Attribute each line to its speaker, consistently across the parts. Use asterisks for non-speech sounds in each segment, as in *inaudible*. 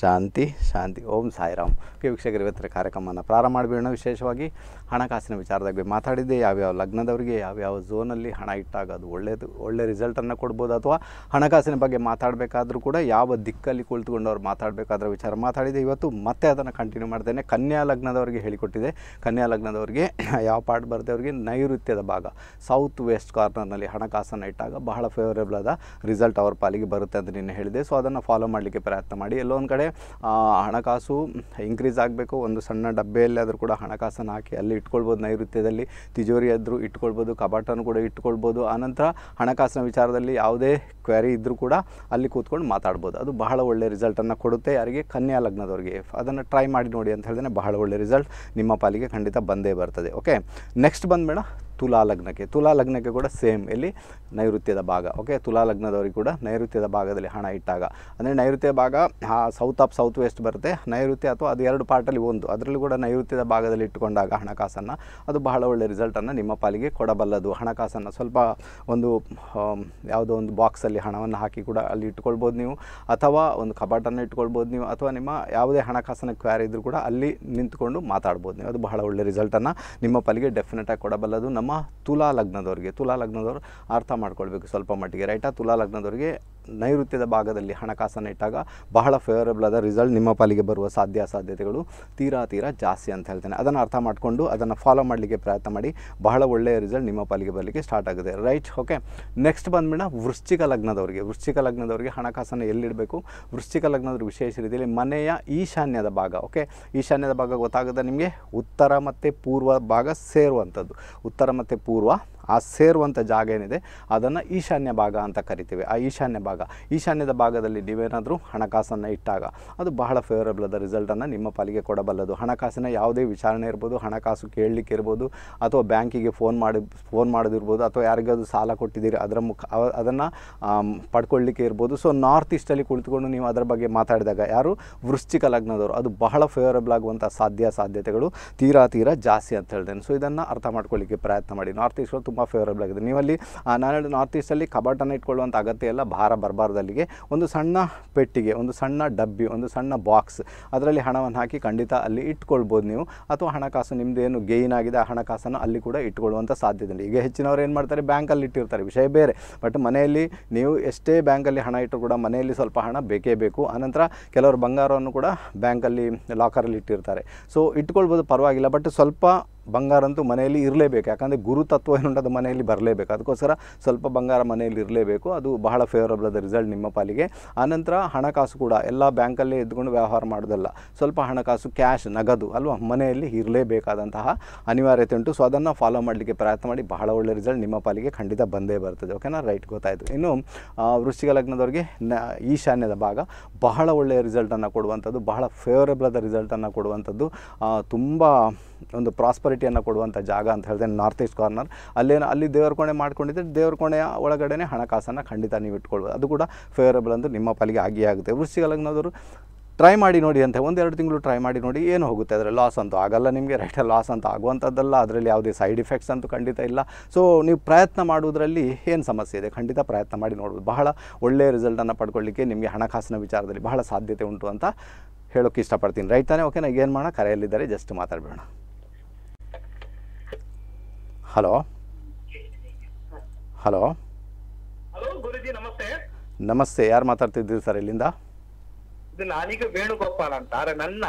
Speaker 1: ಶಾಂತಿ ಶಾಂತಿ ಓಂ Sairam K ವೀಕ್ಷಕರ ಇವತ್ತರ ಕಾರ್ಯಕ್ರಮವನ್ನು ಪ್ರಾರಂಭ ಮಾಡಿಬಿಡೋಣ ವಿಶೇಷವಾಗಿ ಹಣಕಾಸಿನ ವಿಚಾರದಾಗ ಮಾತಾಡಿದ್ದೆ ಯಾವ್ಯಾವ ಲಗ್ನದವರಿಗೆ ಯಾವ್ಯಾವ ಝೋನಲ್ಲಿ ಹಣ ಇಟ್ಟಾಗ ಅದು ಒಳ್ಳೆಯದು ಒಳ್ಳೆ ರಿಸಲ್ಟನ್ನು ಕೊಡ್ಬೋದು ಅಥವಾ ಹಣಕಾಸಿನ ಬಗ್ಗೆ ಮಾತಾಡಬೇಕಾದ್ರೂ ಕೂಡ ಯಾವ ದಿಕ್ಕಲ್ಲಿ ಕುಳಿತುಕೊಂಡು ಅವ್ರು ವಿಚಾರ ಮಾತಾಡಿದೆ ಇವತ್ತು ಮತ್ತೆ ಅದನ್ನು ಕಂಟಿನ್ಯೂ ಮಾಡ್ತೇನೆ ಕನ್ಯಾ ಲಗ್ನದವರಿಗೆ ಹೇಳಿಕೊಟ್ಟಿದೆ ಕನ್ಯಾ ಲಗ್ನದವರಿಗೆ *clears throat* ಯಾವ ಪಾರ್ಟ್ ಬರುತ್ತೆ ಅವರಿಗೆ ನೈಋತ್ಯದ ಭಾಗ ಸೌತ್ ವೆಸ್ಟ್ ಕಾರ್ನರ್ನಲ್ಲಿ ಹಣಕಾಸನ್ನು ಇಟ್ಟಾಗ ಬಹಳ ಫೇವರೇಬಲ್ ಆದ ರಿಸಲ್ಟ್ ಅವ್ರ ಪಾಲಿಗೆ ಬರುತ್ತೆ ಅಂತ ನಿನ್ನೆ ಹೇಳಿದೆ ಸೊ ಅದನ್ನು ಫಾಲೋ ಮಾಡಲಿಕ್ಕೆ ಪ್ರಯತ್ನ ಮಾಡಿ ಎಲ್ಲೋ ಒಂದು ಕಡೆ ಹಣಕಾಸು ಇನ್ಕ್ರೀಸ್ ಆಗಬೇಕು ಒಂದು ಸಣ್ಣ ಡಬ್ಬೆಯಲ್ಲಿ ಆದರೂ ಕೂಡ ಹಣಕಾಸನ್ನು ಹಾಕಿ ಅಲ್ಲಿ ಇಟ್ಕೊಳ್ಬೋದು ನೈಋತ್ಯದಲ್ಲಿ ತಿಜೋರಿ ಆದರೂ ಇಟ್ಕೊಳ್ಬೋದು ಕಬಾಟನ್ನು ಕೂಡ ಇಟ್ಕೊಳ್ಬೋದು ಆನಂತರ ಹಣಕಾಸಿನ ವಿಚಾರದಲ್ಲಿ ಯಾವುದೇ ಕ್ವಾರಿ ಇದ್ದರೂ ಕೂಡ ಅಲ್ಲಿ ಕೂತ್ಕೊಂಡು ಮಾತಾಡ್ಬೋದು ಅದು ಬಹಳ ಒಳ್ಳೆ ರಿಸಲ್ಟನ್ನು ಕೊಡುತ್ತೆ ಯಾರಿಗೆ ಕನ್ಯಾ ಲಗ್ನದವ್ರಿಗೆ ಅದನ್ನು ಟ್ರೈ ಮಾಡಿ ನೋಡಿ ಅಂತ ಹೇಳಿದ್ರೆ ಬಹಳ ಒಳ್ಳೆ ರಿಸಲ್ಟ್ ನಿಮ್ಮ ಪಾಲಿಗೆ ಖಂಡಿತ ಬಂದೇ ಬರ್ತದೆ ಓಕೆ ನೆಕ್ಸ್ಟ್ ಬಂದುಬೇಡ ತುಲಾ ಲಗ್ನಕ್ಕೆ ತುಲಾ ಲಗ್ನಕ್ಕೆ ಕೂಡ ಸೇಮ್ ಇಲ್ಲಿ ನೈಋತ್ಯದ ಭಾಗ ಓಕೆ ತುಲಾ ಲಗ್ನದವರಿಗೆ ಕೂಡ ನೈಋತ್ಯದ ಭಾಗದಲ್ಲಿ ಹಣ ಇಟ್ಟಾಗ ಅಂದರೆ ನೈಋತ್ಯ ಭಾಗ ಸೌತ್ ಆಫ್ ಸೌತ್ ವೆಸ್ಟ್ ಬರುತ್ತೆ ನೈಋತ್ಯ ಅಥವಾ ಅದು ಎರಡು ಪಾರ್ಟಲ್ಲಿ ಒಂದು ಅದರಲ್ಲೂ ಕೂಡ ನೈಋತ್ಯದ ಭಾಗದಲ್ಲಿ ಇಟ್ಟುಕೊಂಡಾಗ ಹಣಕಾಸನ್ನು ಅದು ಬಹಳ ಒಳ್ಳೆಯ ರಿಸಲ್ಟನ್ನು ನಿಮ್ಮ ಪಾಲಿಗೆ ಕೊಡಬಲ್ಲದು ಹಣಕಾಸನ್ನು ಸ್ವಲ್ಪ ಒಂದು ಯಾವುದೋ ಒಂದು ಬಾಕ್ಸಲ್ಲಿ ಹಣವನ್ನು ಹಾಕಿ ಕೂಡ ಅಲ್ಲಿ ಇಟ್ಕೊಳ್ಬೋದು ನೀವು ಅಥವಾ ಒಂದು ಕಬಾಟನ್ನು ಇಟ್ಕೊಳ್ಬೋದು ನೀವು ಅಥವಾ ನಿಮ್ಮ ಯಾವುದೇ ಹಣಕಾಸಿನ ಕ್ವಾರಿ ಇದ್ದರೂ ಕೂಡ ಅಲ್ಲಿ ನಿಂತ್ಕೊಂಡು ಮಾತಾಡ್ಬೋದು ನೀವು ಅದು ಬಹಳ ಒಳ್ಳೆ ರಿಸಲ್ಟನ್ನು ನಿಮ್ಮ ಪಾಲಿಗೆ ಡೆಫಿನೆಟಾಗಿ ಕೊಡಬಲ್ಲದು ನಮ್ಮ ತುಲಾ ಲಗ್ನದವರಿಗೆ ತುಲಾ ಲಗ್ನದವರು ಅರ್ಥ ಮಾಡ್ಕೊಳ್ಬೇಕು ಸ್ವಲ್ಪ ಮಟ್ಟಿಗೆ ರೈಟಾ ತುಲಾ ಲಗ್ನದವರಿಗೆ ನೈಋತ್ಯದ ಭಾಗದಲ್ಲಿ ಹಣಕಾಸನ್ನು ಇಟ್ಟಾಗ ಬಹಳ ಫೇವರೇಬಲ್ ಆದ ರಿಸಲ್ಟ್ ನಿಮ್ಮ ಪಾಲಿಗೆ ಬರುವ ಸಾಧ್ಯ ಸಾಧ್ಯತೆಗಳು ತೀರಾ ತೀರಾ ಜಾಸ್ತಿ ಅಂತ ಹೇಳ್ತೇನೆ ಅದನ್ನು ಅರ್ಥ ಮಾಡಿಕೊಂಡು ಅದನ್ನು ಫಾಲೋ ಮಾಡಲಿಕ್ಕೆ ಪ್ರಯತ್ನ ಮಾಡಿ ಬಹಳ ಒಳ್ಳೆಯ ರಿಸಲ್ಟ್ ನಿಮ್ಮ ಪಾಲಿಗೆ ಬರಲಿಕ್ಕೆ ಸ್ಟಾರ್ಟ್ ಆಗಿದೆ ರೈಟ್ ಓಕೆ ನೆಕ್ಸ್ಟ್ ಬಂದ್ಬಿಡ ವೃಶ್ಚಿಕ ಲಗ್ನದವರಿಗೆ ವೃಶ್ಚಿಕ ಲಗ್ನದವರಿಗೆ ಹಣಕಾಸನ್ನು ಎಲ್ಲಿಡಬೇಕು ವೃಶ್ಚಿಕ ಲಗ್ನದ ವಿಶೇಷ ರೀತಿಯಲ್ಲಿ ಮನೆಯ ಈಶಾನ್ಯದ ಭಾಗ ಓಕೆ ಈಶಾನ್ಯದ ಭಾಗ ಗೊತ್ತಾಗದ ನಿಮಗೆ ಉತ್ತರ ಮತ್ತು ಪೂರ್ವ ಭಾಗ ಸೇರುವಂಥದ್ದು ಉತ್ತರ ಮತ್ತು ಪೂರ್ವ ಆ ಸೇರುವಂಥ ಜಾಗ ಏನಿದೆ ಅದನ್ನು ಈಶಾನ್ಯ ಭಾಗ ಅಂತ ಕರಿತೀವಿ ಆ ಈಶಾನ್ಯ ಭಾಗ ಈಶಾನ್ಯದ ಭಾಗದಲ್ಲಿ ನೀವೇನಾದರೂ ಹಣಕಾಸನ್ನು ಇಟ್ಟಾಗ ಅದು ಬಹಳ ಫೇವರೇಬಲ್ ಅದ ರಿಸಲ್ಟನ್ನು ನಿಮ್ಮ ಪಾಲಿಗೆ ಕೊಡಬಲ್ಲದು ಹಣಕಾಸಿನ ಯಾವುದೇ ವಿಚಾರಣೆ ಇರ್ಬೋದು ಹಣಕಾಸು ಕೇಳಲಿಕ್ಕೆ ಇರ್ಬೋದು ಅಥವಾ ಬ್ಯಾಂಕಿಗೆ ಫೋನ್ ಮಾಡಿ ಫೋನ್ ಮಾಡೋದಿರ್ಬೋದು ಅಥವಾ ಯಾರಿಗಾದ್ರೂ ಸಾಲ ಕೊಟ್ಟಿದ್ದೀರಿ ಅದರ ಮುಖ ಅದನ್ನು ಪಡ್ಕೊಳ್ಳಲಿಕ್ಕೆ ಇರ್ಬೋದು ಸೊ ನಾರ್ತ್ ಈಸ್ಟಲ್ಲಿ ಕುಳಿತುಕೊಂಡು ನೀವು ಅದರ ಬಗ್ಗೆ ಮಾತಾಡಿದಾಗ ಯಾರು ವೃಶ್ಚಿಕ ಲಗ್ನದವರು ಅದು ಬಹಳ ಫೇವರೇಬಲ್ ಆಗುವಂಥ ಸಾಧ್ಯ ಸಾಧ್ಯತೆಗಳು ತೀರಾ ತೀರಾ ಜಾಸ್ತಿ ಅಂತ ಹೇಳ್ತೇನೆ ಸೊ ಇದನ್ನು ಅರ್ಥ ಮಾಡ್ಕೊಳ್ಳಿಕ್ಕೆ ಪ್ರಯತ್ನ ಮಾಡಿ ನಾರ್ತ್ ಈಸ್ಟಲ್ಲಿ ತುಂಬ ಫೇವರೇಬಲ್ ಆಗಿದೆ ನೀವು ಅಲ್ಲಿ ನಾನು ಹೇಳಿದ ನಾರ್ತ್ ಈಸ್ಟಲ್ಲಿ ಕಬಾಟನ್ನು ಇಟ್ಕೊಳ್ಳುವಂಥ ಅಗತ್ಯ ಎಲ್ಲ ಭಾರ ಬರಬಾರ್ದಲ್ಲಿಗೆ ಒಂದು ಸಣ್ಣ ಪೆಟ್ಟಿಗೆ ಒಂದು ಸಣ್ಣ ಡಬ್ಬಿ ಒಂದು ಸಣ್ಣ ಬಾಕ್ಸ್ ಅದರಲ್ಲಿ ಹಣವನ್ನು ಹಾಕಿ ಖಂಡಿತ ಅಲ್ಲಿ ಇಟ್ಕೊಳ್ಬೋದು ನೀವು ಅಥವಾ ಹಣಕಾಸು ಏನು ಗೇಯ್ನ್ ಆಗಿದೆ ಆ ಹಣಕಾಸನ್ನು ಅಲ್ಲಿ ಕೂಡ ಇಟ್ಕೊಳ್ಳುವಂಥ ಸಾಧ್ಯತೆ ಇದೆ ಈಗ ಹೆಚ್ಚಿನವರು ಏನು ಮಾಡ್ತಾರೆ ಬ್ಯಾಂಕಲ್ಲಿ ಇಟ್ಟಿರ್ತಾರೆ ವಿಷಯ ಬೇರೆ ಬಟ್ ಮನೆಯಲ್ಲಿ ನೀವು ಎಷ್ಟೇ ಬ್ಯಾಂಕಲ್ಲಿ ಹಣ ಇಟ್ಟರು ಕೂಡ ಮನೆಯಲ್ಲಿ ಸ್ವಲ್ಪ ಹಣ ಬೇಕೇ ಬೇಕು ಆನಂತರ ಕೆಲವರು ಬಂಗಾರವನ್ನು ಕೂಡ ಬ್ಯಾಂಕಲ್ಲಿ ಲಾಕರಲ್ಲಿ ಇಟ್ಟಿರ್ತಾರೆ ಸೊ ಇಟ್ಕೊಳ್ಬೋದು ಪರವಾಗಿಲ್ಲ ಬಟ್ ಸ್ವಲ್ಪ ಬಂಗಾರಂತೂ ಮನೆಯಲ್ಲಿ ಇರಲೇಬೇಕು ಯಾಕಂದರೆ ಗುರುತತ್ವ ಏನು ಅದು ಮನೆಯಲ್ಲಿ ಬರಲೇಬೇಕು ಅದಕ್ಕೋಸ್ಕರ ಸ್ವಲ್ಪ ಬಂಗಾರ ಮನೆಯಲ್ಲಿ ಇರಲೇಬೇಕು ಅದು ಬಹಳ ಫೇವರಬಲ್ ಅದ ರಿಸಲ್ಟ್ ನಿಮ್ಮ ಪಾಲಿಗೆ ಆನಂತರ ಹಣಕಾಸು ಕೂಡ ಎಲ್ಲ ಬ್ಯಾಂಕಲ್ಲೇ ಇದ್ಕೊಂಡು ವ್ಯವಹಾರ ಮಾಡೋದಲ್ಲ ಸ್ವಲ್ಪ ಹಣಕಾಸು ಕ್ಯಾಶ್ ನಗದು ಅಲ್ವಾ ಮನೆಯಲ್ಲಿ ಇರಲೇಬೇಕಾದಂತಹ ಅನಿವಾರ್ಯತೆ ಉಂಟು ಸೊ ಅದನ್ನು ಫಾಲೋ ಮಾಡಲಿಕ್ಕೆ ಪ್ರಯತ್ನ ಮಾಡಿ ಬಹಳ ಒಳ್ಳೆ ರಿಸಲ್ಟ್ ನಿಮ್ಮ ಪಾಲಿಗೆ ಖಂಡಿತ ಬಂದೇ ಬರ್ತದೆ ಓಕೆನಾ ರೈಟ್ ಗೊತ್ತಾಯಿತು ಇನ್ನು ವೃಶ್ಚಿಕ ಲಗ್ನದವರಿಗೆ ನ ಈಶಾನ್ಯದ ಭಾಗ ಬಹಳ ಒಳ್ಳೆಯ ರಿಸಲ್ಟನ್ನು ಕೊಡುವಂಥದ್ದು ಬಹಳ ಫೇವರೇಬಲ್ ಆದ ರಿಸಲ್ಟನ್ನು ಕೊಡುವಂಥದ್ದು ತುಂಬ ಒಂದು ಪ್ರಾಸ್ಪರಿಟಿಯನ್ನು ಕೊಡುವಂಥ ಜಾಗ ಅಂತ ಹೇಳಿದೆ ನಾರ್ತ್ ಈಸ್ಟ್ ಕಾರ್ನರ್ ಅಲ್ಲೇನು ಅಲ್ಲಿ ದೇವ್ರ ಮಾಡ್ಕೊಂಡಿದ್ದರೆ ದೇವ್ರ ಒಳಗಡೆ ಹಣಕಾಸನ್ನು ಖಂಡಿತ ನೀವು ಇಟ್ಕೊಳ್ಬೋದು ಅದು ಕೂಡ ಫೇವರೇಬಲ್ ಅಂದರೆ ನಿಮ್ಮ ಪಾಲಿಗೆ ಆಗಿಯೇ ಆಗುತ್ತೆ ವೃಶ್ಚಿಕ ಟ್ರೈ ಮಾಡಿ ನೋಡಿ ಅಂತ ಒಂದೆರಡು ತಿಂಗಳು ಟ್ರೈ ಮಾಡಿ ನೋಡಿ ಏನು ಹೋಗುತ್ತೆ ಅದರಲ್ಲಿ ಲಾಸ್ ಅಂತೂ ಆಗಲ್ಲ ನಿಮಗೆ ರೈಟ್ ಲಾಸ್ ಅಂತ ಆಗುವಂಥದ್ದಲ್ಲ ಅದರಲ್ಲಿ ಯಾವುದೇ ಸೈಡ್ ಇಫೆಕ್ಟ್ಸ್ ಅಂತೂ ಖಂಡಿತ ಇಲ್ಲ ಸೊ ನೀವು ಪ್ರಯತ್ನ ಮಾಡುವುದರಲ್ಲಿ ಏನು ಸಮಸ್ಯೆ ಇದೆ ಖಂಡಿತ ಪ್ರಯತ್ನ ಮಾಡಿ ನೋಡ್ಬೋದು ಬಹಳ ಒಳ್ಳೆಯ ರಿಸಲ್ಟನ್ನು ಪಡ್ಕೊಳ್ಳಿಕ್ಕೆ ನಿಮಗೆ ಹಣಕಾಸಿನ ವಿಚಾರದಲ್ಲಿ ಬಹಳ ಸಾಧ್ಯತೆ ಉಂಟು ಅಂತ ಹೇಳೋಕ್ಕೆ ಇಷ್ಟಪಡ್ತೀನಿ ರೈಟ್ ತಾನೇ ಓಕೆ ಏನು ಮಾಡೋಣ ಕರೆಯಲ್ಲಿದ್ದಾರೆ ಜಸ್ಟ್ ಮಾತಾಡಬೇಡ ಹಲೋ ಹಲೋ ಹಲೋ ಗುರುಜಿ ನಮಸ್ತೆ ನಮಸ್ತೆ ಯಾರು ಮಾತಾಡ್ತಿದ್ದೀರಿ ಸರ್ ಇಲ್ಲಿಂದ ಇದು ನಾನೀಗ ವೇಣುಗೋಪಾಲ್ ಅಂತ ಆದ್ರೆ ನನ್ನ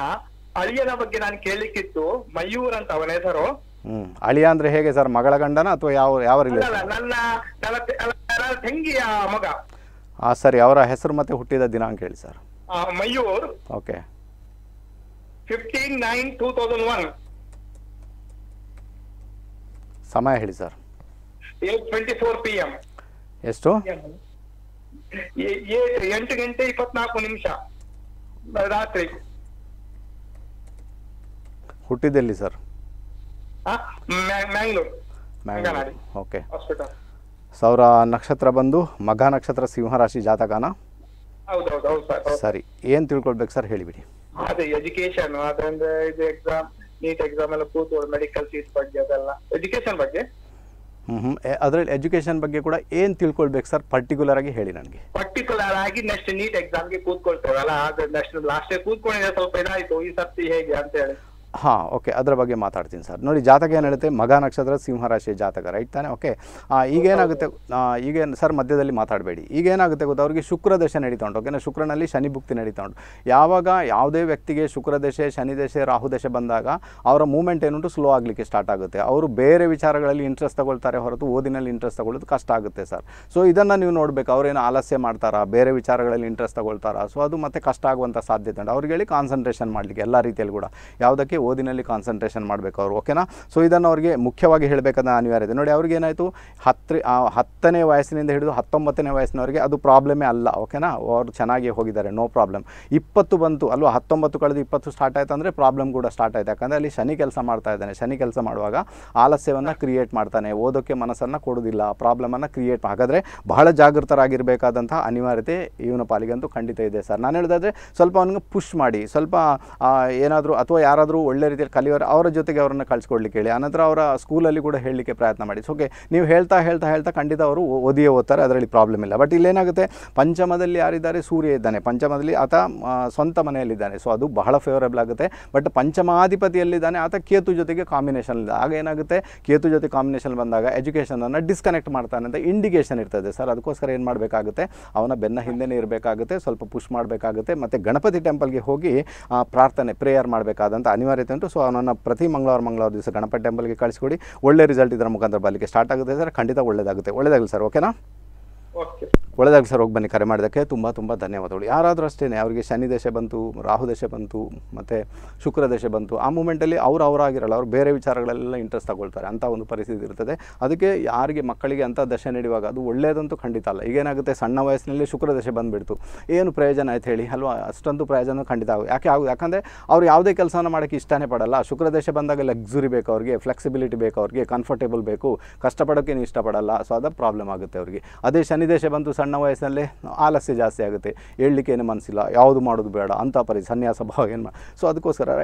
Speaker 1: ಅಳಿಯನ ಬಗ್ಗೆ ನಾನು ಕೇಳಿಕ್ಕಿತ್ತು ಮಯೂರ್ ಅಂತ ಅವನ ಹೆಸರು ಹ್ಮ್ ಅಳಿಯ ಅಂದ್ರೆ ಹೇಗೆ ಸರ್ ಮಗಳ ಗಂಡನ ಅಥವಾ ಯಾವ ಯಾವ
Speaker 2: ನನ್ನ ತಂಗಿಯ ಮಗ
Speaker 1: ಆ ಸರಿ ಅವರ ಹೆಸರು ಮತ್ತೆ ಹುಟ್ಟಿದ ದಿನಾಂಕ ಹೇಳಿ sir Mayur okay
Speaker 2: fifteen nine two thousand one
Speaker 1: ಸಮಯ ಹೇಳಿ sir
Speaker 2: twenty four P M ಎಷ್ಟು ಎಂಟು ಗಂಟೆ ಇಪ್ಪತ್ನಾಲ್ಕು ನಿಮಿಷ ರಾತ್ರಿ
Speaker 1: ಹುಟ್ಟಿದೆಲ್ಲಿ ಸರ್ ಓಕೆ ಸೌರ ನಕ್ಷತ್ರ ಬಂದು ಮಗ ನಕ್ಷತ್ರ ಸಿಂಹ ರಾಶಿ ಜಾತಕನ ಸರಿ ಏನ್ ತಿಳ್ಕೊಳ್ಬೇಕು ಸರ್ ಹೇಳಿಬಿಡಿ
Speaker 2: ಅದೇ ಎಜುಕೇಶನ್ ಅದಂದ್ರೆ ಇದು ಎಕ್ಸಾಮ್ ನೀಟ್ ಎಕ್ಸಾಮ್ ಎಲ್ಲ ಕೂತ್ಕೊಳ್ಳಿ ಮೆಡಿಕಲ್ ಸೀಟ್ ಬಗ್ಗೆ ಅದೆಲ್ಲ ಎಜುಕೇಶನ್ ಬಗ್ಗೆ
Speaker 1: ಹ್ಮ್ ಹ್ಮ್ ಅದ್ರಲ್ಲಿ ಎಜುಕೇಶನ್ ಬಗ್ಗೆ ಕೂಡ ಏನ್ ತಿಳ್ಕೊಳ್ಬೇಕು ಸರ್ ಪರ್ಟಿಕ್ಯುಲರ್ ಆಗಿ ಹೇಳಿ ನನಗೆ ಪರ್ಟಿಕ್ಯುಲರ್ ಆಗಿ ನೆಕ್ಸ್ಟ್ ನೀಟ್ ಎಕ್ಸಾಮ್ ಗೆ ಕೂತ್ಕೊಳ್ತೇವಲ್ಲ ಆದ್ರೆ ನೆಕ್ಸ್ಟ್ ಲಾಸ್ಟ್ ಕೂತ್ಕೊಂಡಿದ್ರೆ ಸ್ವಲ್ಪ ಇದಾಯ್ತು ಈ ಸರ್ತಿ ಹೇಗೆ ಅಂತ ಹೇಳಿ ಹಾಂ ಓಕೆ ಅದರ ಬಗ್ಗೆ ಮಾತಾಡ್ತೀನಿ ಸರ್ ನೋಡಿ ಜಾತಕ ಏನು ಮಗ ನಕ್ಷತ್ರ ಸಿಂಹರಾಶಿ ಜಾತಕ ರೈಟ್ ತಾನೆ ಓಕೆ ಈಗೇನಾಗುತ್ತೆ ಈಗೇನು ಸರ್ ಮಧ್ಯದಲ್ಲಿ ಮಾತಾಡಬೇಡಿ ಈಗೇನಾಗುತ್ತೆ ಗೊತ್ತಾ ಅವರಿಗೆ ಶುಕ್ರ ದಶೆ ನಡೀತಾ ಉಂಟು ಓಕೆನಾ ಶುಕ್ರನಲ್ಲಿ ಶನಿ ಭುಕ್ತಿ ನಡೀತಾ ಉಂಟು ಯಾವಾಗ ಯಾವುದೇ ವ್ಯಕ್ತಿಗೆ ಶುಕ್ರ ದಶೆ ಶನಿ ದಶೆ ರಾಹು ದಶೆ ಬಂದಾಗ ಅವರ ಮೂಮೆಂಟ್ ಏನುಂಟು ಸ್ಲೋ ಆಗಲಿಕ್ಕೆ ಸ್ಟಾರ್ಟ್ ಆಗುತ್ತೆ ಅವರು ಬೇರೆ ವಿಚಾರಗಳಲ್ಲಿ ಇಂಟ್ರೆಸ್ಟ್ ತಗೊಳ್ತಾರೆ ಹೊರತು ಓದಿನಲ್ಲಿ ಇಂಟ್ರೆಸ್ಟ್ ತಗೊಳ್ಳೋದು ಕಷ್ಟ ಆಗುತ್ತೆ ಸರ್ ಸೊ ಇದನ್ನು ನೀವು ನೋಡಬೇಕು ಅವರೇನು ಆಲಸ್ಯ ಮಾಡ್ತಾರಾ ಬೇರೆ ವಿಚಾರಗಳಲ್ಲಿ ಇಂಟ್ರೆಸ್ಟ್ ತಗೊಳ್ತಾರಾ ಸೊ ಅದು ಮತ್ತೆ ಕಷ್ಟ ಆಗುವಂಥ ಸಾಧ್ಯತೆ ಉಂಟು ಅವ್ರಿಗೆ ಹೇಳಿ ಕಾನ್ಸಂಟ್ರೇಷನ್ ಮಾಡಲಿಕ್ಕೆ ಎಲ್ಲ ರೀತಿಯಲ್ಲಿ ಕೂಡ ಯಾವುದಕ್ಕೆ ಓದಿನಲ್ಲಿ ಕಾನ್ಸಂಟ್ರೇಷನ್ ಮಾಡಬೇಕು ಅವರು ಓಕೆನಾ ಸೊ ಇದನ್ನು ಅವರಿಗೆ ಮುಖ್ಯವಾಗಿ ಹೇಳಬೇಕಾದ ಅನಿವಾರ್ಯತೆ ನೋಡಿ ಅವ್ರಿಗೆ ಏನಾಯಿತು ಹತ್ತು ಹತ್ತನೇ ವಯಸ್ಸಿನಿಂದ ಹಿಡಿದು ಹತ್ತೊಂಬತ್ತನೇ ವಯಸ್ಸಿನವರಿಗೆ ಅದು ಪ್ರಾಬ್ಲಮೇ ಅಲ್ಲ ಓಕೆನಾ ಅವರು ಚೆನ್ನಾಗಿ ಹೋಗಿದ್ದಾರೆ ನೋ ಪ್ರಾಬ್ಲಮ್ ಇಪ್ಪತ್ತು ಬಂತು ಅಲ್ವಾ ಹತ್ತೊಂಬತ್ತು ಕಳೆದು ಇಪ್ಪತ್ತು ಸ್ಟಾರ್ಟ್ ಆಯಿತು ಅಂದರೆ ಪ್ರಾಬ್ಲಮ್ ಕೂಡ ಸ್ಟಾರ್ಟ್ ಆಯಿತು ಯಾಕಂದರೆ ಅಲ್ಲಿ ಶನಿ ಕೆಲಸ ಮಾಡ್ತಾ ಇದ್ದಾನೆ ಶನಿ ಕೆಲಸ ಮಾಡುವಾಗ ಆಲಸ್ಯವನ್ನು ಕ್ರಿಯೇಟ್ ಮಾಡ್ತಾನೆ ಓದೋಕ್ಕೆ ಮನಸ್ಸನ್ನು ಕೊಡೋದಿಲ್ಲ ಪ್ರಾಬ್ಲಮನ್ನು ಕ್ರಿಯೇಟ್ ಹಾಗಾದರೆ ಬಹಳ ಜಾಗೃತರಾಗಿರಬೇಕಾದಂತಹ ಅನಿವಾರ್ಯತೆ ಇವನ ಪಾಲಿಗಂತೂ ಖಂಡಿತ ಇದೆ ಸರ್ ನಾನು ಹೇಳಿದಾದರೆ ಸ್ವಲ್ಪ ಅವನಿಗೆ ಪುಷ್ ಮಾಡಿ ಸ್ವಲ್ಪ ಏನಾದರೂ ಅಥವಾ ಯಾರಾದರೂ ಒಳ್ಳೆ ರೀತಿಯಲ್ಲಿ ಕಲಿಯೋರು ಅವರ ಜೊತೆಗೆ ಅವರನ್ನು ಕಳಿಸ್ಕೊಡ್ಲಿಕ್ಕೆ ಹೇಳಿ ಆನಂತರ ಅವರ ಸ್ಕೂಲಲ್ಲಿ ಕೂಡ ಹೇಳಲಿಕ್ಕೆ ಪ್ರಯತ್ನ ಮಾಡಿ ಓಕೆ ನೀವು ಹೇಳ್ತಾ ಹೇಳ್ತಾ ಹೇಳ್ತಾ ಖಂಡಿತ ಅವರು ಓದಿಯೇ ಓದ್ತಾರೆ ಅದರಲ್ಲಿ ಪ್ರಾಬ್ಲಮ್ ಇಲ್ಲ ಬಟ್ ಇಲ್ಲೇನಾಗುತ್ತೆ ಪಂಚಮದಲ್ಲಿ ಯಾರಿದ್ದಾರೆ ಸೂರ್ಯ ಇದ್ದಾನೆ ಪಂಚಮದಲ್ಲಿ ಆತ ಸ್ವಂತ ಮನೆಯಲ್ಲಿದ್ದಾನೆ ಸೊ ಅದು ಬಹಳ ಫೇವರೇಬಲ್ ಆಗುತ್ತೆ ಬಟ್ ಪಂಚಮಾಧಿಪತಿಯಲ್ಲಿದ್ದಾನೆ ಆತ ಕೇತು ಜೊತೆಗೆ ಕಾಂಬಿನೇಷನ್ ಇದೆ ಆಗ ಏನಾಗುತ್ತೆ ಕೇತು ಜೊತೆ ಕಾಂಬಿನೇಷನ್ ಬಂದಾಗ ಎಜುಕೇಷನನ್ನು ಡಿಸ್ಕನೆಕ್ಟ್ ಮಾಡ್ತಾನೆ ಅಂತ ಇಂಡಿಕೇಷನ್ ಇರ್ತದೆ ಸರ್ ಅದಕ್ಕೋಸ್ಕರ ಏನು ಮಾಡಬೇಕಾಗುತ್ತೆ ಅವನ ಬೆನ್ನ ಹಿಂದೆನೇ ಇರಬೇಕಾಗುತ್ತೆ ಸ್ವಲ್ಪ ಪುಷ್ ಮಾಡಬೇಕಾಗುತ್ತೆ ಮತ್ತು ಗಣಪತಿ ಟೆಂಪಲ್ಗೆ ಹೋಗಿ ಪ್ರಾರ್ಥನೆ ಪ್ರೇಯರ್ ಮಾಡಬೇಕಾದಂಥ ಅನಿವಾರ್ಯ ಅನಿವಾರ್ಯತೆ ಸೊ ಅವನನ್ನು ಪ್ರತಿ ಮಂಗಳವಾರ ಮಂಗಳವಾರ ದಿವಸ ಗಣಪತಿ ಟೆಂಪಲ್ಗೆ ಕಳಿಸ್ಕೊಡಿ ಒಳ್ಳೆ ರಿಸಲ್ಟ್ ಇದರ ಮುಖಾಂತರ ಬರಲಿಕ್ಕೆ ಸ್ಟಾರ್ಟ್ ಆಗುತ್ತೆ ಸರ್ ಖಂಡಿತ ಒಳ್ಳೆಯದಾಗುತ್ತೆ ಒಳ್ಳೆಯದಾಗಲಿ ಸರ್ ಓಕೆನಾ ಓಕೆ ಸರ್ ಹೋಗಿ ಬನ್ನಿ ಕರೆ ಮಾಡೋದಕ್ಕೆ ತುಂಬ ತುಂಬ ಧನ್ಯವಾದಗಳು ಯಾರಾದರೂ ಅಷ್ಟೇ ಅವರಿಗೆ ಶನಿ ದೇಶ ಬಂತು ರಾಹು ದೇಶ ಬಂತು ಮತ್ತು ಶುಕ್ರ ದೇಶ ಬಂತು ಆ ಮೂಮೆಂಟಲ್ಲಿ ಅವ್ರು ಅವರಾಗಿರಲ್ಲ ಅವ್ರು ಬೇರೆ ವಿಚಾರಗಳೆಲ್ಲ ಇಂಟ್ರೆಸ್ಟ್ ತಗೊಳ್ತಾರೆ ಅಂಥ ಒಂದು ಪರಿಸ್ಥಿತಿ ಇರ್ತದೆ ಅದಕ್ಕೆ ಯಾರಿಗೆ ಮಕ್ಕಳಿಗೆ ಅಂಥ ದಶೆ ನೀಡುವಾಗ ಅದು ಒಳ್ಳೆಯದಂತೂ ಖಂಡಿತ ಅಲ್ಲ ಈಗೇನಾಗುತ್ತೆ ಸಣ್ಣ ವಯಸ್ಸಿನಲ್ಲಿ ಶುಕ್ರ ದಶೆ ಬಂದುಬಿಡ್ತು ಏನು ಪ್ರಯೋಜನ ಆಯ್ತು ಹೇಳಿ ಅಲ್ವಾ ಅಷ್ಟೊಂದು ಪ್ರಯೋಜನ ಖಂಡಿತ ಆಗುತ್ತೆ ಯಾಕೆ ಆಗುತ್ತೆ ಯಾಕಂದರೆ ಅವ್ರು ಯಾವುದೇ ಕೆಲಸವನ್ನು ಮಾಡೋಕ್ಕೆ ಇಷ್ಟನೇ ಪಡಲ್ಲ ಶುಕ್ರ ದೇಶ ಬಂದಾಗ ಲಕ್ಸುರಿ ಬೇಕು ಅವ್ರಿಗೆ ಫ್ಲೆಕ್ಸಿಬಿಲಿಟಿ ಬೇಕು ಅವ್ರಿಗೆ ಕಂಫರ್ಟೇಬಲ್ ಬೇಕು ಕಷ್ಟಪಡೋಕ್ಕೇನು ಇಷ್ಟಪಡಲ್ಲ ಸೊ ಅದ ಪ್ರಾಬ್ಲಮ್ ಆಗುತ್ತೆ ಅವ್ರಿಗೆ ಅದೇ ಶನಿ ಸನ್ನಿವೇಶ ಬಂತು ಸಣ್ಣ ವಯಸ್ಸಿನಲ್ಲಿ ಆಲಸ್ಯ ಜಾಸ್ತಿ ಆಗುತ್ತೆ ಏನು ಮನಸ್ಸಿಲ್ಲ ಯಾವುದು ಮಾಡೋದು ಬೇಡ ಅಂಥ ಪರಿ ಸನ್ಯಾಸ ಭಾವ ಏನು ಮಾಡಿ ಸೊ ಅದಕ್ಕೋಸ್ಕರ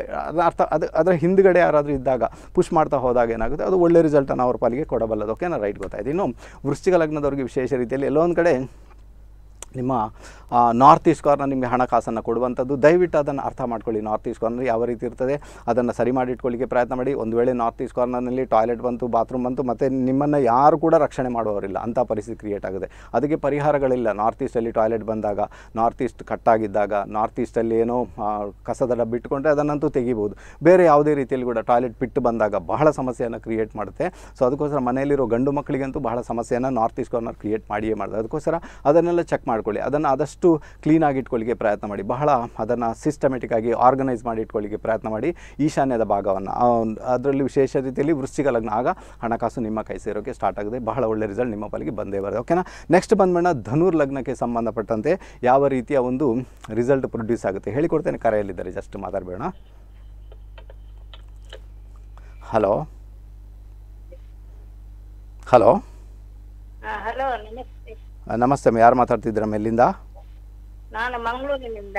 Speaker 1: ಅರ್ಥ ಅದು ಅದರ ಹಿಂದ್ಗಡೆ ಯಾರಾದರೂ ಇದ್ದಾಗ ಪುಷ್ ಮಾಡ್ತಾ ಹೋದಾಗ ಏನಾಗುತ್ತೆ ಅದು ಒಳ್ಳೆ ರಿಸಲ್ಟನ್ನು ಅವ್ರ ಪಾಲಿಗೆ ಕೊಡಬಲ್ಲದು ಓಕೆನಾ ರೈಟ್ ಗೊತ್ತಾಯಿತು ಇನ್ನು ವೃಶ್ಚಿಕ ಲಗ್ನದವ್ರಿಗೆ ವಿಶೇಷ ರೀತಿಯಲ್ಲಿ ಎಲ್ಲೊಂದು ಕಡೆ ನಿಮ್ಮ ನಾರ್ತ್ ಈಸ್ಟ್ ಕಾರ್ನರ್ ನಿಮಗೆ ಹಣಕಾಸನ್ನು ಕೊಡುವಂಥದ್ದು ದಯವಿಟ್ಟು ಅದನ್ನು ಅರ್ಥ ಮಾಡ್ಕೊಳ್ಳಿ ನಾರ್ತ್ ಈಸ್ಟ್ ಕಾರ್ನರ್ ಯಾವ ರೀತಿ ಇರ್ತದೆ ಅದನ್ನು ಸರಿ ಮಾಡಿ ಇಟ್ಕೊಳ್ಳಿಕ್ಕೆ ಪ್ರಯತ್ನ ಮಾಡಿ ಒಂದು ವೇಳೆ ನಾರ್ತ್ ಈಸ್ಟ್ ಕಾರ್ನರ್ನಲ್ಲಿ ಟಾಯ್ಲೆಟ್ ಬಂತು ಬಾತ್ರೂಮ್ ಬಂತು ಮತ್ತು ನಿಮ್ಮನ್ನು ಯಾರು ಕೂಡ ರಕ್ಷಣೆ ಮಾಡುವವರಿಲ್ಲ ಅಂಥ ಪರಿಸ್ಥಿತಿ ಕ್ರಿಯೇಟ್ ಆಗಿದೆ ಅದಕ್ಕೆ ಪರಿಹಾರಗಳಿಲ್ಲ ನಾರ್ತ್ ಈಸ್ಟಲ್ಲಿ ಟಾಯ್ಲೆಟ್ ಬಂದಾಗ ನಾರ್ತ್ ಈಸ್ಟ್ ಕಟ್ಟಾಗಿದ್ದಾಗ ನಾರ್ತ್ ಈಸ್ಟಲ್ಲಿ ಏನೋ ಕಸದ ಡಬ್ಬ ಇಟ್ಕೊಂಡ್ರೆ ಅದನ್ನಂತೂ ತೆಗಿಬೋದು ಬೇರೆ ಯಾವುದೇ ರೀತಿಯಲ್ಲಿ ಕೂಡ ಟಾಯ್ಲೆಟ್ ಬಿಟ್ಟು ಬಂದಾಗ ಬಹಳ ಸಮಸ್ಯೆಯನ್ನು ಕ್ರಿಯೇಟ್ ಮಾಡುತ್ತೆ ಸೊ ಅದಕ್ಕೋಸ್ಕರ ಮನೆಯಲ್ಲಿರೋ ಗಂಡು ಮಕ್ಕಳಿಗಂತೂ ಬಹಳ ಸಮಸ್ಯೆಯನ್ನು ನಾರ್ತ್ ಈಸ್ಟ್ ಕಾರ್ನರ್ ಕ್ರಿಯೇಟ್ ಮಾಡಿಯೇ ಮಾಡಿದೆ ಅದಕ್ಕೋಸ್ಕರ ಅದನ್ನೆಲ್ಲ ಚೆಕ್ ಮಾಡ್ಕೊಳ್ಳಿ ಅದನ್ನು ಆದಷ್ಟು ಆದಷ್ಟು ಕ್ಲೀನಾಗಿ ಇಟ್ಕೊಳ್ಳಿಕ್ಕೆ ಪ್ರಯತ್ನ ಮಾಡಿ ಬಹಳ ಅದನ್ನು ಸಿಸ್ಟಮೆಟಿಕ್ಕಾಗಿ ಆರ್ಗನೈಸ್ ಮಾಡಿ ಇಟ್ಕೊಳ್ಳಿಕ್ಕೆ ಪ್ರಯತ್ನ ಮಾಡಿ ಈಶಾನ್ಯದ ಭಾಗವನ್ನು ಅದರಲ್ಲಿ ವಿಶೇಷ ರೀತಿಯಲ್ಲಿ ವೃಶ್ಚಿಕ ಲಗ್ನ ಆಗ ಹಣಕಾಸು ನಿಮ್ಮ ಕೈ ಸೇರೋಕ್ಕೆ ಸ್ಟಾರ್ಟ್ ಆಗಿದೆ ಬಹಳ ಒಳ್ಳೆ ರಿಸಲ್ಟ್ ನಿಮ್ಮ ಪಾಲಿಗೆ ಬಂದೇ ಬರುತ್ತೆ ಓಕೆನಾ ನೆಕ್ಸ್ಟ್ ಬಂದ್ಮೇಣ ಧನುರ್ ಲಗ್ನಕ್ಕೆ ಸಂಬಂಧಪಟ್ಟಂತೆ ಯಾವ ರೀತಿಯ ಒಂದು ರಿಸಲ್ಟ್ ಪ್ರೊಡ್ಯೂಸ್ ಆಗುತ್ತೆ ಹೇಳಿಕೊಡ್ತೇನೆ ಕರೆಯಲ್ಲಿದ್ದಾರೆ ಜಸ್ಟ್ ಮಾತಾಡಬೇಡ ಹಲೋ ಹಲೋ ನಮಸ್ತೆ ಯಾರು ಮಾತಾಡ್ತಿದ್ದೀರಾ ಎಲ್ಲಿಂದ
Speaker 2: ನಾನು ಮಂಗಳೂರಿನಿಂದ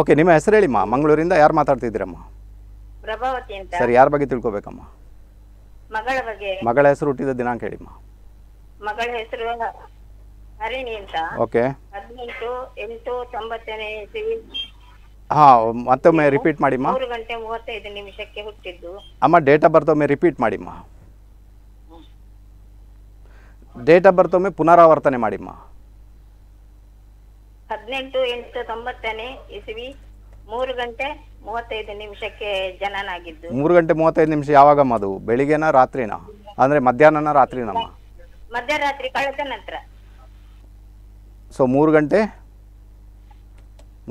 Speaker 1: ಓಕೆ ನಿಮ್ಮ ಹೆಸರು ಹೇಳಿಮ್ಮ ಮಂಗಳೂರಿಂದ ಯಾರು ಮಾತಾಡ್ತಿದ್ದೀರಮ್ಮ
Speaker 2: ಪ್ರಭಾವತಿ ಅಂತ ಸರಿ ಯಾರ
Speaker 1: ಬಗ್ಗೆ ತಿಳ್ಕೊಬೇಕಮ್ಮ
Speaker 2: ಮಗಳ ಬಗ್ಗೆ ಮಗಳ
Speaker 1: ಹೆಸರು ಹುಟ್ಟಿದ ದಿನಾಂಕ ಹೇಳಿಮ್ಮ
Speaker 2: ಮಗಳ ಹೆಸರು ಹರಿಣಿ ಅಂತ ಓಕೆ ಹದಿನೆಂಟು ಎಂಟು ತೊಂಬತ್ತನೇ ಇಸ್ವಿ
Speaker 1: ಹಾ ಮತ್ತೊಮ್ಮೆ ರಿಪೀಟ್ ಮಾಡಿಮ್ಮ ಮೂರು
Speaker 2: ಗಂಟೆ ಮೂವತ್ತೈದು ನಿಮಿಷಕ್ಕೆ ಹುಟ್ಟಿದ್ದು
Speaker 1: ಅಮ್ಮ ಡೇಟ್ ಆಫ್ ಬರ್ತ್ ಒಮ್ಮೆ ರಿಪೀಟ್ ಮಾಡಿಮ್ಮ ಡೇಟ್ ಆಫ್ ಬರ್ತ್ ಒಮ್ಮೆ ಪುನರಾವರ್ತನೆ ಮಾಡಿಮ್ಮ
Speaker 2: ಹದಿನೆಂಟು ಎಂಟು ತೊಂಬತ್ತನೇ ಇಸವಿ ಮೂರು ಗಂಟೆ ಮೂವತ್ತೈದು ನಿಮಿಷಕ್ಕೆ ಜನನಾಗಿದ್ದು ಮೂರು
Speaker 1: ಗಂಟೆ ಮೂವತ್ತೈದು ನಿಮಿಷ ಯಾವಾಗ ಅದು ಬೆಳಿಗ್ಗೆನ ರಾತ್ರಿನ ಅಂದ್ರೆ ಮಧ್ಯಾಹ್ನನ ರಾತ್ರಿನಮ್ಮ
Speaker 2: ಮಧ್ಯರಾತ್ರಿ ಕಳೆದ ನಂತರ
Speaker 1: ಸೊ ಮೂರು ಗಂಟೆ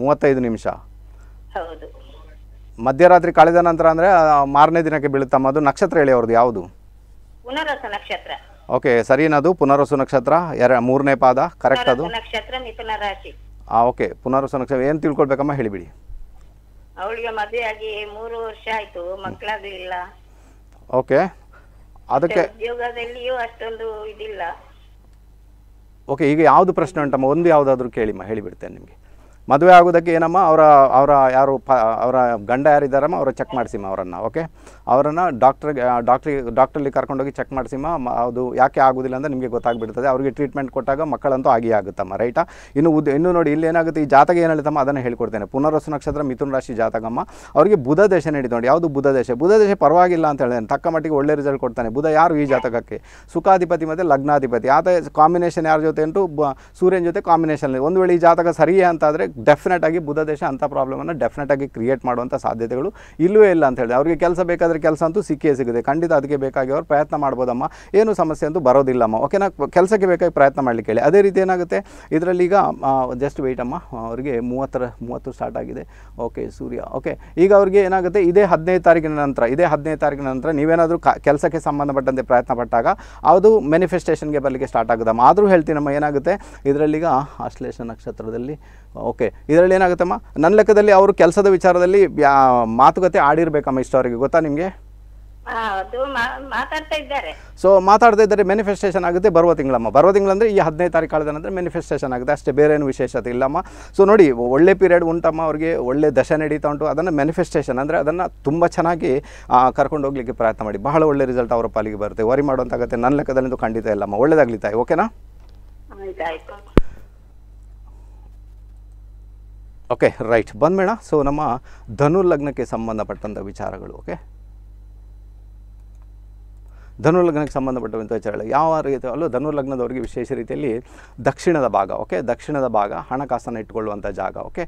Speaker 1: ಮೂವತ್ತೈದು ನಿಮಿಷ ಹೌದು ಮಧ್ಯರಾತ್ರಿ ಕಳೆದ ನಂತರ ಅಂದ್ರೆ ಮಾರನೇ ದಿನಕ್ಕೆ ಬೀಳುತ್ತಮ್ಮ ಅದು ನಕ್ಷತ್ರ ಹೇಳಿ ಅವ್ರದ್ದು ಯಾವುದು
Speaker 2: ಪುನರಸ ನಕ್ಷತ್ರ
Speaker 1: ಓಕೆ ಸರಿನದು ಪುನರ್ವಸು ನಕ್ಷತ್ರ ಮೂರನೇ ಪಾದ ಕರೆಕ್ಟ್ ಅದು
Speaker 2: ನಕ್ಷತ್ರ ಮಿಥುನ ರಾಶಿ
Speaker 1: ಆ ಓಕೆ ಪುನರ್ವಸು ನಕ್ಷತ್ರ ಏನು ತಿಳ್ಕೊಳ್ಬೇಕಮ್ಮ ಹೇಳಿಬಿಡಿ
Speaker 2: ಅವಳಿಗೆ ಮದುವೆಯಾಗಿ ಮೂರು ವರ್ಷ ಆಯಿತು ಮಕ್ಕಳಾಗಲಿಲ್ಲ
Speaker 1: ಓಕೆ ಅದಕ್ಕೆ
Speaker 2: ಉದ್ಯೋಗದಲ್ಲಿಯೂ ಅಷ್ಟೊಂದು ಇದಿಲ್ಲ
Speaker 1: ಓಕೆ ಈಗ ಯಾವ್ದು ಪ್ರಶ್ನೆ ಉಂಟಮ್ಮ ಒಂದು ಯಾವುದಾದ್ರೂ ಕೇಳಿಮ್ಮ ಹೇಳಿಬಿಡ್ತೇನೆ ನಿಮಗೆ ಮದುವೆ ಆಗೋದಕ್ಕೆ ಏನಮ್ಮ ಅವರ ಅವರ ಯಾರು ಪ ಅವರ ಗಂಡ ಯಾರಿದ್ದಾರಮ್ಮ ಅವರ ಚೆಕ್ ಮಾಡಿಸಿಮ್ಮ ಅವರನ್ನು ಓಕೆ ಅವರನ್ನು ಡಾಕ್ಟ್ರಿಗೆ ಡಾಕ್ಟ್ರಿಗೆ ಡಾಕ್ಟ್ರಲ್ಲಿ ಕರ್ಕೊಂಡೋಗಿ ಚೆಕ್ ಮಾಡಿಸಿಮ್ಮ ಅದು ಯಾಕೆ ಆಗೋದಿಲ್ಲ ಅಂದರೆ ನಿಮಗೆ ಗೊತ್ತಾಗ್ಬಿಡ್ತದೆ ಅವರಿಗೆ ಟ್ರೀಟ್ಮೆಂಟ್ ಕೊಟ್ಟಾಗ ಮಕ್ಕಳಂತೂ ಆಗಿ ಆಗುತ್ತಮ್ಮ ರೈಟಾ ಇನ್ನು ಉದ್ ಇನ್ನು ನೋಡಿ ಇಲ್ಲಿ ಏನಾಗುತ್ತೆ ಈ ಜಾತಕ ಏನು ಹೇಳ್ತಮ್ಮ ಅದನ್ನು ಹೇಳ್ಕೊಡ್ತೇನೆ ಪುನರ್ವಸು ನಕ್ಷತ್ರ ಮಿಥುನ ರಾಶಿ ಜಾತಕಮ್ಮ ಅವರಿಗೆ ಬುಧ ದೇಶ ನೀಡಿದ ನೋಡಿ ಯಾವುದು ಬುಧ ದೇಶ ಬುಧ ದೇಶ ಪರವಾಗಿಲ್ಲ ಅಂತ ಹೇಳಿದೆ ತಕ್ಕ ಮಟ್ಟಿಗೆ ಒಳ್ಳೆ ರಿಸಲ್ಟ್ ಕೊಡ್ತಾನೆ ಬುಧ ಯಾರು ಈ ಜಾತಕಕ್ಕೆ ಸುಖಾಧಿಪತಿ ಮತ್ತು ಲಗ್ನಾಧಿಪತಿ ಆತ ಕಾಂಬಿನೇಷನ್ ಯಾರ ಜೊತೆ ಬ ಸೂರ್ಯನ ಜೊತೆ ಕಾಂಬಿನೇಷನ್ ಒಂದು ವೇಳೆ ಈ ಜಾತಕ ಸರಿಯೇ ಅಂತಾದರೆ ಡೆಫಿನೆಟ್ ಆಗಿ ಬುಧ ದೇಶ ಅಂಥ ಪ್ರಾಬ್ಲಮನ್ನು ಡೆಫಿನೆಟ್ ಆಗಿ ಕ್ರಿಯೇಟ್ ಮಾಡುವಂಥ ಸಾಧ್ಯತೆಗಳು ಇಲ್ಲವೇ ಇಲ್ಲ ಅಂತ ಹೇಳಿದೆ ಅವರಿಗೆ ಕೆಲಸ ಬೇಕಾದರೆ ಕೆಲಸ ಅಂತೂ ಸಿಕ್ಕೇ ಸಿಗುತ್ತೆ ಖಂಡಿತ ಅದಕ್ಕೆ ಬೇಕಾಗಿ ಅವರು ಪ್ರಯತ್ನ ಮಾಡ್ಬೋದಮ್ಮ ಏನು ಸಮಸ್ಯೆ ಅಂತೂ ಬರೋದಿಲ್ಲಮ್ಮ ಓಕೆನಾ ಕೆಲಸಕ್ಕೆ ಬೇಕಾಗಿ ಪ್ರಯತ್ನ ಮಾಡಲಿಕ್ಕೆ ಹೇಳಿ ಅದೇ ರೀತಿ ಏನಾಗುತ್ತೆ ಇದರಲ್ಲಿ ಈಗ ಜಸ್ಟ್ ವೆಯ್ಟ್ ಅಮ್ಮ ಅವರಿಗೆ ಮೂವತ್ತರ ಮೂವತ್ತು ಸ್ಟಾರ್ಟ್ ಆಗಿದೆ ಓಕೆ ಸೂರ್ಯ ಓಕೆ ಈಗ ಅವರಿಗೆ ಏನಾಗುತ್ತೆ ಇದೇ ಹದಿನೈದು ತಾರೀಕಿನ ನಂತರ ಇದೇ ಹದಿನೈದು ತಾರೀಕಿನ ನಂತರ ನೀವೇನಾದರೂ ಕೆಲಸಕ್ಕೆ ಸಂಬಂಧಪಟ್ಟಂತೆ ಪ್ರಯತ್ನ ಪಟ್ಟಾಗ ಅದು ಮ್ಯಾನಿಫೆಸ್ಟೇಷನ್ಗೆ ಬರಲಿಕ್ಕೆ ಸ್ಟಾರ್ಟ್ ಆಗುದಮ್ಮ ಆದರೂ ಹೇಳ್ತೀನಮ್ಮ ಏನಾಗುತ್ತೆ ಇದರಲ್ಲಿ ಈಗ ಆಶ್ಲೇಷ ನಕ್ಷತ್ರದಲ್ಲಿ ಓಕೆ ಇದರಲ್ಲಿ ಏನಾಗುತ್ತಮ್ಮ ನನ್ನ ಲೆಕ್ಕದಲ್ಲಿ ಅವರು ಕೆಲಸದ ವಿಚಾರದಲ್ಲಿ ಮಾತುಕತೆ ಆಡಿರ್ಬೇಕಮ್ಮ ಅವರಿಗೆ ಗೊತ್ತಾ ನಿಮಗೆ ಸೊ ಮಾತಾಡ್ತಾ ಇದ್ದಾರೆ ಮ್ಯಾನಿಫೆಸ್ಟೇಷನ್ ಆಗುತ್ತೆ ಬರುವ ತಿಂಗಳಮ್ಮ ಬರುವ ತಿಂಗಳಂದ್ರೆ ಈ ಹದಿನೈದು ತಾರೀಕು ಕಳೆದ ನಂತರ ಮ್ಯಾನಿಫೆಸ್ಟೇಷನ್ ಆಗುತ್ತೆ ಅಷ್ಟೇ ಬೇರೆ ಏನು ವಿಶೇಷತೆ ಇಲ್ಲಮ್ಮ ಸೊ ನೋಡಿ ಒಳ್ಳೆ ಪೀರಿಯಡ್ ಉಂಟಮ್ಮ ಅವ್ರಿಗೆ ಒಳ್ಳೆ ದಶ ನಡೀತಾ ಉಂಟು ಅದನ್ನು ಮ್ಯಾನಿಫೆಸ್ಟೇಷನ್ ಅಂದರೆ ಅದನ್ನು ತುಂಬ ಚೆನ್ನಾಗಿ ಕರ್ಕೊಂಡು ಹೋಗ್ಲಿಕ್ಕೆ ಪ್ರಯತ್ನ ಮಾಡಿ ಬಹಳ ಒಳ್ಳೆ ರಿಸಲ್ಟ್ ಅವರ ಪಾಲಿಗೆ ಬರುತ್ತೆ ವರಿ ಮಾಡುವಂತಾಗತ್ತೆ ನನ್ನ ಲೆಕ್ಕದಲ್ಲಿ ಖಂಡಿತ ಇಲ್ಲಮ್ಮ ತಾಯಿ ಓಕೆನಾ ಓಕೆ ರೈಟ್ ಬಂದಮೇಣ ಸೊ ನಮ್ಮ ಧನುರ್ಲಗ್ನಕ್ಕೆ ಲಗ್ನಕ್ಕೆ ಸಂಬಂಧಪಟ್ಟಂಥ ವಿಚಾರಗಳು ಓಕೆ ಧನುರ್ಲಗ್ನಕ್ಕೆ ಸಂಬಂಧಪಟ್ಟಂಥ ವಿಚಾರಗಳು ಯಾವ ರೀತಿ ರೀತಿಯಲ್ಲೂ ಧನುರ್ಲಗ್ನದವರಿಗೆ ವಿಶೇಷ ರೀತಿಯಲ್ಲಿ ದಕ್ಷಿಣದ ಭಾಗ ಓಕೆ ದಕ್ಷಿಣದ ಭಾಗ ಹಣಕಾಸನ್ನು ಇಟ್ಟುಕೊಳ್ಳುವಂಥ ಜಾಗ ಓಕೆ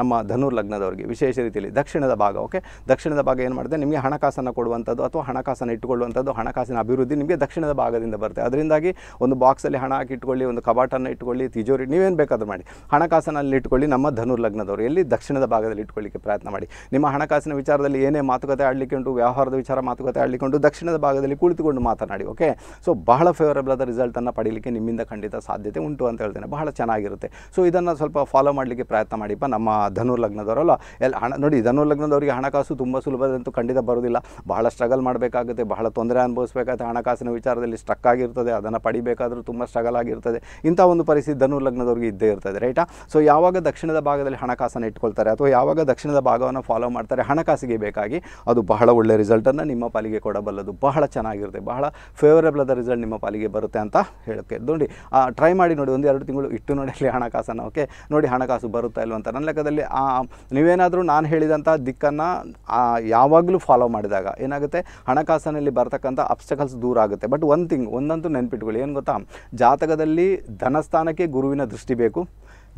Speaker 1: ನಮ್ಮ ಧನುರ್ಲಗ್ನದವರಿಗೆ ವಿಶೇಷ ರೀತಿಯಲ್ಲಿ ದಕ್ಷಿಣದ ಭಾಗ ಓಕೆ ದಕ್ಷಿಣದ ಭಾಗ ಏನು ಮಾಡಿದೆ ನಿಮಗೆ ಹಣಕಾಸನ್ನು ಕೊಡುವಂಥದ್ದು ಅಥವಾ ಹಣಕಾಸನ್ನು ಇಟ್ಟುಕೊಳ್ಳುವಂಥದ್ದು ಹಣಕಾಸಿನ ಅಭಿವೃದ್ಧಿ ನಿಮಗೆ ದಕ್ಷಿಣದ ಭಾಗದಿಂದ ಬರುತ್ತೆ ಅದರಿಂದಾಗಿ ಒಂದು ಬಾಕ್ಸಲ್ಲಿ ಹಣ ಹಾಕಿ ಒಂದು ಕಬಾಟನ್ನು ಇಟ್ಕೊಳ್ಳಿ ತಿಜೋರಿ ನೀವೇನು ಬೇಕಾದರೂ ಮಾಡಿ ಹಣಕಾಸನಲ್ಲಿ ಇಟ್ಕೊಳ್ಳಿ ನಮ್ಮ ಧನುರ್ಲಗ್ನದವರು ಎಲ್ಲಿ ದಕ್ಷಿಣದ ಭಾಗದಲ್ಲಿ ಇಟ್ಕೊಳ್ಳಿಕ್ಕೆ ಪ್ರಯತ್ನ ಮಾಡಿ ನಿಮ್ಮ ಹಣಕಾಸಿನ ವಿಚಾರದಲ್ಲಿ ಏನೇ ಮಾತುಕತೆ ಆಡಲಿಕ್ಕೆ ಉಂಟು ವ್ಯವಹಾರದ ವಿಚಾರ ಮಾತುಕತೆ ಆಡಲಿಕ್ಕೆ ಉಂಟು ದಕ್ಷಿಣದ ಭಾಗದಲ್ಲಿ ಕುಳಿತುಕೊಂಡು ಕೂತ್ಕೊಂಡು ಮಾತನಾಡಿ ಓಕೆ ಸೊ ಬಹಳ ಫೇವರಬಲ್ ಆದ ರಿಸಲ್ಟನ್ನು ಪಡೀಲಿಕ್ಕೆ ನಿಮ್ಮಿಂದ ಖಂಡಿತ ಸಾಧ್ಯತೆ ಉಂಟು ಅಂತ ಹೇಳ್ತೇನೆ ಬಹಳ ಚೆನ್ನಾಗಿರುತ್ತೆ ಸೊ ಇದನ್ನು ಸ್ವಲ್ಪ ಫಾಲೋ ಮಾಡಲಿಕ್ಕೆ ಪ್ರಯತ್ನ ಮಾಡಿಪ್ಪ ನಮ್ಮ ಧನುರ್ಲಗ್ನದವರಲ್ಲ ಲಗ್ನದವರಲ್ಲ ಎಲ್ಲ ಹಣ ನೋಡಿ ಧನುರ್ಲಗ್ನದವರಿಗೆ ಲಗ್ನದವರಿಗೆ ಹಣಕಾಸು ತುಂಬ ಸುಲಭದಂತೂ ಖಂಡಿತ ಬರೋದಿಲ್ಲ ಬಹಳ ಸ್ಟ್ರಗಲ್ ಮಾಡಬೇಕಾಗುತ್ತೆ ಬಹಳ ತೊಂದರೆ ಅನುಭವಿಸಬೇಕಾಗುತ್ತೆ ಹಣಕಾಸಿನ ವಿಚಾರದಲ್ಲಿ ಸ್ಟ್ರಕ್ ಆಗಿರ್ತದೆ ಅದನ್ನು ಪಡಿಬೇಕಾದರೂ ತುಂಬ ಸ್ಟ್ರಗಲ್ ಆಗಿರ್ತದೆ ಇಂಥ ಒಂದು ಪರಿಸ್ಥಿತಿ ಧನುರ್ಲಗ್ನದವರಿಗೆ ಲಗ್ನದವರಿಗೆ ಇದ್ದೇ ಇರ್ತದೆ ರೈಟಾ ಸೊ ಯಾವಾಗ ದಕ್ಷಿಣದ ಭಾಗದಲ್ಲಿ ಹಣಕಾಸನ್ನು ಇಟ್ಕೊಳ್ತಾರೆ ಅಥವಾ ಯಾವಾಗ ದಕ್ಷಿಣದ ಭಾಗವನ್ನು ಫಾಲೋ ಮಾಡ್ತಾರೆ ಹಣಕಾಸಿಗೆ ಬೇಕಾಗಿ ಅದು ಬಹಳ ಒಳ್ಳೆಯ ರಿಸಲ್ಟನ್ನು ನಿಮ್ಮ ಪಾಲಿಗೆ ಕೊಡಬಲ್ಲದು ಬಹಳ ಚೆನ್ನಾಗಿರುತ್ತೆ ಬಹಳ ಫೇವರೇಬಲ್ ಆದ ರಿಸಲ್ಟ್ ನಿಮ್ಮ ಪಾಲಿಗೆ ಬರುತ್ತೆ ಅಂತ ಹೇಳೋಕ್ಕೆ ನೋಡಿ ಟ್ರೈ ಮಾಡಿ ನೋಡಿ ಒಂದು ಎರಡು ತಿಂಗಳು ಇಟ್ಟು ನೋಡಿ ಅಲ್ಲಿ ಹಣಕಾಸನ್ನು ಓಕೆ ನೋಡಿ ಹಣಕಾಸು ಬರುತ್ತಾ ಇಲ್ವಂತ ನನ್ನ ಲೆಕ್ಕದಲ್ಲಿ ನೀವೇನಾದರೂ ನಾನು ಹೇಳಿದಂಥ ದಿಕ್ಕನ್ನು ಯಾವಾಗಲೂ ಫಾಲೋ ಮಾಡಿದಾಗ ಏನಾಗುತ್ತೆ ಹಣಕಾಸಿನಲ್ಲಿ ಬರ್ತಕ್ಕಂಥ ಅಬ್ಸ್ಟಕಲ್ಸ್ ದೂರ ಆಗುತ್ತೆ ಬಟ್ ಒಂದು ತಿಂಗ್ ಒಂದಂತೂ ನೆನ್ಪಿಟ್ಕೊಳ್ಳಿ ಏನು ಗೊತ್ತಾ ಜಾತಕದಲ್ಲಿ ಧನಸ್ಥಾನಕ್ಕೆ ಗುರುವಿನ ದೃಷ್ಟಿ ಬೇಕು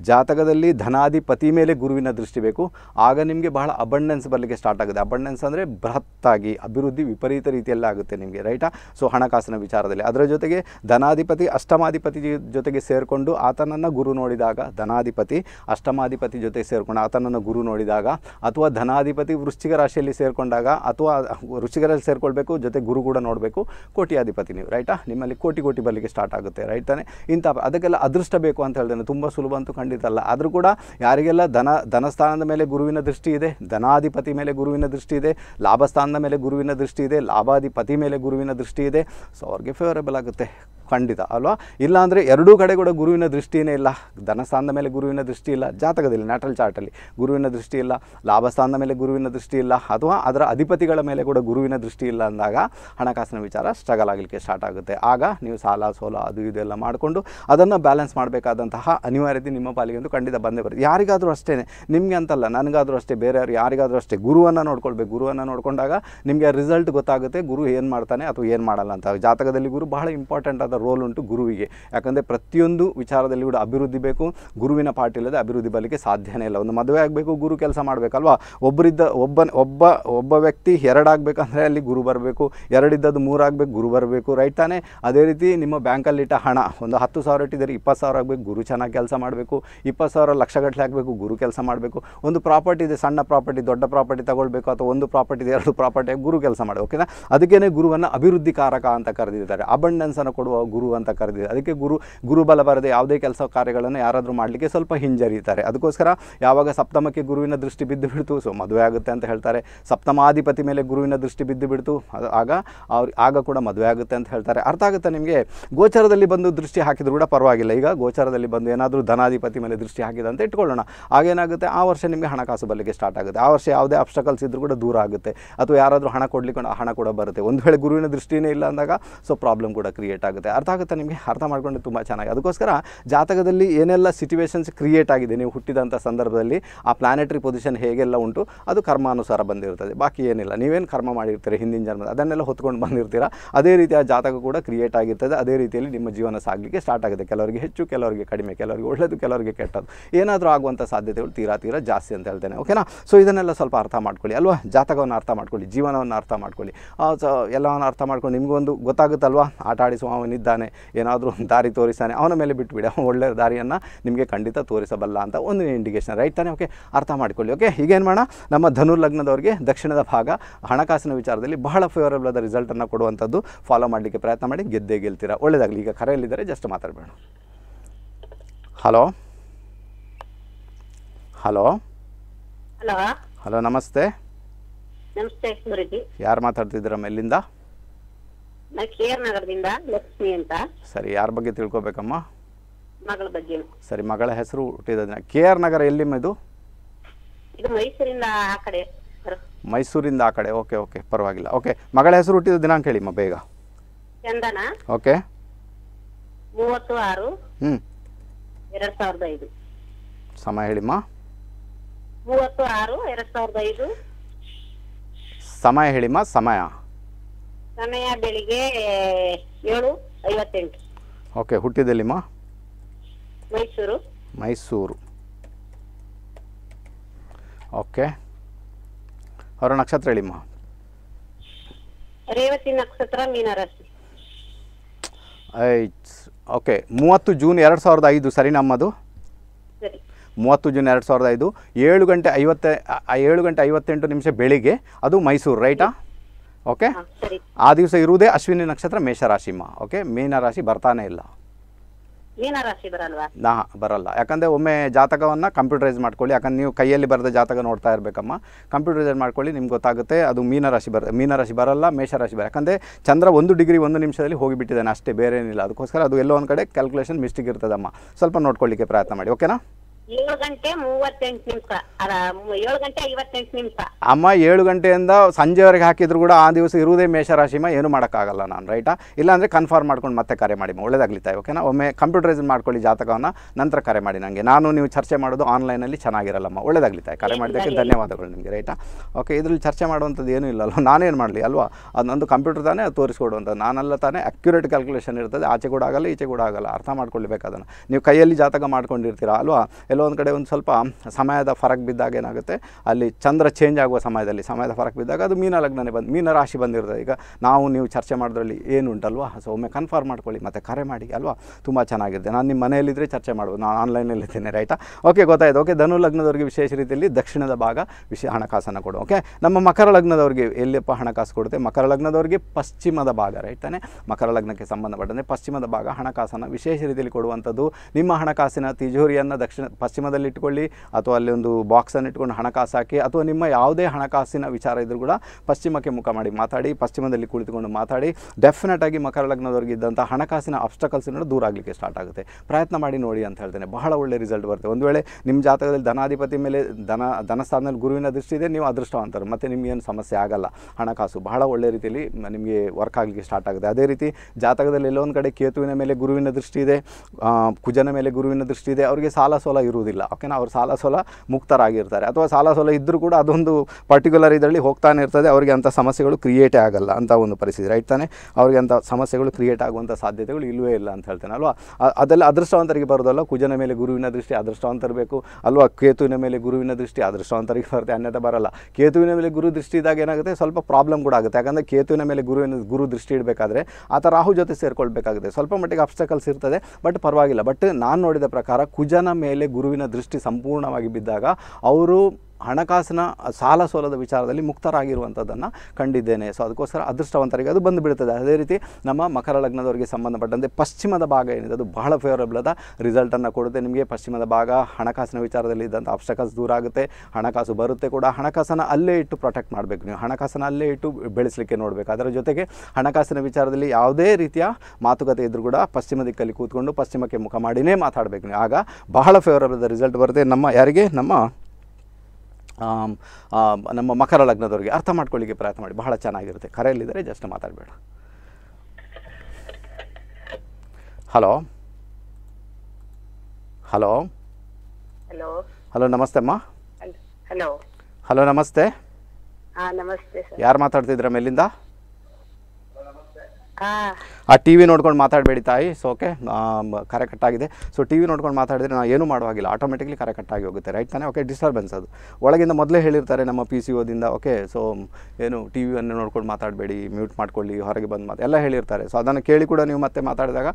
Speaker 1: ಜಾತಕದಲ್ಲಿ ಧನಾಧಿಪತಿ ಮೇಲೆ ಗುರುವಿನ ದೃಷ್ಟಿ ಬೇಕು ಆಗ ನಿಮಗೆ ಬಹಳ ಅಬಂಡೆನ್ಸ್ ಬರಲಿಕ್ಕೆ ಸ್ಟಾರ್ಟ್ ಆಗುತ್ತೆ ಅಬಂಡೆನ್ಸ್ ಅಂದರೆ ಬೃಹತ್ತಾಗಿ ಅಭಿವೃದ್ಧಿ ವಿಪರೀತ ರೀತಿಯಲ್ಲಿ ಆಗುತ್ತೆ ನಿಮಗೆ ರೈಟಾ ಸೊ ಹಣಕಾಸಿನ ವಿಚಾರದಲ್ಲಿ ಅದರ ಜೊತೆಗೆ ಧನಾಧಿಪತಿ ಅಷ್ಟಮಾಧಿಪತಿ ಜೊತೆಗೆ ಸೇರಿಕೊಂಡು ಆತನನ್ನು ಗುರು ನೋಡಿದಾಗ ಧನಾಧಿಪತಿ ಅಷ್ಟಮಾಧಿಪತಿ ಜೊತೆಗೆ ಸೇರಿಕೊಂಡು ಆತನನ್ನು ಗುರು ನೋಡಿದಾಗ ಅಥವಾ ಧನಾಧಿಪತಿ ವೃಶ್ಚಿಕ ರಾಶಿಯಲ್ಲಿ ಸೇರಿಕೊಂಡಾಗ ಅಥವಾ ವೃಶ್ಚಿಕರಲ್ಲಿ ಸೇರಿಕೊಳ್ಬೇಕು ಜೊತೆ ಗುರು ಕೂಡ ನೋಡಬೇಕು ಕೋಟಿಯಾಧಿಪತಿ ನೀವು ರೈಟಾ ನಿಮ್ಮಲ್ಲಿ ಕೋಟಿ ಕೋಟಿ ಬರಲಿಕ್ಕೆ ಸ್ಟಾರ್ಟ್ ಆಗುತ್ತೆ ರೈಟ್ ತಾನೆ ಇಂಥ ಅದಕ್ಕೆಲ್ಲ ಅದೃಷ್ಟ ಬೇಕು ಅಂತ ಹೇಳಿದ್ರೆ ತುಂಬ ಸುಲಭ ಅಂತೂ ಖಂಡಿತ ಅಲ್ಲ ಆದರೂ ಕೂಡ ಯಾರಿಗೆಲ್ಲ ಧನ ಧನಸ್ಥಾನದ ಮೇಲೆ ಗುರುವಿನ ದೃಷ್ಟಿ ಇದೆ ಧನಾಧಿಪತಿ ಮೇಲೆ ಗುರುವಿನ ದೃಷ್ಟಿ ಇದೆ ಲಾಭಸ್ಥಾನದ ಮೇಲೆ ಗುರುವಿನ ದೃಷ್ಟಿ ಇದೆ ಲಾಭಾಧಿಪತಿ ಮೇಲೆ ಗುರುವಿನ ದೃಷ್ಟಿ ಇದೆ ಸೊ ಅವ್ರಿಗೆ ಫೇವರೇಬಲ್ ಆಗುತ್ತೆ ಖಂಡಿತ ಅಲ್ವಾ ಇಲ್ಲಾಂದರೆ ಎರಡೂ ಕಡೆ ಕೂಡ ಗುರುವಿನ ದೃಷ್ಟಿಯೇ ಇಲ್ಲ ಧನಸ್ಥಾನದ ಮೇಲೆ ಗುರುವಿನ ದೃಷ್ಟಿ ಇಲ್ಲ ಜಾತಕದಲ್ಲಿ ನ್ಯಾಟ್ರಲ್ ಚಾರ್ಟಲ್ಲಿ ಗುರುವಿನ ದೃಷ್ಟಿ ಇಲ್ಲ ಲಾಭಸ್ಥಾನದ ಮೇಲೆ ಗುರುವಿನ ದೃಷ್ಟಿ ಇಲ್ಲ ಅಥವಾ ಅದರ ಅಧಿಪತಿಗಳ ಮೇಲೆ ಕೂಡ ಗುರುವಿನ ದೃಷ್ಟಿ ಇಲ್ಲ ಅಂದಾಗ ಹಣಕಾಸಿನ ವಿಚಾರ ಸ್ಟ್ರಗಲ್ ಆಗಲಿಕ್ಕೆ ಸ್ಟಾರ್ಟ್ ಆಗುತ್ತೆ ಆಗ ನೀವು ಸಾಲ ಸೋಲ ಅದು ಇದೆಲ್ಲ ಮಾಡಿಕೊಂಡು ಅದನ್ನು ಬ್ಯಾಲೆನ್ಸ್ ಮಾಡಬೇಕಾದಂತಹ ಅನಿವಾರ್ಯತೆ ನಿಮ್ಮ ಪಾಲಿಗೆ ಒಂದು ಖಂಡಿತ ಬಂದೇ ಬರುತ್ತೆ ಯಾರಿಗಾದರೂ ಅಷ್ಟೇ ನಿಮಗೆ ಅಂತಲ್ಲ ನನಗಾದರೂ ಅಷ್ಟೇ ಬೇರೆಯವರು ಯಾರಿಗಾದರೂ ಅಷ್ಟೇ ಗುರುವನ್ನು ನೋಡ್ಕೊಳ್ಬೇಕು ಗುರುವನ್ನು ನೋಡಿಕೊಂಡಾಗ ನಿಮಗೆ ರಿಸಲ್ಟ್ ಗೊತ್ತಾಗುತ್ತೆ ಗುರು ಏನು ಮಾಡ್ತಾನೆ ಅಥವಾ ಏನು ಮಾಡಲ್ಲ ಅಂತ ಜಾತಕದಲ್ಲಿ ಗುರು ಬಹಳ ಇಂಪಾರ್ಟೆಂಟ್ ಆದ ರೋಲ್ ಉಂಟು ಗುರುವಿಗೆ ಯಾಕಂದರೆ ಪ್ರತಿಯೊಂದು ವಿಚಾರದಲ್ಲಿ ಕೂಡ ಅಭಿವೃದ್ಧಿ ಬೇಕು ಗುರುವಿನ ಪಾಠ ಇಲ್ಲದೆ ಅಭಿವೃದ್ಧಿ ಬರಲಿಕ್ಕೆ ಸಾಧ್ಯನೇ ಇಲ್ಲ ಒಂದು ಮದುವೆ ಆಗಬೇಕು ಗುರು ಕೆಲಸ ಮಾಡಬೇಕಲ್ವಾ ಒಬ್ಬರಿದ್ದ ಒಬ್ಬ ಒಬ್ಬ ಒಬ್ಬ ವ್ಯಕ್ತಿ ಎರಡಾಗಬೇಕಂದ್ರೆ ಅಲ್ಲಿ ಗುರು ಬರಬೇಕು ಎರಡಿದ್ದದ್ದು ಮೂರಾಗಬೇಕು ಗುರು ಬರಬೇಕು ರೈಟ್ ತಾನೇ ಅದೇ ರೀತಿ ನಿಮ್ಮ ಬ್ಯಾಂಕಲ್ಲಿಟ್ಟ ಹಣ ಒಂದು ಹತ್ತು ಸಾವಿರ ಇಟ್ಟಿದ್ದರೆ ಇಪ್ಪತ್ತು ಸಾವಿರ ಆಗಬೇಕು ಗುರು ಚೆನ್ನಾಗಿ ಕೆಲಸ ಮಾಡಬೇಕು ಇಪ್ಪತ್ತು ಸಾವಿರ ಲಕ್ಷ ಗಟ್ಟಲೆ ಆಗಬೇಕು ಗುರು ಕೆಲಸ ಮಾಡಬೇಕು ಒಂದು ಪ್ರಾಪರ್ಟಿ ಇದೆ ಸಣ್ಣ ಪ್ರಾಪರ್ಟಿ ದೊಡ್ಡ ಪ್ರಾಪರ್ಟಿ ತಗೊಳ್ಬೇಕು ಅಥವಾ ಒಂದು ಪ್ರಾಪರ್ಟಿ ಎರಡು ಪ್ರಾಪರ್ಟಿ ಗುರು ಕೆಲಸ ಮಾಡಿ ಓಕೆನಾ ಅದಕ್ಕೇ ಗುರುವನ್ನು ಅಭಿವೃದ್ಧಿಕಾರಕ ಅಂತ ಕರೆದಿದ್ದಾರೆ ಅಬಂಡೆನ್ಸನ್ನು ಕೊಡುವ ಗುರು ಅಂತ ಕರೆದಿದೆ ಅದಕ್ಕೆ ಗುರು ಗುರುಬಲ ಬರದೆ ಯಾವುದೇ ಕೆಲಸ ಕಾರ್ಯಗಳನ್ನು ಯಾರಾದರೂ ಮಾಡಲಿಕ್ಕೆ ಸ್ವಲ್ಪ ಹಿಂಜರಿತಾರೆ ಅದಕ್ಕೋಸ್ಕರ ಯಾವಾಗ ಸಪ್ತಮಕ್ಕೆ ಗುರುವಿನ ದೃಷ್ಟಿ ಬಿದ್ದು ಬಿಡ್ತು ಸೊ ಮದುವೆ ಆಗುತ್ತೆ ಅಂತ ಹೇಳ್ತಾರೆ ಸಪ್ತಮಾಧಿಪತಿ ಮೇಲೆ ಗುರುವಿನ ದೃಷ್ಟಿ ಬಿದ್ದು ಬಿಡ್ತು ಆಗ ಅವ್ರು ಆಗ ಕೂಡ ಮದುವೆ ಆಗುತ್ತೆ ಅಂತ ಹೇಳ್ತಾರೆ ಅರ್ಥ ಆಗುತ್ತೆ ನಿಮಗೆ ಗೋಚರದಲ್ಲಿ ಬಂದು ದೃಷ್ಟಿ ಹಾಕಿದ್ರು ಕೂಡ ಪರವಾಗಿಲ್ಲ ಈಗ ಗೋಚಾರದಲ್ಲಿ ಬಂದು ಏನಾದರೂ ಧನಾಧಿಪತಿ ಮೇಲೆ ದೃಷ್ಟಿ ಹಾಕಿದೆ ಅಂತ ಇಟ್ಕೊಳ್ಳೋಣ ಆಗೇನಾಗುತ್ತೆ ಆ ವರ್ಷ ನಿಮಗೆ ಹಣಕಾಸು ಬರಲಿಕ್ಕೆ ಸ್ಟಾರ್ಟ್ ಆಗುತ್ತೆ ಆ ವರ್ಷ ಯಾವುದೇ ಅಪ್ಸ್ಟಕಲ್ಸ್ ಇದ್ದರೂ ಕೂಡ ದೂರ ಆಗುತ್ತೆ ಅಥವಾ ಯಾರಾದರೂ ಹಣ ಕೊಡಲಿಕ್ಕೆ ಹಣ ಕೂಡ ಬರುತ್ತೆ ಒಂದು ವೇಳೆ ಗುರುವಿನ ದೃಷ್ಟಿಯೇ ಇಲ್ಲ ಅಂದಾಗ ಸೊ ಪ್ರಾಬ್ಲಮ್ ಕೂಡ ಕ್ರಿಯೇಟ್ ಆಗುತ್ತೆ ಅರ್ಥ ಆಗುತ್ತೆ ನಿಮಗೆ ಅರ್ಥ ಮಾಡ್ಕೊಂಡು ತುಂಬ ಚೆನ್ನಾಗಿ ಅದಕ್ಕೋಸ್ಕರ ಜಾತಕದಲ್ಲಿ ಏನೆಲ್ಲ ಸಿಚುವೇಶನ್ಸ್ ಕ್ರಿಯೇಟ್ ಆಗಿದೆ ನೀವು ಹುಟ್ಟಿದಂಥ ಸಂದರ್ಭದಲ್ಲಿ ಆ ಪ್ಲಾನೆಟರಿ ಪೊಸಿಷನ್ ಹೇಗೆಲ್ಲ ಉಂಟು ಅದು ಕರ್ಮಾನುಸಾರ ಬಂದಿರ್ತದೆ ಬಾಕಿ ಏನಿಲ್ಲ ನೀವೇನು ಕರ್ಮ ಮಾಡಿರ್ತೀರಿ ಹಿಂದಿನ ಜನ್ಮದ ಅದನ್ನೆಲ್ಲ ಹೊತ್ಕೊಂಡು ಬಂದಿರ್ತೀರ ಅದೇ ರೀತಿ ಆ ಜಾತಕ ಕೂಡ ಕ್ರಿಯೇಟ್ ಆಗಿರ್ತದೆ ಅದೇ ರೀತಿಯಲ್ಲಿ ನಿಮ್ಮ ಜೀವನ ಸಾಗಲಿಕ್ಕೆ ಸ್ಟಾರ್ಟ್ ಆಗುತ್ತೆ ಕೆಲವರಿಗೆ ಹೆಚ್ಚು ಕೆಲವರಿಗೆ ಕಡಿಮೆ ಕೆಲವರಿಗೆ ಒಳ್ಳೆಯದು ಕೆಲವರಿಗೆ ಕೆಟ್ಟದ್ದು ಏನಾದರೂ ಆಗುವಂಥ ಸಾಧ್ಯತೆಗಳು ತೀರಾ ತೀರಾ ಜಾಸ್ತಿ ಅಂತ ಹೇಳ್ತೇನೆ ಓಕೆನಾ ಸೊ ಇದನ್ನೆಲ್ಲ ಸ್ವಲ್ಪ ಅರ್ಥ ಮಾಡ್ಕೊಳ್ಳಿ ಅಲ್ವಾ ಜಾತಕವನ್ನು ಅರ್ಥ ಮಾಡ್ಕೊಳ್ಳಿ ಜೀವನವನ್ನು ಅರ್ಥ ಮಾಡ್ಕೊಳ್ಳಿ ಸೊ ಎಲ್ಲವನ್ನು ಅರ್ಥ ಮಾಡ್ಕೊಂಡು ನಿಮಗೊಂದು ಗೊತ್ತಾಗುತ್ತಲ್ವಾ ಆಟ ಆಡಿಸುವ ಇದ್ದಾನೆ ಏನಾದರೂ ಒಂದು ದಾರಿ ತೋರಿಸ್ತಾನೆ ಅವನ ಮೇಲೆ ಬಿಟ್ಟುಬಿಡಿ ಅವನು *laughs* ಒಳ್ಳೆಯ ದಾರಿಯನ್ನು ನಿಮಗೆ ಖಂಡಿತ ತೋರಿಸಬಲ್ಲ ಅಂತ ಒಂದು ಇಂಡಿಕೇಷನ್ ರೈಟ್ ತಾನೆ ಓಕೆ ಅರ್ಥ ಮಾಡಿಕೊಳ್ಳಿ ಓಕೆ ಈಗೇನು ಮಾಡೋಣ ನಮ್ಮ ಧನು ಲಗ್ನದವರಿಗೆ ದಕ್ಷಿಣದ ಭಾಗ ಹಣಕಾಸಿನ ವಿಚಾರದಲ್ಲಿ ಬಹಳ ಫೇವರಬಲ್ ಆದ ರಿಸಲ್ಟನ್ನು ಕೊಡುವಂಥದ್ದು ಫಾಲೋ ಮಾಡಲಿಕ್ಕೆ ಪ್ರಯತ್ನ ಮಾಡಿ ಗೆದ್ದೇ ಗೆಲ್ತೀರಾ ಒಳ್ಳೆಯದಾಗಲಿ ಈಗ ಕರೆಯಲ್ಲಿದ್ದರೆ ಜಸ್ಟ್ ಮಾತಾಡಬೇಡ ಹಲೋ ಹಲೋ ಹಲೋ ನಮಸ್ತೆ ನಮಸ್ತೆ ಯಾರು ಮಾತಾಡ್ತಿದ್ದೀರಮ್ಮ ಎಲ್ಲಿಂದ
Speaker 2: ಕೆ ಆರ್ ನಗರದಿಂದ ಲಕ್ಷ್ಮಿ ಅಂತ
Speaker 1: ಸರಿ ಯಾರ ಬಗ್ಗೆ ತಿಳ್ಕೊಬೇಕಮ್ಮ ಮಗಳ ಬಗ್ಗೆ ಸರಿ ಮಗಳ ಹೆಸರು ಹುಟ್ಟಿದ ದಿನ ಕೆ ಆರ್ ನಗರ ಎಲ್ಲಿ ಇದು
Speaker 2: ಇದು ಮೈಸೂರಿಂದ ಆ ಕಡೆ
Speaker 1: ಮೈಸೂರಿಂದ ಆ ಕಡೆ ಓಕೆ ಓಕೆ ಪರವಾಗಿಲ್ಲ ಓಕೆ ಮಗಳ ಹೆಸರು ಹುಟ್ಟಿದ ದಿನಾಂಕ ಹೇಳಿಮ್ಮ ಬೇಗ ಚಂದನ ಓಕೆ
Speaker 2: ಮೂವತ್ತು ಆರು ಹ್ಮ್ ಎರಡ್ ಸಾವಿರದ ಐದು ಸಮಯ ಹೇಳಿಮ್ಮ ಮೂವತ್ತು ಆರು ಎರಡ್ ಸಾವಿರದ ಐದು
Speaker 1: ಸಮಯ ಹೇಳಿಮ್ಮ ಸಮಯ
Speaker 2: ಸಮಯ ಬೆಳಿಗ್ಗೆ ಏಳು ಐವತ್ತೆಂಟು ಓಕೆ ಮೈಸೂರು
Speaker 1: ಮೈಸೂರು ಓಕೆ ಅವರ ನಕ್ಷತ್ರ ಹೇಳಿಮ್ಮ
Speaker 2: ರೇವತಿ ನಕ್ಷತ್ರ ಮೀನರಾಶಿ
Speaker 1: ಓಕೆ ಮೂವತ್ತು ಜೂನ್ ಎರಡು ಸಾವಿರದ ಐದು ಸರಿ ನಮ್ಮದು ಮೂವತ್ತು ಜೂನ್ ಎರಡು ಸಾವಿರದ ಐದು ಏಳು ಗಂಟೆ ಐವತ್ತೆ ಏಳು ಗಂಟೆ ಐವತ್ತೆಂಟು ನಿಮಿಷ ಬೆಳಿಗ್ಗೆ ಅದು ಮೈಸೂರು ರೈಟಾ ಓಕೆ ಆ ದಿವಸ ಇರುವುದೇ ಅಶ್ವಿನಿ ನಕ್ಷತ್ರ ಮೇಷರಾಶಿಮ್ಮ ಓಕೆ ಮೀನ ರಾಶಿ ಬರ್ತಾನೆ ಇಲ್ಲ ನಾ ಬರಲ್ಲ ಯಾಕಂದರೆ ಒಮ್ಮೆ ಜಾತಕವನ್ನು ಕಂಪ್ಯೂಟರೈಸ್ ಮಾಡ್ಕೊಳ್ಳಿ ಯಾಕಂದ್ರೆ ನೀವು ಕೈಯಲ್ಲಿ ಬರೆದ ಜಾತಕ ನೋಡ್ತಾ ಇರಬೇಕಮ್ಮ ಕಂಪ್ಯೂಟರೈಸ್ ಮಾಡ್ಕೊಳ್ಳಿ ನಿಮ್ಗೆ ಗೊತ್ತಾಗುತ್ತೆ ಅದು ಮೀನರಾಶಿ ಬರ ಮೀನರಾಶಿ ಬರಲ್ಲ ಮೇಷರಾಶಿ ಬರ ಯಾಕಂದರೆ ಚಂದ್ರ ಒಂದು ಡಿಗ್ರಿ ಒಂದು ನಿಮಿಷದಲ್ಲಿ ಹೋಗಿಬಿಟ್ಟಿದ್ದಾನೆ ಅಷ್ಟೇ ಬೇರೆ ಏನಿಲ್ಲ ಅದಕ್ಕೋಸ್ಕರ ಅದು ಎಲ್ಲೋ ಒಂದು ಕಡೆ ಕ್ಯಾಲ್ಕುಲೇಷನ್ ಮಿಸ್ಟೇಕ್ ಇರ್ತದಮ್ಮ ಸ್ವಲ್ಪ ನೋಡ್ಕೊಳ್ಳಿಕ್ಕೆ ಪ್ರಯತ್ನ ಮಾಡಿ ಓಕೆನಾ
Speaker 2: ಏಳು ಗಂಟೆ ನಿಮಿಷ ಗಂಟೆ ನಿಮಿಷ
Speaker 1: ಅಮ್ಮ ಏಳು ಗಂಟೆಯಿಂದ ಸಂಜೆವರೆಗೆ ಹಾಕಿದ್ರು ಕೂಡ ಆ ದಿವಸ ಇರುವುದೇ ಅಮ್ಮ ಏನು ಮಾಡೋಕ್ಕಾಗಲ್ಲ ನಾನು ರೈಟಾ ಇಲ್ಲಾಂದರೆ ಕನ್ಫರ್ಮ್ ಮಾಡ್ಕೊಂಡು ಮತ್ತೆ ಕರೆ ಮಾಡಿ ಒಳ್ಳೇದಾಗ್ಲಿತಾ ಓಕೆನಾ ಒಮ್ಮೆ ಕಂಪ್ಯೂಟರೈಸ್ ಮಾಡ್ಕೊಳ್ಳಿ ಜಾತಕವನ್ನ ನಂತರ ಕರೆ ಮಾಡಿ ನನಗೆ ನಾನು ನೀವು ಚರ್ಚೆ ಮಾಡೋದು ಆನ್ಲೈನಲ್ಲಿ ಚೆನ್ನಾಗಿರಲ್ಲಮ್ಮ ಒಳ್ಳೇದಾಗ್ಲಿತಾ ಕರೆ ಮಾಡಿದಕ್ಕೆ ಧನ್ಯವಾದಗಳು ನಿಮಗೆ ರೈಟಾ ಓಕೆ ಇದರಲ್ಲಿ ಚರ್ಚೆ ಮಾಡುವಂಥದ್ದು ಏನೂ ಇಲ್ಲಲ್ಲ ನಾನೇನು ಮಾಡಲಿ ಅಲ್ವಾ ಅದನ್ನೊಂದು ಕಂಪ್ಯೂಟರ್ ತಾನೇ ಅದು ತೋರಿಸ್ಕೊಡುವಂಥದ್ದು ನಾನೆಲ್ಲ ತಾನೇ ಅಕ್ಯುರೇಟ್ ಕ್ಯಾಲ್ಕುಲೇಷನ್ ಇರ್ತದೆ ಆಚೆ ಕೂಡ ಆಗಲ್ಲ ಈಚೆ ಕೂಡ ಆಗಲ್ಲ ಅರ್ಥ ಮಾಡ್ಕೊಳ್ಬೇಕು ಅದನ್ನು ನೀವು ಕೈಯಲ್ಲಿ ಜಾತಕ ಮಾಡ್ಕೊಂಡಿರ್ತೀರಾ ಅಲ್ವಾ ಕೆಲವೊಂದು ಕಡೆ ಒಂದು ಸ್ವಲ್ಪ ಸಮಯದ ಫರಕ್ ಬಿದ್ದಾಗ ಏನಾಗುತ್ತೆ ಅಲ್ಲಿ ಚಂದ್ರ ಚೇಂಜ್ ಆಗುವ ಸಮಯದಲ್ಲಿ ಸಮಯದ ಫರಕ್ ಬಿದ್ದಾಗ ಅದು ಮೀನ ಲಗ್ನನೇ ಬಂದು ಮೀನ ರಾಶಿ ಬಂದಿರ್ತದೆ ಈಗ ನಾವು ನೀವು ಚರ್ಚೆ ಮಾಡೋದ್ರಲ್ಲಿ ಏನುಂಟಲ್ವಾ ಉಂಟಲ್ವಾ ಸೊ ಒಮ್ಮೆ ಕನ್ಫರ್ಮ್ ಮಾಡ್ಕೊಳ್ಳಿ ಮತ್ತು ಕರೆ ಮಾಡಿ ಅಲ್ವಾ ತುಂಬ ಚೆನ್ನಾಗಿದೆ ನಾನು ನಿಮ್ಮ ಮನೆಯಲ್ಲಿದ್ದರೆ ಚರ್ಚೆ ಮಾಡ್ಬೋದು ನಾನು ಆನ್ಲೈನಲ್ಲಿದ್ದೇನೆ ರೈಟಾ ಓಕೆ ಗೊತ್ತಾಯಿತು ಓಕೆ ಧನು ಲಗ್ನದವ್ರಿಗೆ ವಿಶೇಷ ರೀತಿಯಲ್ಲಿ ದಕ್ಷಿಣದ ಭಾಗ ವಿಶೇಷ ಹಣಕಾಸನ್ನು ಕೊಡು ಓಕೆ ನಮ್ಮ ಮಕರ ಲಗ್ನದವ್ರಿಗೆ ಎಲ್ಲಿಯಪ್ಪ ಹಣಕಾಸು ಕೊಡುತ್ತೆ ಮಕರ ಲಗ್ನದವ್ರಿಗೆ ಪಶ್ಚಿಮದ ಭಾಗ ರೈಟ್ ಮಕರ ಲಗ್ನಕ್ಕೆ ಸಂಬಂಧಪಟ್ಟಂತೆ ಪಶ್ಚಿಮದ ಭಾಗ ಹಣಕಾಸನ್ನು ವಿಶೇಷ ರೀತಿಯಲ್ಲಿ ಕೊಡುವಂಥದ್ದು ನಿಮ್ಮ ಹಣಕಾಸಿನ ತಿಜೋರಿಯನ್ನು ದಕ್ಷಿಣ ಪಶ್ಚಿಮದಲ್ಲಿ ಇಟ್ಕೊಳ್ಳಿ ಅಥವಾ ಅಲ್ಲಿ ಒಂದು ಬಾಕ್ಸನ್ನು ಇಟ್ಕೊಂಡು ಹಣಕಾಸು ಹಾಕಿ ಅಥವಾ ನಿಮ್ಮ ಯಾವುದೇ ಹಣಕಾಸಿನ ವಿಚಾರ ಇದ್ದರೂ ಕೂಡ ಪಶ್ಚಿಮಕ್ಕೆ ಮುಖ ಮಾಡಿ ಮಾತಾಡಿ ಪಶ್ಚಿಮದಲ್ಲಿ ಕುಳಿತುಕೊಂಡು ಮಾತಾಡಿ ಡೆಫಿನೆಟ್ ಆಗಿ ಮಕರ ಲಗ್ನದವರಿಗೆ ಇದ್ದಂಥ ಹಣಕಾಸಿನ ಅಬ್ಸ್ಟಕಲ್ಸ್ನ ದೂರ ಆಗಲಿಕ್ಕೆ ಸ್ಟಾರ್ಟ್ ಆಗುತ್ತೆ ಪ್ರಯತ್ನ ಮಾಡಿ ನೋಡಿ ಅಂತ ಹೇಳ್ತೇನೆ ಬಹಳ ಒಳ್ಳೆ ರಿಸಲ್ಟ್ ಬರುತ್ತೆ ಒಂದು ವೇಳೆ ನಿಮ್ಮ ಜಾತಕದಲ್ಲಿ ಧನಾಧಿಪತಿ ಮೇಲೆ ಧನ ಧನಸ್ಥಾನದಲ್ಲಿ ಗುರುವಿನ ದೃಷ್ಟಿ ಇದೆ ನೀವು ಅದೃಷ್ಟವಂತರು ಮತ್ತು ನಿಮಗೇನು ಸಮಸ್ಯೆ ಆಗಲ್ಲ ಹಣಕಾಸು ಬಹಳ ಒಳ್ಳೆ ರೀತಿಯಲ್ಲಿ ನಿಮಗೆ ವರ್ಕ್ ಆಗಲಿಕ್ಕೆ ಸ್ಟಾರ್ಟ್ ಆಗುತ್ತೆ ಅದೇ ರೀತಿ ಜಾತಕದಲ್ಲಿ ಎಲ್ಲೊಂದು ಕಡೆ ಕೇತುವಿನ ಮೇಲೆ ಗುರುವಿನ ದೃಷ್ಟಿ ಇದೆ ಕುಜನ ಮೇಲೆ ಗುರುವಿನ ದೃಷ್ಟಿ ಇದೆ ಅವರಿಗೆ ಸಾಲ ಸೋಲ ಇರುವುದಿಲ್ಲ ಓಕೆನಾ ಅವ್ರು ಸಾಲ ಸೋಲ ಮುಕ್ತರಾಗಿರ್ತಾರೆ ಅಥವಾ ಸಾಲ ಸೋಲ ಇದ್ದರೂ ಕೂಡ ಅದೊಂದು ಪರ್ಟಿಕ್ಯುಲರ್ ಇದರಲ್ಲಿ ಹೋಗ್ತಾನೆ ಇರ್ತದೆ ಅವರಿಗೆ ಅಂಥ ಸಮಸ್ಯೆಗಳು ಕ್ರಿಯೇಟೇ ಆಗಲ್ಲ ಅಂತ ಒಂದು ಪರಿಸ್ಥಿತಿ ರೈಟ್ ತಾನೆ ಅವರಿಗೆ ಅಂಥ ಸಮಸ್ಯೆಗಳು ಕ್ರಿಯೇಟ್ ಆಗುವಂಥ ಸಾಧ್ಯತೆಗಳು ಇಲ್ಲವೇ ಇಲ್ಲ ಅಂತ ಹೇಳ್ತೇನೆ ಅಲ್ವಾ ಅದೆಲ್ಲ ಅದೃಷ್ಟವಂತರಿಗೆ ಬರೋದಲ್ಲ ಕುಜನ ಮೇಲೆ ಗುರುವಿನ ದೃಷ್ಟಿ ಅದೃಷ್ಟವಂತರ ಬೇಕು ಅಲ್ವಾ ಕೇತುವಿನ ಮೇಲೆ ಗುರುವಿನ ದೃಷ್ಟಿ ಅದೃಷ್ಟವಂತರಿಗೆ ಬರುತ್ತೆ ಅನ್ಯತೆ ಬರಲ್ಲ ಕೇತುವಿನ ಮೇಲೆ ಗುರು ದೃಷ್ಟಿ ಇದ್ದಾಗ ಏನಾಗುತ್ತೆ ಸ್ವಲ್ಪ ಪ್ರಾಬ್ಲಮ್ ಕೂಡ ಆಗುತ್ತೆ ಯಾಕಂದರೆ ಕೇತುವಿನ ಮೇಲೆ ಗುರುವಿನ ಗುರು ದೃಷ್ಟಿ ಇಡಬೇಕಾದ್ರೆ ಆತ ರಾಹು ಜೊತೆ ಸೇರ್ಕೊಳ್ಬೇಕಾಗುತ್ತೆ ಸ್ವಲ್ಪ ಮಟ್ಟಿಗೆ ಅಪ್ಸ್ಟಕಲ್ಸ್ ಇರ್ತದೆ ಬಟ್ ಪರವಾಗಿಲ್ಲ ಬಟ್ ನಾನು ನೋಡಿದ ಪ್ರಕಾರ ಕುಜನ ಮೇಲೆ ಗುರು ಗುರುವಿನ ದೃಷ್ಟಿ ಸಂಪೂರ್ಣವಾಗಿ ಬಿದ್ದಾಗ ಅವರು ಹಣಕಾಸಿನ ಸಾಲ ಸೋಲದ ವಿಚಾರದಲ್ಲಿ ಮುಕ್ತರಾಗಿರುವಂಥದ್ದನ್ನು ಕಂಡಿದ್ದೇನೆ ಸೊ ಅದಕ್ಕೋಸ್ಕರ ಅದೃಷ್ಟವಂತರಿಗೆ ಅದು ಬಂದು ಅದೇ ರೀತಿ ನಮ್ಮ ಮಕರ ಲಗ್ನದವರಿಗೆ ಸಂಬಂಧಪಟ್ಟಂತೆ ಪಶ್ಚಿಮದ ಭಾಗ ಏನಿದೆ ಅದು ಬಹಳ ಫೇವರಬಲ್ ಆದ ರಿಸಲ್ಟನ್ನು ಕೊಡುತ್ತೆ ನಿಮಗೆ ಪಶ್ಚಿಮದ ಭಾಗ ಹಣಕಾಸಿನ ವಿಚಾರದಲ್ಲಿ ಇದ್ದಂಥ ಅಪ್ಸಕಸ್ ದೂರ ಆಗುತ್ತೆ ಹಣಕಾಸು ಬರುತ್ತೆ ಕೂಡ ಹಣಕಾಸನ್ನು ಅಲ್ಲೇ ಇಟ್ಟು ಪ್ರೊಟೆಕ್ಟ್ ಮಾಡಬೇಕು ನೀವು ಹಣಕಾಸನ್ನು ಅಲ್ಲೇ ಇಟ್ಟು ಬೆಳೆಸಲಿಕ್ಕೆ ನೋಡಬೇಕು ಅದರ ಜೊತೆಗೆ ಹಣಕಾಸಿನ ವಿಚಾರದಲ್ಲಿ ಯಾವುದೇ ರೀತಿಯ ಮಾತುಕತೆ ಇದ್ದರೂ ಕೂಡ ಪಶ್ಚಿಮ ದಿಕ್ಕಲ್ಲಿ ಕೂತ್ಕೊಂಡು ಪಶ್ಚಿಮಕ್ಕೆ ಮುಖ ಮಾಡಿನೇ ಮಾತಾಡಬೇಕು ನೀವು ಆಗ ಬಹಳ ಆದ ರಿಸಲ್ಟ್ ಬರುತ್ತೆ ನಮ್ಮ ಯಾರಿಗೆ ನಮ್ಮ ನಮ್ಮ ಮಕರ ಲಗ್ನದವರಿಗೆ ಅರ್ಥ ಮಾಡ್ಕೊಳ್ಳಿಕ್ಕೆ ಪ್ರಯತ್ನ ಮಾಡಿ ಬಹಳ ಚೆನ್ನಾಗಿರುತ್ತೆ ಕರೆಯಲ್ಲಿದ್ದರೆ ಜಸ್ಟ್ ಮಾತಾಡಬೇಡ ಹಲೋ ಹಲೋ ಹಲೋ ಹಲೋ ನಮಸ್ತೆ ಅಮ್ಮ ಹಲೋ ಹಲೋ ನಮಸ್ತೆ
Speaker 2: ನಮಸ್ತೆ ಯಾರು
Speaker 1: ಮಾತಾಡ್ತಿದ್ರ ಮೇಲಿಂದ ಆ ಟಿ ವಿ ನೋಡ್ಕೊಂಡು ಮಾತಾಡಬೇಡಿ ತಾಯಿ ಸೊ ಓಕೆ ಕರೆಕ್ಟ್ ಆಗಿದೆ ಸೊ ಟಿ ವಿ ನೋಡ್ಕೊಂಡು ಮಾತಾಡಿದ್ರೆ ನಾವು ಏನು ಮಾಡುವಾಗಿಲ್ಲ ಆಟೋಮೆಟಿಕ್ಲಿ ಕರೆಕ್ಟ್ ಆಗಿ ಹೋಗುತ್ತೆ ರೈಟ್ ತಾನೇ ಓಕೆ ಡಿಸ್ಟರ್ಬೆನ್ಸ್ ಅದು ಒಳಗಿಂದ ಮೊದಲೇ ಹೇಳಿರ್ತಾರೆ ನಮ್ಮ ಪಿ ಸಿ ಓದಿಂದ ಓಕೆ ಸೊ ಏನು ಟಿ ವಿಯನ್ನು ನೋಡ್ಕೊಂಡು ಮಾತಾಡಬೇಡಿ ಮ್ಯೂಟ್ ಮಾಡ್ಕೊಳ್ಳಿ ಹೊರಗೆ ಬಂದು ಮಾತು ಎಲ್ಲ ಹೇಳಿರ್ತಾರೆ ಸೊ ಅದನ್ನು ಕೇಳಿ ಕೂಡ ನೀವು ಮತ್ತೆ ಮಾತಾಡಿದಾಗ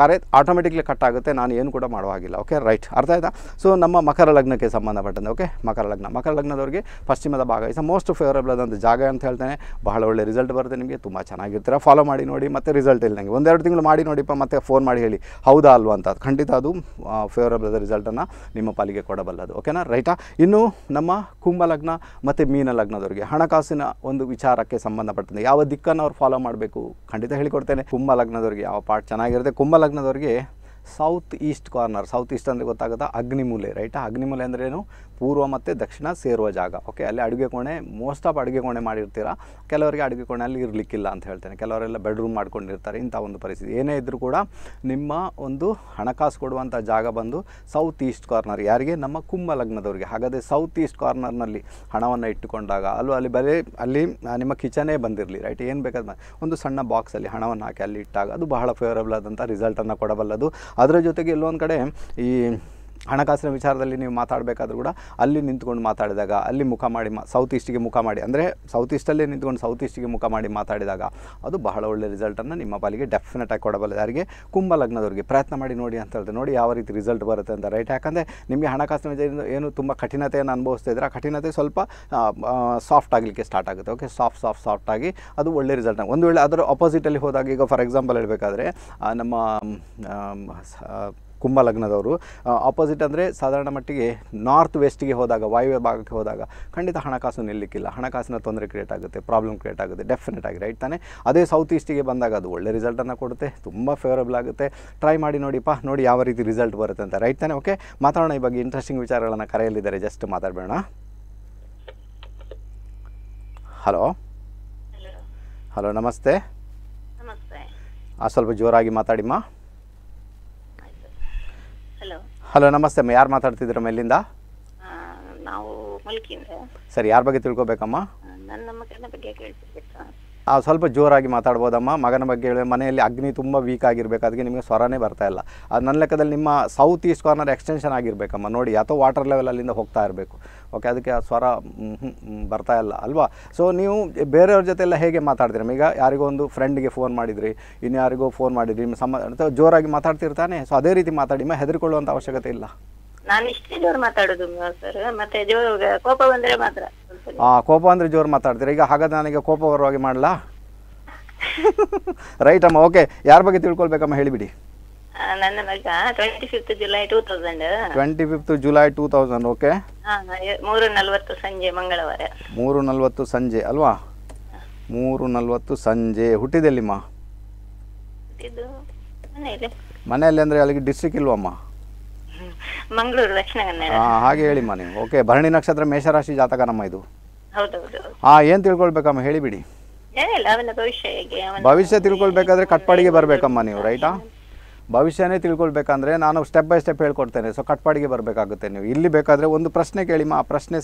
Speaker 1: ಕರೆ ಆಟೋಮೆಟಿಕ್ಲಿ ಕಟ್ ಆಗುತ್ತೆ ನಾನು ಏನು ಕೂಡ ಮಾಡುವಾಗಿಲ್ಲ ಓಕೆ ರೈಟ್ ಅರ್ಥ ಆಯ್ತಾ ಸೊ ನಮ್ಮ ಮಕರ ಲಗ್ನಕ್ಕೆ ಸಂಬಂಧಪಟ್ಟಂತೆ ಓಕೆ ಮಕರ ಲಗ್ನ ಮಕರ ಲಗ್ನದವರಿಗೆ ಪಶ್ಚಿಮದ ಭಾಗ ಇಸ್ ಮೋಸ್ಟ್ ಫೇವರಬಲ್ ಆದಂಥ ಜಾಗ ಅಂತ ಹೇಳ್ತೇನೆ ಬಹಳ ಒಳ್ಳೆ ರಿಸಲ್ಟ್ ಬರುತ್ತೆ ನಿಮಗೆ ತುಂಬ ಚೆನ್ನಾಗಿರ್ತೀರ ಫಾಲೋ ಮಾಡಿ ನೋಡಿ ಮಾಡಿ ಮತ್ತೆ ರಿಸಲ್ಟ್ ಇಲ್ಲ ನನಗೆ ಒಂದೆರಡು ತಿಂಗಳು ಮಾಡಿ ನೋಡಿಪ್ಪ ಮತ್ತೆ ಫೋನ್ ಮಾಡಿ ಹೇಳಿ ಹೌದಾ ಅಲ್ವಾ ಅಂತ ಖಂಡಿತ ಅದು ಫೇವರಬಲ್ ರಿಸಲ್ಟನ್ನು ನಿಮ್ಮ ಪಾಲಿಗೆ ಕೊಡಬಲ್ಲದು ಓಕೆನಾ ರೈಟಾ ಇನ್ನು ನಮ್ಮ ಕುಂಭ ಲಗ್ನ ಮತ್ತು ಮೀನ ಲಗ್ನದವರಿಗೆ ಹಣಕಾಸಿನ ಒಂದು ವಿಚಾರಕ್ಕೆ ಸಂಬಂಧಪಟ್ಟಂತೆ ಯಾವ ದಿಕ್ಕನ್ನು ಅವ್ರು ಫಾಲೋ ಮಾಡಬೇಕು ಖಂಡಿತ ಹೇಳಿಕೊಡ್ತೇನೆ ಕುಂಭ ಲಗ್ನದವರಿಗೆ ಯಾವ ಪಾರ್ಟ್ ಚೆನ್ನಾಗಿರುತ್ತೆ ಕುಂಭ south east corner south east ಅಂದರೆ ಗೊತ್ತಾಗುತ್ತೆ ಅಗ್ನಿಮೂಲೆ ರೈಟ್ ಅಗ್ನಿಮೂಲೆ ಏನು ಪೂರ್ವ ಮತ್ತು ದಕ್ಷಿಣ ಸೇರುವ ಜಾಗ ಓಕೆ ಅಲ್ಲಿ ಅಡುಗೆ ಕೋಣೆ ಮೋಸ್ಟ್ ಆಫ್ ಅಡುಗೆ ಕೋಣೆ ಮಾಡಿರ್ತೀರ ಕೆಲವರಿಗೆ ಅಡುಗೆ ಕೋಣೆಯಲ್ಲಿ ಇರಲಿಕ್ಕಿಲ್ಲ ಅಂತ ಹೇಳ್ತೇನೆ ಕೆಲವರೆಲ್ಲ ಬೆಡ್ರೂಮ್ ಮಾಡ್ಕೊಂಡಿರ್ತಾರೆ ಇಂಥ ಒಂದು ಪರಿಸ್ಥಿತಿ ಏನೇ ಇದ್ದರೂ ಕೂಡ ನಿಮ್ಮ ಒಂದು ಹಣಕಾಸು ಕೊಡುವಂಥ ಜಾಗ ಬಂದು ಸೌತ್ ಈಸ್ಟ್ ಕಾರ್ನರ್ ಯಾರಿಗೆ ನಮ್ಮ ಕುಂಭ ಲಗ್ನದವರಿಗೆ ಹಾಗಾದರೆ ಸೌತ್ ಈಸ್ಟ್ ಕಾರ್ನರ್ನಲ್ಲಿ ಹಣವನ್ನು ಇಟ್ಟುಕೊಂಡಾಗ ಅಲ್ಲೂ ಅಲ್ಲಿ ಬರೀ ಅಲ್ಲಿ ನಿಮ್ಮ ಕಿಚನೇ ಬಂದಿರಲಿ ರೈಟ್ ಏನು ಬೇಕಾದ ಒಂದು ಸಣ್ಣ ಬಾಕ್ಸಲ್ಲಿ ಹಣವನ್ನು ಹಾಕಿ ಅಲ್ಲಿ ಇಟ್ಟಾಗ ಅದು ಬಹಳ ಫೇವರಬಲ್ ಆದಂಥ ರಿಸಲ್ಟನ್ನು ಕೊಡಬಲ್ಲದು ಅದರ ಜೊತೆಗೆ ಎಲ್ಲೊಂದು ಕಡೆ ಈ ಹಣಕಾಸಿನ ವಿಚಾರದಲ್ಲಿ ನೀವು ಮಾತಾಡಬೇಕಾದ್ರೂ ಕೂಡ ಅಲ್ಲಿ ನಿಂತ್ಕೊಂಡು ಮಾತಾಡಿದಾಗ ಅಲ್ಲಿ ಮುಖ ಮಾಡಿ ಮಾ ಸೌತ್ ಈಸ್ಟಿಗೆ ಮುಖ ಮಾಡಿ ಅಂದರೆ ಸೌತ್ ಈಸ್ಟಲ್ಲೇ ನಿಂತ್ಕೊಂಡು ಸೌತ್ ಈಸ್ಟಿಗೆ ಮುಖ ಮಾಡಿ ಮಾತಾಡಿದಾಗ ಅದು ಬಹಳ ಒಳ್ಳೆ ರಿಸಲ್ಟನ್ನು ನಿಮ್ಮ ಪಾಲಿಗೆ ಡೆಫಿನೆಟಾಗಿ ಕೊಡಬಲ್ಲ ಯಾರಿಗೆ ಕುಂಭ ಲಗ್ನದವ್ರಿಗೆ ಪ್ರಯತ್ನ ಮಾಡಿ ನೋಡಿ ಅಂತ ಹೇಳಿದ್ರೆ ನೋಡಿ ಯಾವ ರೀತಿ ರಿಸಲ್ಟ್ ಬರುತ್ತೆ ಅಂತ ರೈಟ್ ಯಾಕಂದರೆ ನಿಮಗೆ ಹಣಕಾಸಿನ ವಿಚಾರದಿಂದ ಏನು ತುಂಬ ಕಠಿಣತೆಯನ್ನು ಅನುಭವಿಸ್ತಾ ಇದ್ರೆ ಆ ಕಠಿಣತೆ ಸ್ವಲ್ಪ ಸಾಫ್ಟ್ ಆಗಲಿಕ್ಕೆ ಸ್ಟಾರ್ಟ್ ಆಗುತ್ತೆ ಓಕೆ ಸಾಫ್ಟ್ ಸಾಫ್ಟ್ ಸಾಫ್ಟ್ ಆಗಿ ಅದು ಒಳ್ಳೆ ರಿಸಲ್ಟ್ ಒಂದು ವೇಳೆ ಅದರ ಅಪೋಸಿಟಲ್ಲಿ ಹೋದಾಗ ಈಗ ಫಾರ್ ಎಕ್ಸಾಂಪಲ್ ಹೇಳಬೇಕಾದ್ರೆ ನಮ್ಮ ಕುಂಭ ಲಗ್ನದವರು ಆಪೋಸಿಟ್ ಅಂದರೆ ಸಾಧಾರಣ ಮಟ್ಟಿಗೆ ನಾರ್ತ್ ವೆಸ್ಟ್ಗೆ ಹೋದಾಗ ವಾಯುವ್ಯ ಭಾಗಕ್ಕೆ ಹೋದಾಗ ಖಂಡಿತ ಹಣಕಾಸು ನಿಲ್ಲಿಕ್ಕಿಲ್ಲ ಹಣಕಾಸಿನ ತೊಂದರೆ ಕ್ರಿಯೇಟ್ ಆಗುತ್ತೆ ಪ್ರಾಬ್ಲಮ್ ಕ್ರಿಯೇಟ್ ಆಗುತ್ತೆ ಡೆಫಿನೆಟ್ ಆಗಿ ರೈಟ್ ತಾನೆ ಅದೇ ಸೌತ್ ಈಸ್ಟಿಗೆ ಬಂದಾಗ ಅದು ಒಳ್ಳೆ ರಿಸಲ್ಟನ್ನು ಕೊಡುತ್ತೆ ತುಂಬ ಫೇವರಬಲ್ ಆಗುತ್ತೆ ಟ್ರೈ ಮಾಡಿ ನೋಡಿಪ್ಪ ನೋಡಿ ಯಾವ ರೀತಿ ರಿಸಲ್ಟ್ ಬರುತ್ತೆ ಅಂತ ರೈಟ್ ತಾನೆ ಓಕೆ ಮಾತಾಡೋಣ ಈ ಬಗ್ಗೆ ಇಂಟ್ರೆಸ್ಟಿಂಗ್ ವಿಚಾರಗಳನ್ನು ಕರೆಯಲಿದ್ದಾರೆ ಜಸ್ಟ್ ಮಾತಾಡಬೇಡ ಹಲೋ ಹಲೋ ನಮಸ್ತೆ ಸ್ವಲ್ಪ ಜೋರಾಗಿ ಮಾತಾಡಿಮ್ಮ ಹಲೋ ನಮಸ್ತೆ ಅಮ್ಮ ಯಾರು ಮಾತಾಡ್ತಿದ್ದೀರಮ್ಮ ಎಲ್ಲಿಂದ
Speaker 2: ನಾವು ಮುಲ್ಕಿಯಿಂದ
Speaker 1: ಸರಿ ಯಾರ ಬಗ್ಗೆ ತಿಳ್ಕೊಬೇಕಮ್ಮ
Speaker 2: ನನ್ನ ಮಕ್ಕಳ ಬಗ್ಗೆ ಕೇಳ್ತಿರ್ಬೇಕು
Speaker 1: ಆ ಸ್ವಲ್ಪ ಜೋರಾಗಿ ಮಾತಾಡ್ಬೋದಮ್ಮ ಮಗನ ಬಗ್ಗೆ ಹೇಳಿ ಮನೆಯಲ್ಲಿ ಅಗ್ನಿ ತುಂಬ ವೀಕ್ ಆಗಿರಬೇಕು ಅದಕ್ಕೆ ನಿಮಗೆ ಸ್ವರನೇ ಬರ್ತಾ ಇಲ್ಲ ಅದು ನನ್ನ ಲೆಕ್ಕದಲ್ಲಿ ನಿಮ್ಮ ಸೌತ್ ಈಸ್ಟ್ ಕಾರ್ನರ್ ಎಕ್ಸ್ಟೆನ್ಷನ್ ಆಗಿರಬೇಕಮ್ಮ ನೋಡಿ ಅಥವಾ ವಾಟರ್ ಲೆವೆಲ್ ಅಲ್ಲಿಂದ ಹೋಗ್ತಾ ಇರಬೇಕು ಓಕೆ ಅದಕ್ಕೆ ಆ ಸ್ವರ ಬರ್ತಾ ಇಲ್ಲ ಅಲ್ವಾ ಸೊ ನೀವು ಬೇರೆಯವ್ರ ಜೊತೆ ಎಲ್ಲ ಹೇಗೆ ಮಾತಾಡ್ತೀರಿ ಈಗ ಯಾರಿಗೋ ಒಂದು ಫ್ರೆಂಡ್ಗೆ ಫೋನ್ ಮಾಡಿದ್ರಿ ಇನ್ಯಾರಿಗೋ ಫೋನ್ ಮಾಡಿದ್ರಿ ನಿಮ್ಮ ಸಮ ಜೋರಾಗಿ ಮಾತಾಡ್ತಿರ್ತಾನೆ ಸೊ ಅದೇ ರೀತಿ ಮಾತಾಡಿ ಮ ಹೆದರಿಕೊಳ್ಳುವಂಥ ಅವಶ್ಯಕತೆ ಇಲ್ಲ
Speaker 2: ನಾನು ಇಷ್ಟೇ ಜೋರು ಮಾತಾಡೋದು ಸರ್ ಮತ್ತೆ ಜೋರು ಕೋಪ ಬಂದರೆ ಮಾತ್ರ
Speaker 1: ಆ ಕೋಪ ಅಂದರೆ ಜೋರು ಮಾತಾಡ್ತೀರಾ ಈಗ ಹಾಗಾದ್ರೆ ನನಗೆ ಕೋಪ ಬರುವಾಗಿ ಮಾಡಲಾ *laughs* ರೈಟ್ ಅಮ್ಮ ಓಕೆ ಯಾರ ಬಗ್ಗೆ ತಿಳ್ಕೊಳ್ಬೇಕಮ್ಮ ಹೇಳಿಬಿಡಿ
Speaker 2: ನನ್ನ ಮಗ twenty fifth July two thousand
Speaker 1: twenty fifth July two okay
Speaker 2: ಮೂರು ನಲ್ವತ್ತು ಸಂಜೆ ಮಂಗಳವಾರ
Speaker 1: ಮೂರು ನಲ್ವತ್ತು ಸಂಜೆ ಅಲ್ವಾ ಮೂರು ನಲ್ವತ್ತು ಸಂಜೆ ಹುಟ್ಟಿದೆಲ್ಲಿಮ್ಮ ಮನೆಯಲ್ಲಿ ಅಂದರೆ ಅಲ್ಲಿಗೆ ಡಿಸ್ಟ್ರಿಕ್ ಇಲ್ವಮ್ಮ
Speaker 2: ಮಂಗಳೂರು ದಕ್ಷಿಣ ಕನ್ನಡ
Speaker 1: ಹಾಗೆ ಹೇಳಿ ಮನೆ ಓಕೆ ಭರಣಿ ನಕ್ಷತ್ರ ಮೇಷರಾಶಿ ಜಾತಕ ನಮ್ಮ ಇದು ಏನ್ ತಿಳ್ಕೊಳ್ಬೇಕಮ್ಮ ಹೇಳಿಬಿಡಿ ಭವಿಷ್ಯ ತಿಳ್ಕೊಳ್ಬೇಕಾದ್ರೆ ಕಟ್ಪಾಡಿಗೆ ಬರ್ಬೇಕಮ್ಮ ನೀವು ರೈಟಾ ಭವಿಷ್ಯನೇ ತಿಳ್ಕೊಳ್ಬೇಕಂದ್ರೆ ನಾನು ಸ್ಟೆಪ್ ಬೈ ಸ್ಟೆಪ್ ಹೇಳ್ಕೊಡ್ತೇನೆ ಸೊ ಕಟ್ಪಾಡಿಗೆ ಬರ್ಬೇಕಾಗುತ್ತೆ ನೀವು ಇಲ್ಲಿ ಬೇಕಾದ್ರೆ ಒಂದು ಪ್ರಶ್ನೆ ಕೇಳಿಮ್ಮ ಆ ಪ್ರಶ್ನೆ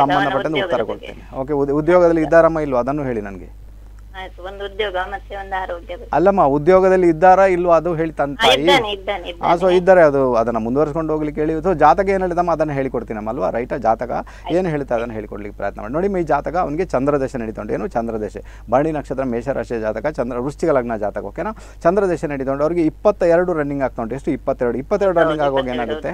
Speaker 1: ಸಂಬಂಧಪಟ್ಟಂತೆ ಉತ್ತರ ಕೊಡ್ತೇನೆ ಓಕೆ ಉದ್ಯೋಗದಲ್ಲಿ ಇದ್ದಾರಮ್ಮ ಇಲ್ವಾ ಅದನ್ನು ಹೇಳಿ ನನಗೆ ಒಂದು ಉದ್ಯೋಗ ಅಲ್ಲಮ್ಮ ಉದ್ಯೋಗದಲ್ಲಿ ಇದ್ದಾರಾ ಇಲ್ವಾ ಅದು ಹೇಳಿ ತಂತ ಸೊ ಇದ್ದಾರೆ ಅದು ಅದನ್ನ ಮುಂದುವರ್ಸ್ಕೊಂಡು ಹೋಗ್ಲಿಕ್ಕೆ ಹೇಳಿ ಜಾತಕ ಏನ್ ಹೇಳಿದಮ್ಮ ಅದನ್ನ ಹೇಳಿಕೊಡ್ತೀನಮ್ಮ ಅಲ್ವಾ ರೈಟಾ ಜಾತಕ ಏನು ಹೇಳ್ತಾ ಅದನ್ನ ಹೇಳಿಕೊಡ್ಲಿಕ್ಕೆ ಪ್ರಯತ್ನ ಮಾಡಿ ನೋಡಿ ಮೈ ಜಾತಕ ಅವನಿಗೆ ಚಂದ್ರದೇಶ ನಡೀತೊಂಡು ಏನು ಚಂದ್ರದಶೆ ಭರಣಿ ನಕ್ಷತ್ರ ಮೇಷರಾಶಿಯ ಜಾತಕ ಚಂದ್ರ ವೃಷ್ಟಿಕ ಲಗ್ನ ಜಾತಕ ಓಕೆನಾ ಚಂದ್ರದಶೆ ನಡೀತೊಂಡು ಅವ್ರಿಗೆ ಇಪ್ಪತ್ತೆರಡು ರನ್ನಿಂಗ್ ಆಗ್ತಾ ಉಂಟು ಎಷ್ಟು ಇಪ್ಪತ್ತೆರಡು ಇಪ್ಪತ್ತೆರಡು ರನ್ನಿಂಗ್ ಆಗೋಗ ಏನಾಗುತ್ತೆ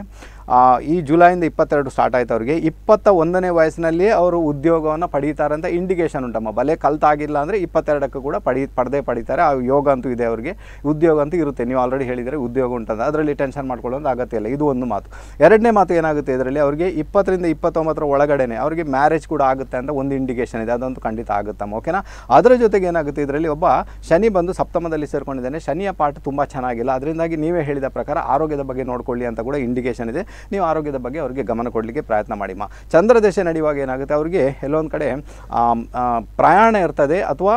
Speaker 1: ಈ ಜುಲೈಯಿಂದ ಇಪ್ಪತ್ತೆರಡು ಸ್ಟಾರ್ಟ್ ಆಯಿತು ಅವರಿಗೆ ಇಪ್ಪತ್ತ ಒಂದನೇ ವಯಸ್ಸಿನಲ್ಲಿ ಅವರು ಉದ್ಯೋಗವನ್ನು ಪಡೀತಾರೆ ಅಂತ ಇಂಡಿಕೇಷನ್ ಉಂಟಮ್ಮ ಬಲೆ ಕಲ್ತಾಗಿಲ್ಲ ಅಂದರೆ ಇಪ್ಪತ್ತೆರಡಕ್ಕೂ ಕೂಡ ಪಡಿ ಪಡೆದೇ ಪಡೀತಾರೆ ಆ ಯೋಗ ಅಂತೂ ಇದೆ ಅವರಿಗೆ ಉದ್ಯೋಗ ಅಂತೂ ಇರುತ್ತೆ ನೀವು ಆಲ್ರೆಡಿ ಹೇಳಿದರೆ ಉದ್ಯೋಗ ಉಂಟಂತ ಅದರಲ್ಲಿ ಟೆನ್ಷನ್ ಮಾಡ್ಕೊಳ್ಳೋದು ಅಗತ್ಯ ಇಲ್ಲ ಇದು ಒಂದು ಮಾತು ಎರಡನೇ ಮಾತು ಏನಾಗುತ್ತೆ ಇದರಲ್ಲಿ ಅವರಿಗೆ ಇಪ್ಪತ್ತರಿಂದ ಇಪ್ಪತ್ತೊಂಬತ್ತರ ಒಳಗಡೆನೆ ಅವರಿಗೆ ಮ್ಯಾರೇಜ್ ಕೂಡ ಆಗುತ್ತೆ ಅಂತ ಒಂದು ಇಂಡಿಕೇಷನ್ ಇದೆ ಅದಂತೂ ಖಂಡಿತ ಆಗುತ್ತಮ್ಮ ಓಕೆನಾ ಅದರ ಜೊತೆಗೆ ಏನಾಗುತ್ತೆ ಇದರಲ್ಲಿ ಒಬ್ಬ ಶನಿ ಬಂದು ಸಪ್ತಮದಲ್ಲಿ ಸೇರಿಕೊಂಡಿದ್ದಾನೆ ಶನಿಯ ಪಾಠ ತುಂಬ ಚೆನ್ನಾಗಿಲ್ಲ ಅದರಿಂದಾಗಿ ನೀವೇ ಹೇಳಿದ ಪ್ರಕಾರ ಆರೋಗ್ಯದ ಬಗ್ಗೆ ನೋಡಿಕೊಳ್ಳಿ ಅಂತ ಕೂಡ ಇಂಡಿಕೇಷನ್ ಇದೆ ನೀವು ಆರೋಗ್ಯದ ಬಗ್ಗೆ ಅವರಿಗೆ ಗಮನ ಕೊಡಲಿಕ್ಕೆ ಪ್ರಯತ್ನ ಮಾಡಿಮ್ಮ ಮಾ ನಡೆಯುವಾಗ ಏನಾಗುತ್ತೆ ಅವರಿಗೆ ಎಲ್ಲೊಂದು ಕಡೆ ಪ್ರಯಾಣ ಇರ್ತದೆ ಅಥವಾ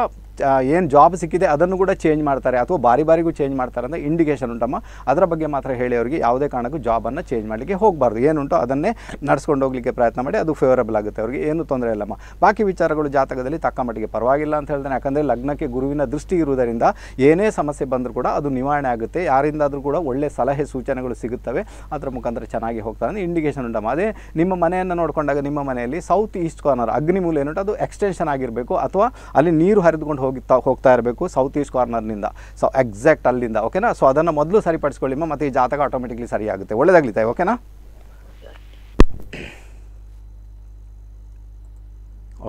Speaker 1: ಏನು ಜಾಬ್ ಸಿಕ್ಕಿದೆ ಅದನ್ನು ಕೂಡ ಚೇಂಜ್ ಮಾಡ್ತಾರೆ ಅಥವಾ ಬಾರಿ ಬಾರಿಗೂ ಚೇಂಜ್ ಮಾಡ್ತಾರೆ ಅಂತ ಇಂಡಿಕೇಷನ್ ಉಂಟಮ್ಮ ಅದರ ಬಗ್ಗೆ ಮಾತ್ರ ಹೇಳಿ ಅವರಿಗೆ ಯಾವುದೇ ಕಾರಣಕ್ಕೂ ಜಾಬನ್ನು ಚೇಂಜ್ ಮಾಡಲಿಕ್ಕೆ ಹೋಗಬಾರ್ದು ಏನುಂಟು ಅದನ್ನೇ ನಡೆಸ್ಕೊಂಡು ಹೋಗಲಿಕ್ಕೆ ಪ್ರಯತ್ನ ಮಾಡಿ ಅದು ಫೇವರಬಲ್ ಆಗುತ್ತೆ ಅವರಿಗೆ ಏನು ತೊಂದರೆ ಇಲ್ಲಮ್ಮ ಬಾಕಿ ವಿಚಾರಗಳು ಜಾತಕದಲ್ಲಿ ತಕ್ಕ ಮಟ್ಟಿಗೆ ಪರವಾಗಿಲ್ಲ ಅಂತ ಹೇಳ್ತಾನೆ ಯಾಕಂದರೆ ಲಗ್ನಕ್ಕೆ ಗುರುವಿನ ದೃಷ್ಟಿ ಇರುವುದರಿಂದ ಏನೇ ಸಮಸ್ಯೆ ಬಂದರೂ ಕೂಡ ಅದು ನಿವಾರಣೆ ಆಗುತ್ತೆ ಯಾರಿಂದಾದರೂ ಕೂಡ ಒಳ್ಳೆ ಸಲಹೆ ಸೂಚನೆಗಳು ಸಿಗುತ್ತವೆ ಅದರ ಮುಖಾಂತರ ಚೆನ್ನಾಗಿ ಹೋಗ್ತಾರೆ ಅಂದರೆ ಇಂಡಿಕೇಷನ್ ಉಂಟಮ್ಮ ಅದೇ ನಿಮ್ಮ ಮನೆಯನ್ನು ನೋಡಿಕೊಂಡಾಗ ನಿಮ್ಮ ಮನೆಯಲ್ಲಿ ಸೌತ್ ಈಸ್ಟ್ ಕಾರ್ನರ್ ಮೂಲ ಏನುಂಟು ಅದು ಎಕ್ಸ್ಟೆನ್ಷನ್ ಆಗಿರಬೇಕು ಅಥವಾ ಅಲ್ಲಿ ನೀರು ಹರಿದುಕೊಂಡು ಹೋಗ್ತಾ ಹೋಗ್ತಾ ಇರಬೇಕು ಸೌತ್ ಈಸ್ಟ್ ಕಾರ್ನರ್ನಿಂದ ಸೊ ಎಕ್ಸಾಕ್ಟ್ ಅಲ್ಲಿಂದ ಓಕೆನಾ ಸೊ ಅದನ್ನು ಮೊದಲು ಸರಿಪಡಿಸ್ಕೊಳ್ಳಿ ಮತ್ತೆ ಮತ್ತು ಈ ಜಾತಕ ಆಟೋಮೆಟಿಕ್ಲಿ ಸರಿಯಾಗುತ್ತೆ ಒಳ್ಳೆಯದಾಗ್ಲಿತಾ ಓಕೆನಾ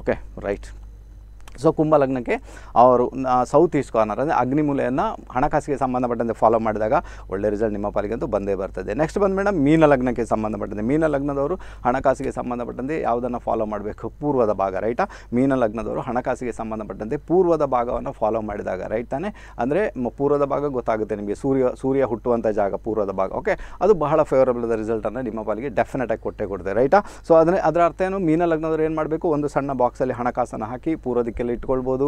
Speaker 1: ಓಕೆ ರೈಟ್ ಸೊ ಕುಂಭಲಗ್ನಕ್ಕೆ ಅವರು ಸೌತ್ ಈಸ್ಟ್ ಕಾರ್ನರ್ ಅಂದರೆ ಅಗ್ನಿಮೂಲೆಯನ್ನು ಹಣಕಾಸಿಗೆ ಸಂಬಂಧಪಟ್ಟಂತೆ ಫಾಲೋ ಮಾಡಿದಾಗ ಒಳ್ಳೆ ರಿಸಲ್ಟ್ ನಿಮ್ಮ ಪಾಲಿಗಂತೂ ಬಂದೇ ಬರ್ತದೆ ನೆಕ್ಸ್ಟ್ ಬಂದು ಮೇಡಮ್ ಮೀನ ಲಗ್ನಕ್ಕೆ ಸಂಬಂಧಪಟ್ಟಂತೆ ಮೀನ ಲಗ್ನದವರು ಹಣಕಾಸಿಗೆ ಸಂಬಂಧಪಟ್ಟಂತೆ ಯಾವುದನ್ನು ಫಾಲೋ ಮಾಡಬೇಕು ಪೂರ್ವದ ಭಾಗ ರೈಟಾ ಮೀನ ಲಗ್ನದವರು ಹಣಕಾಸಿಗೆ ಸಂಬಂಧಪಟ್ಟಂತೆ ಪೂರ್ವದ ಭಾಗವನ್ನು ಫಾಲೋ ಮಾಡಿದಾಗ ರೈಟ್ ತಾನೆ ಅಂದರೆ ಪೂರ್ವದ ಭಾಗ ಗೊತ್ತಾಗುತ್ತೆ ನಿಮಗೆ ಸೂರ್ಯ ಸೂರ್ಯ ಹುಟ್ಟುವಂಥ ಜಾಗ ಪೂರ್ವದ ಭಾಗ ಓಕೆ ಅದು ಬಹಳ ಫೇವರಬಲ್ ರಿಸಲ್ಟನ್ನು ನಿಮ್ಮ ಪಾಲಿಗೆ ಆಗಿ ಕೊಟ್ಟೆ ಕೊಡ್ತೇವೆ ರೈಟಾ ಸೊ ಅದೇ ಅದರ ಅರ್ಥ ಏನು ಮೀನ ಏನು ಮಾಡಬೇಕು ಒಂದು ಸಣ್ಣ ಬಾಕ್ಸಲ್ಲಿ ಹಣಕಾಸನ್ನು ಹಾಕಿ ಪೂರ್ವದಕ್ಕೆ ಹಾಕಿ ಇಟ್ಕೊಳ್ಬೋದು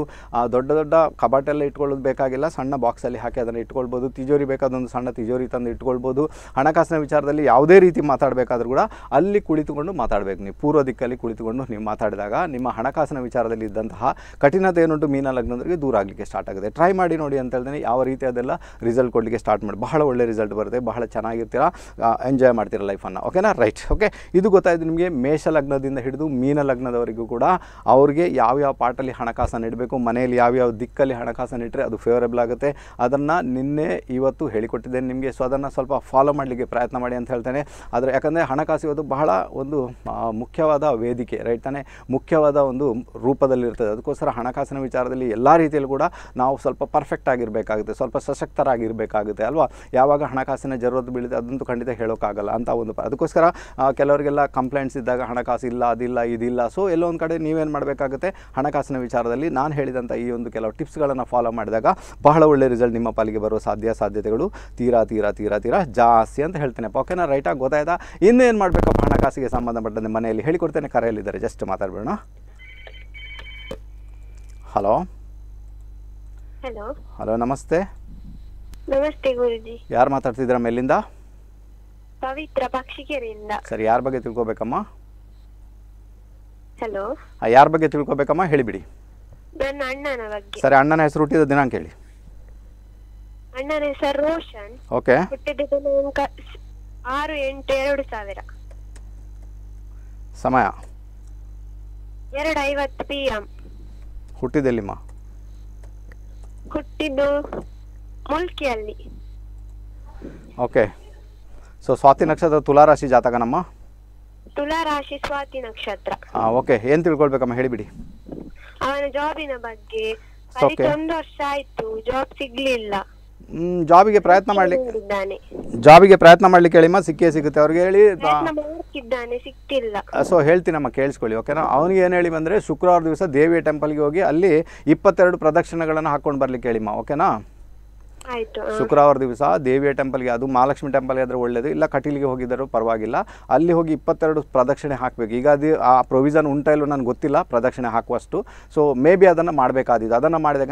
Speaker 1: ದೊಡ್ಡ ದೊಡ್ಡ ಕಬಾಟೆಲ್ಲ ಇಟ್ಕೊಳ್ಳೋದು ಬೇಕಾಗಿಲ್ಲ ಸಣ್ಣ ಬಾಕ್ಸಲ್ಲಿ ಹಾಕಿ ಅದನ್ನು ಇಟ್ಕೊಳ್ಬೋದು ತಿಜೋರಿ ಬೇಕಾದೊಂದು ಸಣ್ಣ ತಿಜೋರಿ ತಂದು ಇಟ್ಕೊಳ್ಬೋದು ಹಣಕಾಸಿನ ವಿಚಾರದಲ್ಲಿ ಯಾವುದೇ ರೀತಿ ಮಾತಾಡಬೇಕಾದ್ರೂ ಕೂಡ ಅಲ್ಲಿ ಕುಳಿತುಕೊಂಡು ಮಾತಾಡಬೇಕು ನೀವು ಪೂರ್ವ ದಿಕ್ಕಲ್ಲಿ ಕುಳಿತುಕೊಂಡು ನೀವು ಮಾತಾಡಿದಾಗ ನಿಮ್ಮ ಹಣಕಾಸಿನ ವಿಚಾರದಲ್ಲಿ ಇದ್ದಂತಹ ಕಠಿಣತೆ ಏನುಂಟು ಮೀನ ಲಗ್ನದವರಿಗೆ ದೂರ ಆಗಲಿಕ್ಕೆ ಸ್ಟಾರ್ಟ್ ಆಗುತ್ತೆ ಟ್ರೈ ಮಾಡಿ ನೋಡಿ ಅಂತ ಹೇಳ್ತೇನೆ ಯಾವ ರೀತಿ ಅದೆಲ್ಲ ರಿಸಲ್ಟ್ ಕೊಡಲಿಕ್ಕೆ ಸ್ಟಾರ್ಟ್ ಮಾಡಿ ಬಹಳ ಒಳ್ಳೆ ರಿಸಲ್ಟ್ ಬರುತ್ತೆ ಬಹಳ ಚೆನ್ನಾಗಿರ್ತೀರ ಎಂಜಾಯ್ ಮಾಡ್ತೀರ ಲೈಫನ್ನು ಓಕೆನಾ ರೈಟ್ ಓಕೆ ಇದು ಗೊತ್ತಾಯಿತು ನಿಮಗೆ ಮೇಷ ಲಗ್ನದಿಂದ ಹಿಡಿದು ಮೀನ ಲಗ್ನದವರಿಗೂ ಕೂಡ ಅವರಿಗೆ ಯಾವ್ಯಾವ ಪಾರ್ಟಲ್ಲಿ ಹಣ ಹಣಕಾಸನ್ನು ಇಡಬೇಕು ಮನೆಯಲ್ಲಿ ಯಾವ್ಯಾವ ದಿಕ್ಕಲ್ಲಿ ಹಣಕಾಸನ್ನು ಇಟ್ಟರೆ ಅದು ಫೇವರೇಬಲ್ ಆಗುತ್ತೆ ಅದನ್ನು ನಿನ್ನೆ ಇವತ್ತು ಹೇಳಿಕೊಟ್ಟಿದ್ದೇನೆ ನಿಮಗೆ ಸೊ ಅದನ್ನು ಸ್ವಲ್ಪ ಫಾಲೋ ಮಾಡಲಿಕ್ಕೆ ಪ್ರಯತ್ನ ಮಾಡಿ ಅಂತ ಹೇಳ್ತೇನೆ ಆದರೆ ಯಾಕಂದರೆ ಹಣಕಾಸು ಇವತ್ತು ಬಹಳ ಒಂದು ಮುಖ್ಯವಾದ ವೇದಿಕೆ ರೈಟ್ ತಾನೆ ಮುಖ್ಯವಾದ ಒಂದು ರೂಪದಲ್ಲಿರ್ತದೆ ಅದಕ್ಕೋಸ್ಕರ ಹಣಕಾಸಿನ ವಿಚಾರದಲ್ಲಿ ಎಲ್ಲ ರೀತಿಯಲ್ಲೂ ಕೂಡ ನಾವು ಸ್ವಲ್ಪ ಪರ್ಫೆಕ್ಟ್ ಆಗಿರಬೇಕಾಗುತ್ತೆ ಸ್ವಲ್ಪ ಸಶಕ್ತರಾಗಿರಬೇಕಾಗುತ್ತೆ ಅಲ್ವಾ ಯಾವಾಗ ಹಣಕಾಸಿನ ಜರೂರತ್ ಬೀಳಿದೆ ಅದಂತೂ ಖಂಡಿತ ಹೇಳೋಕ್ಕಾಗಲ್ಲ ಅಂತ ಒಂದು ಅದಕ್ಕೋಸ್ಕರ ಕೆಲವರಿಗೆಲ್ಲ ಕಂಪ್ಲೇಂಟ್ಸ್ ಇದ್ದಾಗ ಹಣಕಾಸು ಇಲ್ಲ ಅದಿಲ್ಲ ಇದಿಲ್ಲ ಸೊ ಎಲ್ಲೋ ಒಂದು ಕಡೆ ನೀವೇನು ಮಾಡಬೇಕಾಗುತ್ತೆ ಹಣಕಾಸಿನ ವಿಚಾರ ವಿಚಾರದಲ್ಲಿ ನಾನು ಹೇಳಿದಂಥ ಈ ಒಂದು ಕೆಲವು ಟಿಪ್ಸ್ಗಳನ್ನು ಫಾಲೋ ಮಾಡಿದಾಗ ಬಹಳ ಒಳ್ಳೆ ರಿಸಲ್ಟ್ ನಿಮ್ಮ ಪಾಲಿಗೆ ಬರುವ ಸಾಧ್ಯ ಸಾಧ್ಯತೆಗಳು ತೀರಾ ತೀರಾ ತೀರಾ ತೀರಾ ಜಾಸ್ತಿ ಅಂತ ಹೇಳ್ತೇನೆ ಓಕೆನಾ ರೈಟಾಗಿ ಗೊತ್ತಾಯ್ತಾ ಇನ್ನೇನು ಮಾಡಬೇಕಪ್ಪ ಹಣಕಾಸಿಗೆ ಸಂಬಂಧಪಟ್ಟಂತೆ ಮನೆಯಲ್ಲಿ ಹೇಳಿಕೊಡ್ತೇನೆ ಕರೆಯಲ್ಲಿದ್ದಾರೆ ಜಸ್ಟ್ ಮಾತಾಡ್ಬೋಣ ಹಲೋ ಹಲೋ ಹಲೋ ನಮಸ್ತೆ
Speaker 2: ನಮಸ್ತೆ ಗುರುಜಿ
Speaker 1: ಯಾರು ಮಾತಾಡ್ತಿದ್ದೀರಾ ಮೇಲಿಂದ ಪವಿತ್ರ ಸರಿ ಯಾರ ಬಗ್ಗೆ ತಿಳ್ಕೊಬೇಕಮ್ಮ ಹಲೋ ಯಾರ ಬಗ್ಗೆ ತಿಳ್ಕೊಬೇಕಮ್ಮ ಹೇಳಿಬಿಡಿ
Speaker 2: ಬೆನ್ನ ಅಣ್ಣನ
Speaker 1: ಸರಿ ಅಣ್ಣನ ಹೆಸರು ಹುಟ್ಟಿದ ದಿನಾಂಕ ಹೇಳಿ
Speaker 2: ಅಣ್ಣನ ಹೆಸರು ರೋಷನ್ ಓಕೆ ಹುಟ್ಟಿದ ದಿನಾಂಕ ಆರು ಎಂಟು ಎರಡು ಸಾವಿರ ಸಮಯ ಎರಡು ಐವತ್ತು ಪಿ ಎಂ ಹುಟ್ಟಿದೆಲ್ಲಿಮ್ಮ ಹುಟ್ಟಿದ್ದು ಮುಲ್ಕಿಯಲ್ಲಿ
Speaker 1: ಓಕೆ ಸೊ ಸ್ವಾತಿ ನಕ್ಷತ್ರ ತುಲಾರಾಶಿ ಜಾತಕನಮ್ಮ
Speaker 2: ತುಲಾರಾಶಿ ಸ್ವಾತಿ ನಕ್ಷತ್ರ
Speaker 1: ಓಕೆ ಏನು ತಿಳ್ಕೊಳ್ಬೇಕಮ್ಮ ಹೇಳಿಬಿಡಿ
Speaker 2: ಅವನ ಜಾಬಿನ ಬಗ್ಗೆ ಅದಕ್ಕೆ ಒಂದು ವರ್ಷ ಆಯ್ತು ಜಾಬ್ ಸಿಗ್ಲಿಲ್ಲ
Speaker 1: ಜಾಬಿಗೆ ಪ್ರಯತ್ನ ಮಾಡ್ಲಿಕ್ಕೆ ಜಾಬಿಗೆ ಪ್ರಯತ್ನ ಮಾಡ್ಲಿಕ್ಕೆ ಹೇಳಿಮ್ಮ ಸಿಕ್ಕೇ ಸಿಗುತ್ತೆ ಅವ್ರಿಗೆ ಹೇಳಿ ಸೊ ಹೇಳ್ತೀನಮ್ಮ ಕೇಳಿಸ್ಕೊಳ್ಳಿ ಓಕೆನಾ ಅವ್ನಿಗೆ ಏನು ಹೇಳಿ ಬಂದ್ರೆ ಶುಕ್ರವಾರ ದಿವಸ ದೇವಿಯ ಟೆಂಪಲ್ಗೆ ಹೋಗಿ ಅಲ್ಲಿ ಇಪ್ಪತ್ತೆರಡು ಪ್ರದಕ್ಷಿಣೆಗಳನ್ನು ಹಾಕೊಂಡು ಬರ್ಲಿಕ್ಕೆ ಹೇಳಿಮ್ಮ ಓಕೆನಾ ಶುಕ್ರವಾರ ದಿವಸ ದೇವಿಯ ಟೆಂಪಲ್ಗೆ ಅದು ಮಹಾಲಕ್ಷ್ಮಿ ಟೆಂಪಲ್ಗೆ ಆದರೆ ಒಳ್ಳೇದು ಇಲ್ಲ ಕಟೀಲಿಗೆ ಹೋಗಿದ್ದರೂ ಪರವಾಗಿಲ್ಲ ಅಲ್ಲಿ ಹೋಗಿ ಇಪ್ಪತ್ತೆರಡು ಪ್ರದಕ್ಷಿಣೆ ಹಾಕಬೇಕು ಈಗ ಅದು ಆ ಪ್ರೊವಿಸನ್ ಉಂಟ ನನಗೆ ಗೊತ್ತಿಲ್ಲ ಪ್ರದಕ್ಷಿಣೆ ಹಾಕುವಷ್ಟು ಸೊ ಮೇ ಬಿ ಅದನ್ನು ಮಾಡಬೇಕಾದಿದ್ದು ಅದನ್ನು ಮಾಡಿದಾಗ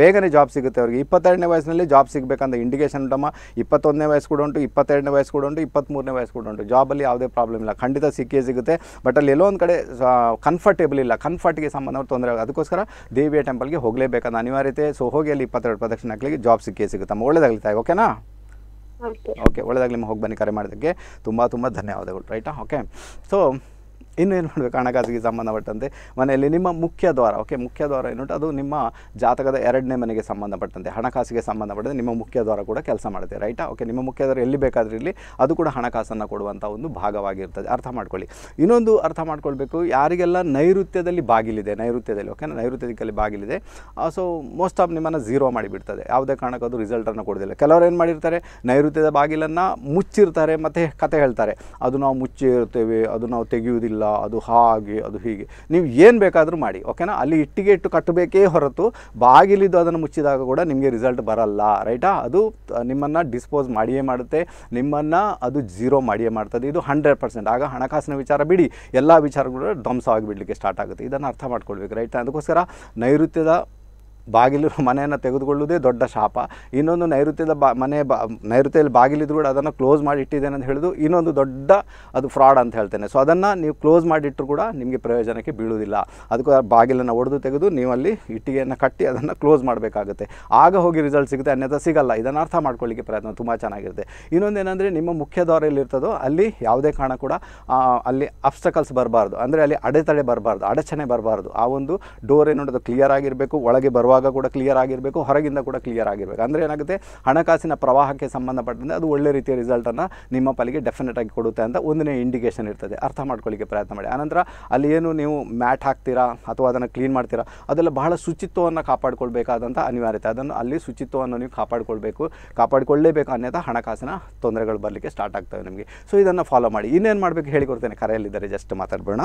Speaker 1: ಬೇಗನೆ ಜಾಬ್ ಸಿಗುತ್ತೆ ಅವರಿಗೆ ಇಪ್ಪತ್ತೆರಡನೇ ವಯಸ್ಸಿನಲ್ಲಿ ಜಾಬ್ ಸಿಗಬೇಕಂತ ಇಂಡಿಕೇಶನ್ ಉಂಟಮ್ಮ ಇಪ್ಪತ್ತೊಂದನೇ ವಯಸ್ಸು ಕೂಡ ಉಂಟು ಇಪ್ಪತ್ತೆರಡನೇ ವಯಸ್ಸು ಕೂಡ ಉಂಟು ಇಪ್ಪತ್ತ್ಮೂರನೇ ವಯಸ್ಸು ಕೂಡ ಉಂಟು ಜಾಬಲ್ಲಿ ಯಾವುದೇ ಪ್ರಾಬ್ಲಮ್ ಇಲ್ಲ ಖಂಡಿತ ಸಿಕ್ಕೇ ಸಿಗುತ್ತೆ ಬಟ್ ಅಲ್ಲಿ ಎಲ್ಲೋ ಒಂದು ಕಡೆ ಕಂಫರ್ಟೇಬಲ್ ಇಲ್ಲ ಕಂಫರ್ಟ್ಗೆ ಸಂಬಂಧ ತೊಂದರೆ ಆಗುತ್ತೆ ಅದಕ್ಕೋಸ್ಕರ ದೇವಿಯ ಟೆಂಪಲ್ಗೆ ಹೋಗಲೇಬೇಕಾದ ಅನಿವಾರ್ಯತೆ ಸೊ ಹೋಗಿ ಅಲ್ಲಿ ಇಪ್ಪತ್ತೆರಡು ಪ್ರದಕ್ಷಿಣೆ ಹಾಕಲಿಕ್ಕೆ ಜಾಬ್ ಸಿಕ್ಕೇ ಸಿಗುತ್ತಮ್ಮ ಒಳ್ಳೇದಾಗಲಿ ತಾಯಿ ಓಕೆನಾ ಓಕೆ ಒಳ್ಳೇದಾಗಲಿ ಹೋಗಿ ಬನ್ನಿ ಕರೆ ಮಾಡೋದಕ್ಕೆ ತುಂಬ ತುಂಬ ಧನ್ಯವಾದಗಳು ರೈಟಾ ಓಕೆ ಸೊ ಏನು ಮಾಡಬೇಕು ಹಣಕಾಸಿಗೆ ಸಂಬಂಧಪಟ್ಟಂತೆ ಮನೆಯಲ್ಲಿ ನಿಮ್ಮ ಮುಖ್ಯ ದ್ವಾರ ಓಕೆ ಮುಖ್ಯ ದ್ವಾರ ಏನುಂಟು ಅದು ನಿಮ್ಮ ಜಾತಕದ ಎರಡನೇ ಮನೆಗೆ ಸಂಬಂಧಪಟ್ಟಂತೆ ಹಣಕಾಸಿಗೆ ಸಂಬಂಧಪಟ್ಟಂತೆ ನಿಮ್ಮ ಮುಖ್ಯ ದ್ವಾರ ಕೂಡ ಕೆಲಸ ಮಾಡುತ್ತೆ ರೈಟಾ ಓಕೆ ನಿಮ್ಮ ಮುಖ್ಯ ದ್ವಾರ ಎಲ್ಲಿ ಬೇಕಾದರೂ ಇಲ್ಲಿ ಅದು ಕೂಡ ಹಣಕಾಸನ್ನು ಕೊಡುವಂಥ ಒಂದು ಭಾಗವಾಗಿರ್ತದೆ ಅರ್ಥ ಮಾಡ್ಕೊಳ್ಳಿ ಇನ್ನೊಂದು ಅರ್ಥ ಮಾಡ್ಕೊಳ್ಬೇಕು ಯಾರಿಗೆಲ್ಲ ನೈಋತ್ಯದಲ್ಲಿ ಬಾಗಿಲಿದೆ ನೈಋತ್ಯದಲ್ಲಿ ಓಕೆ ನೈರುತ್ಯದಲ್ಲಿ ಬಾಗಿಲಿದೆ ಸೊ ಮೋಸ್ಟ್ ಆಫ್ ನಿಮ್ಮನ್ನು ಝೀರೋ ಮಾಡಿಬಿಡ್ತದೆ ಯಾವುದೇ ಕಾರಣಕ್ಕೂ ಅದು ರಿಸಲ್ಟನ್ನು ಕೊಡೋದಿಲ್ಲ ಕೆಲವರು ಏನು ಮಾಡಿರ್ತಾರೆ ನೈಋತ್ಯದ ಬಾಗಿಲನ್ನು ಮುಚ್ಚಿರ್ತಾರೆ ಮತ್ತು ಕತೆ ಹೇಳ್ತಾರೆ ಅದು ನಾವು ಮುಚ್ಚಿರ್ತೇವೆ ಅದು ನಾವು ತೆಗೆಯುವುದಿಲ್ಲ ಅದು ಹಾಗೆ ಅದು ಹೀಗೆ ನೀವು ಏನು ಬೇಕಾದರೂ ಮಾಡಿ ಓಕೆನಾ ಅಲ್ಲಿ ಇಟ್ಟಿಗೆ ಇಟ್ಟು ಕಟ್ಟಬೇಕೇ ಹೊರತು ಬಾಗಿಲಿದ್ದು ಅದನ್ನು ಮುಚ್ಚಿದಾಗ ಕೂಡ ನಿಮಗೆ ರಿಸಲ್ಟ್ ಬರಲ್ಲ ರೈಟಾ ಅದು ನಿಮ್ಮನ್ನು ಡಿಸ್ಪೋಸ್ ಮಾಡಿಯೇ ಮಾಡುತ್ತೆ ನಿಮ್ಮನ್ನು ಅದು ಜೀರೋ ಮಾಡಿಯೇ ಮಾಡ್ತದೆ ಇದು ಹಂಡ್ರೆಡ್ ಪರ್ಸೆಂಟ್ ಆಗ ಹಣಕಾಸಿನ ವಿಚಾರ ಬಿಡಿ ಎಲ್ಲ ವಿಚಾರಗಳು ಧ್ವಂಸವಾಗಿ ಬಿಡಲಿಕ್ಕೆ ಸ್ಟಾರ್ಟ್ ಆಗುತ್ತೆ ಇದನ್ನು ಅರ್ಥ ಮಾಡ್ಕೊಳ್ಬೇಕು ರೈಟ್ ಅದಕ್ಕೋಸ್ಕರ ನೈಋತ್ಯದ ಬಾಗಿಲು ಮನೆಯನ್ನು ತೆಗೆದುಕೊಳ್ಳುವುದೇ ದೊಡ್ಡ ಶಾಪ ಇನ್ನೊಂದು ನೈಋತ್ಯದ ಬಾ ಮನೆ ಬಾ ನೈಋತ್ಯದಲ್ಲಿ ಬಾಗಿಲಿದ್ರು ಕೂಡ ಅದನ್ನು ಕ್ಲೋಸ್ ಮಾಡಿ ಇಟ್ಟಿದ್ದೇನೆ ಅಂತ ಹೇಳಿದು ಇನ್ನೊಂದು ದೊಡ್ಡ ಅದು ಫ್ರಾಡ್ ಅಂತ ಹೇಳ್ತೇನೆ ಸೊ ಅದನ್ನು ನೀವು ಕ್ಲೋಸ್ ಮಾಡಿಟ್ಟರು ಕೂಡ ನಿಮಗೆ ಪ್ರಯೋಜನಕ್ಕೆ ಬೀಳುವುದಿಲ್ಲ ಅದಕ್ಕೂ ಬಾಗಿಲನ್ನು ಒಡೆದು ತೆಗೆದು ನೀವು ಅಲ್ಲಿ ಇಟ್ಟಿಗೆಯನ್ನು ಕಟ್ಟಿ ಅದನ್ನು ಕ್ಲೋಸ್ ಮಾಡಬೇಕಾಗುತ್ತೆ ಆಗ ಹೋಗಿ ರಿಸಲ್ಟ್ ಸಿಗುತ್ತೆ ಅನ್ಯಥ ಸಿಗಲ್ಲ ಇದನ್ನು ಅರ್ಥ ಮಾಡ್ಕೊಳ್ಳಿಕ್ಕೆ ಪ್ರಯತ್ನ ತುಂಬ ಚೆನ್ನಾಗಿರುತ್ತೆ ಇನ್ನೊಂದೇನೆಂದರೆ ನಿಮ್ಮ ಮುಖ್ಯ ದ್ವಾರ ಎಲ್ಲಿರ್ತದೋ ಅಲ್ಲಿ ಯಾವುದೇ ಕಾರಣ ಕೂಡ ಅಲ್ಲಿ ಅಬ್ಸ್ಟಕಲ್ಸ್ ಬರಬಾರ್ದು ಅಂದರೆ ಅಲ್ಲಿ ಅಡೆತಡೆ ಬರಬಾರ್ದು ಅಡಚಣೆ ಬರಬಾರ್ದು ಆ ಒಂದು ಡೋರ್ ಏನು ಕ್ಲಿಯರ್ ಆಗಿರಬೇಕು ಒಳಗೆ ಬರುವ ಭಾಗ ಕೂಡ ಕ್ಲಿಯರ್ ಆಗಿರಬೇಕು ಹೊರಗಿಂದ ಕೂಡ ಕ್ಲಿಯರ್ ಆಗಿರಬೇಕು ಅಂದರೆ ಏನಾಗುತ್ತೆ ಹಣಕಾಸಿನ ಪ್ರವಾಹಕ್ಕೆ ಸಂಬಂಧಪಟ್ಟಂತೆ ಅದು ಒಳ್ಳೆ ರೀತಿಯ ರಿಸಲ್ಟನ್ನು ನಿಮ್ಮ ಪಾಲಿಗೆ ಡೆಫಿನೆಟ್ ಆಗಿ ಕೊಡುತ್ತೆ ಅಂತ ಒಂದನೇ ಇಂಡಿಕೇಷನ್ ಇರ್ತದೆ ಅರ್ಥ ಮಾಡ್ಕೊಳ್ಳಿಕ್ಕೆ ಪ್ರಯತ್ನ ಮಾಡಿ ಆನಂತರ ಅಲ್ಲಿ ಏನು ನೀವು ಮ್ಯಾಟ್ ಹಾಕ್ತೀರಾ ಅಥವಾ ಅದನ್ನು ಕ್ಲೀನ್ ಮಾಡ್ತೀರಾ ಅದೆಲ್ಲ ಬಹಳ ಶುಚಿತ್ವವನ್ನು ಕಾಪಾಡಿಕೊಳ್ಬೇಕಾದಂಥ ಅನಿವಾರ್ಯತೆ ಅದನ್ನು ಅಲ್ಲಿ ಶುಚಿತ್ವವನ್ನು ನೀವು ಕಾಪಾಡಿಕೊಳ್ಬೇಕು ಕಾಪಾಡಿಕೊಳ್ಳೇಬೇಕು ಅನ್ಯಥ ಹಣಕಾಸಿನ ತೊಂದರೆಗಳು ಬರಲಿಕ್ಕೆ ಸ್ಟಾರ್ಟ್ ಆಗ್ತವೆ ನಿಮಗೆ ಸೊ ಇದನ್ನು ಫಾಲೋ ಮಾಡಿ ಇನ್ನೇನು ಮಾಡಬೇಕು ಹೇಳಿಕೊಡ್ತೇನೆ ಕರೆಯಲ್ಲಿದ್ದಾರೆ ಜಸ್ಟ್ ಮಾತಾಡ್ಬೋಣ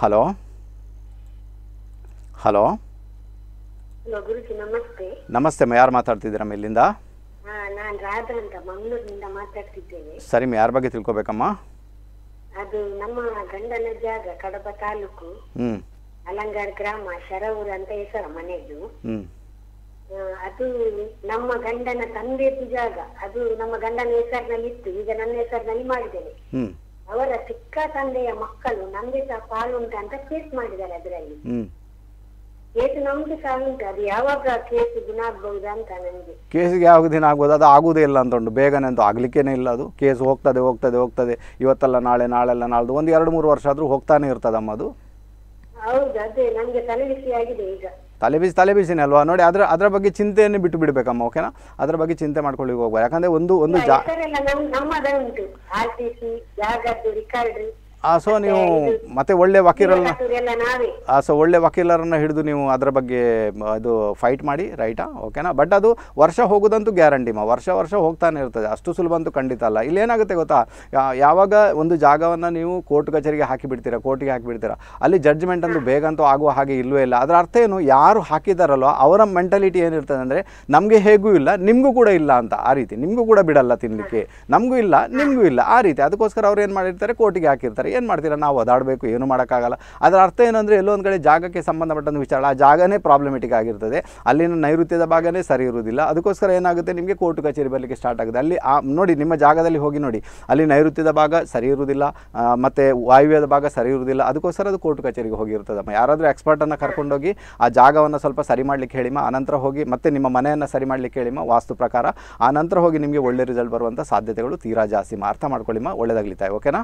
Speaker 1: ಹಲೋ ಹಲೋ
Speaker 2: ಗುರುಜಿ ನಮಸ್ತೆ
Speaker 1: ನಮಸ್ತೆ ಯಾರು ಮಾತಾಡ್ತಿದ್ದೀರಮ್ಮ ಇಲ್ಲಿಂದ
Speaker 2: ನಾನು ರಾಧಾ ಅಂತ ಮಂಗಳೂರಿನಿಂದ ಮಾತಾಡ್ತಿದ್ದೇನೆ
Speaker 1: ಸರಿ ಯಾರ ಬಗ್ಗೆ ತಿಳ್ಕೊಬೇಕಮ್ಮ
Speaker 2: ಅದು ನಮ್ಮ ಗಂಡನ ಜಾಗ ಕಡಬ ತಾಲೂಕು ಅಲಂಗಾರ್ ಗ್ರಾಮ ಶರವೂರು ಅಂತ ಹೆಸರು ಮನೆಯದು ಅದು ನಮ್ಮ ಗಂಡನ ತಂದೆದು ಜಾಗ ಅದು ನಮ್ಮ ಗಂಡನ ಹೆಸರಿನಲ್ಲಿ ಇತ್ತು ಈಗ ನನ್ನ ಹೆಸರಿನಲ್ಲಿ ಮಾಡಿದ್ದೇನೆ ಅವರ ಚಿಕ್ಕ ತಂದೆಯ ಮಕ್ಕಳು ನಮ್ಗೆ ಸಹ ಪಾಲು ಅಂತ ಕೇಸ್ ಮಾಡಿದ್ದಾರೆ ಅದರಲ್ಲಿ
Speaker 1: ಕೇಸಿಗೆ ಯಾವ ದಿನ ಆಗ್ಬೋದು ಅದು ಆಗುದೇ ಇಲ್ಲ ಅಂತ ಉಂಟು ಬೇಗನೆ ಅಂತ ಆಗಲಿಕ್ಕೇನೆ ಇಲ್ಲ ಅದು ಕೇಸ್ ಹೋಗ್ತದೆ ಹೋಗ್ತದೆ ಹೋಗ್ತದೆ ಇವತ್ತಲ್ಲ ನಾಳೆ ನಾಳೆಲ್ಲ ನಾಳ್ದು ಒಂದು ಎರಡು ಮೂರು ವರ್ಷ ಆದ್ರೂ ಹೋಗ್ತಾನೆ ಇರ್ತದಮ್ಮ ಅದು ತಲೆಬಿಸಿ ತಲೆಬಿಸಿನೇ ಅಲ್ವಾ ನೋಡಿ ಅದ್ರ ಅದ್ರ ಬಗ್ಗೆ ಚಿಂತೆಯನ್ನು ಬಿಟ್ಟು ಬಿಡ್ಬೇಕಮ್ಮ ಓಕೆನಾ ಅದರ ಬಗ್ಗೆ ಚಿಂತೆ ಮಾಡ್ಕೊಳ್ಳಿ ಹೋಗುವ ಯಾಕಂದ್ರೆ ಒಂದು ಒಂದು ಜಾ ಆ ಸೊ ನೀವು ಮತ್ತೆ ಒಳ್ಳೆ ವಕೀಲರನ್ನ ಆ ಸೊ ಒಳ್ಳೆ ವಕೀಲರನ್ನ ಹಿಡಿದು ನೀವು ಅದರ ಬಗ್ಗೆ ಅದು ಫೈಟ್ ಮಾಡಿ ರೈಟಾ ಓಕೆನಾ ಬಟ್ ಅದು ವರ್ಷ ಹೋಗೋದಂತೂ ಗ್ಯಾರಂಟಿ ಮಾ ವರ್ಷ ವರ್ಷ ಹೋಗ್ತಾನೆ ಇರ್ತದೆ ಅಷ್ಟು ಸುಲಭ ಅಂತೂ ಖಂಡಿತ ಅಲ್ಲ ಇಲ್ಲೇನಾಗುತ್ತೆ ಗೊತ್ತಾ ಯಾವಾಗ ಒಂದು ಜಾಗವನ್ನು ನೀವು ಕೋರ್ಟ್ ಕಚೇರಿಗೆ ಹಾಕಿಬಿಡ್ತೀರಾ ಕೋರ್ಟಿಗೆ ಹಾಕಿಬಿಡ್ತೀರಾ ಅಲ್ಲಿ ಜಡ್ಜ್ಮೆಂಟ್ ಅಂತೂ ಬೇಗಂತೂ ಆಗುವ ಹಾಗೆ ಇಲ್ಲವೇ ಇಲ್ಲ ಅದರ ಅರ್ಥ ಏನು ಯಾರು ಹಾಕಿದಾರಲ್ಲೋ ಅವರ ಮೆಂಟಾಲಿಟಿ ಏನಿರ್ತದೆ ಅಂದರೆ ನಮಗೆ ಹೇಗೂ ಇಲ್ಲ ನಿಮಗೂ ಕೂಡ ಇಲ್ಲ ಅಂತ ಆ ರೀತಿ ನಿಮಗೂ ಕೂಡ ಬಿಡಲ್ಲ ತಿನ್ನಲಿಕ್ಕೆ ನಮಗೂ ಇಲ್ಲ ನಿಮಗೂ ಇಲ್ಲ ಆ ರೀತಿ ಅದಕ್ಕೋಸ್ಕರ ಅವ್ರು ಏನು ಮಾಡಿರ್ತಾರೆ ಕೋರ್ಟಿಗೆ ಹಾಕಿರ್ತಾರೆ ಮಾಡ್ತಾರೆ ಏನು ಮಾಡ್ತೀರಾ ನಾವು ಒದಾಡಬೇಕು ಏನು ಮಾಡೋಕ್ಕಾಗಲ್ಲ ಅದರ ಅರ್ಥ ಏನಂದರೆ ಎಲ್ಲೊಂದು ಕಡೆ ಜಾಗಕ್ಕೆ ಸಂಬಂಧಪಟ್ಟಂಥ ವಿಚಾರ ಆ ಜಾಗನೇ ಪ್ರಾಬ್ಲಮೆಟಿಕ್ ಆಗಿರ್ತದೆ ಅಲ್ಲಿನ ನೈಋತ್ಯದ ಭಾಗನೇ ಸರಿ ಇರುವುದಿಲ್ಲ ಅದಕ್ಕೋಸ್ಕರ ಏನಾಗುತ್ತೆ ನಿಮಗೆ ಕೋರ್ಟ್ ಕಚೇರಿ ಬರಲಿಕ್ಕೆ ಸ್ಟಾರ್ಟ್ ಆಗುತ್ತೆ ಅಲ್ಲಿ ಆ ನೋಡಿ ನಿಮ್ಮ ಜಾಗದಲ್ಲಿ ಹೋಗಿ ನೋಡಿ ಅಲ್ಲಿ ನೈಋತ್ಯದ ಭಾಗ ಸರಿ ಇರುವುದಿಲ್ಲ ಮತ್ತು ವಾಯುವ್ಯದ ಭಾಗ ಸರಿ ಇರುವುದಿಲ್ಲ ಅದಕ್ಕೋಸ್ಕರ ಅದು ಕೋರ್ಟ್ ಕಚೇರಿಗೆ ಹೋಗಿರ್ತದಮ್ಮ ಯಾರಾದರೂ ಎಕ್ಸ್ಪರ್ಟನ್ನು ಕರ್ಕೊಂಡೋಗಿ ಆ ಜಾಗವನ್ನು ಸ್ವಲ್ಪ ಸರಿ ಮಾಡಲಿಕ್ಕೆ ಹೇಳಿಮ ಆನಂತರ ಹೋಗಿ ಮತ್ತೆ ನಿಮ್ಮ ಮನೆಯನ್ನು ಸರಿ ಮಾಡಲಿಕ್ಕೆ ಹೇಳಿಮ ವಾಸ್ತು ಪ್ರಕಾರ ಆನಂತರ ಹೋಗಿ ನಿಮಗೆ ಒಳ್ಳೆ ರಿಸಲ್ಟ್ ಬರುವಂಥ ಸಾಧ್ಯತೆಗಳು ತೀರಾ ಜಾಸ್ತಿ ಅರ್ಥ ಮಾಡ್ಕೊಳ್ಳಿಮ್ಮ ಒಳ್ಳೆದಾಗ್ಲಿತಾಯಿ ಓಕೆನಾ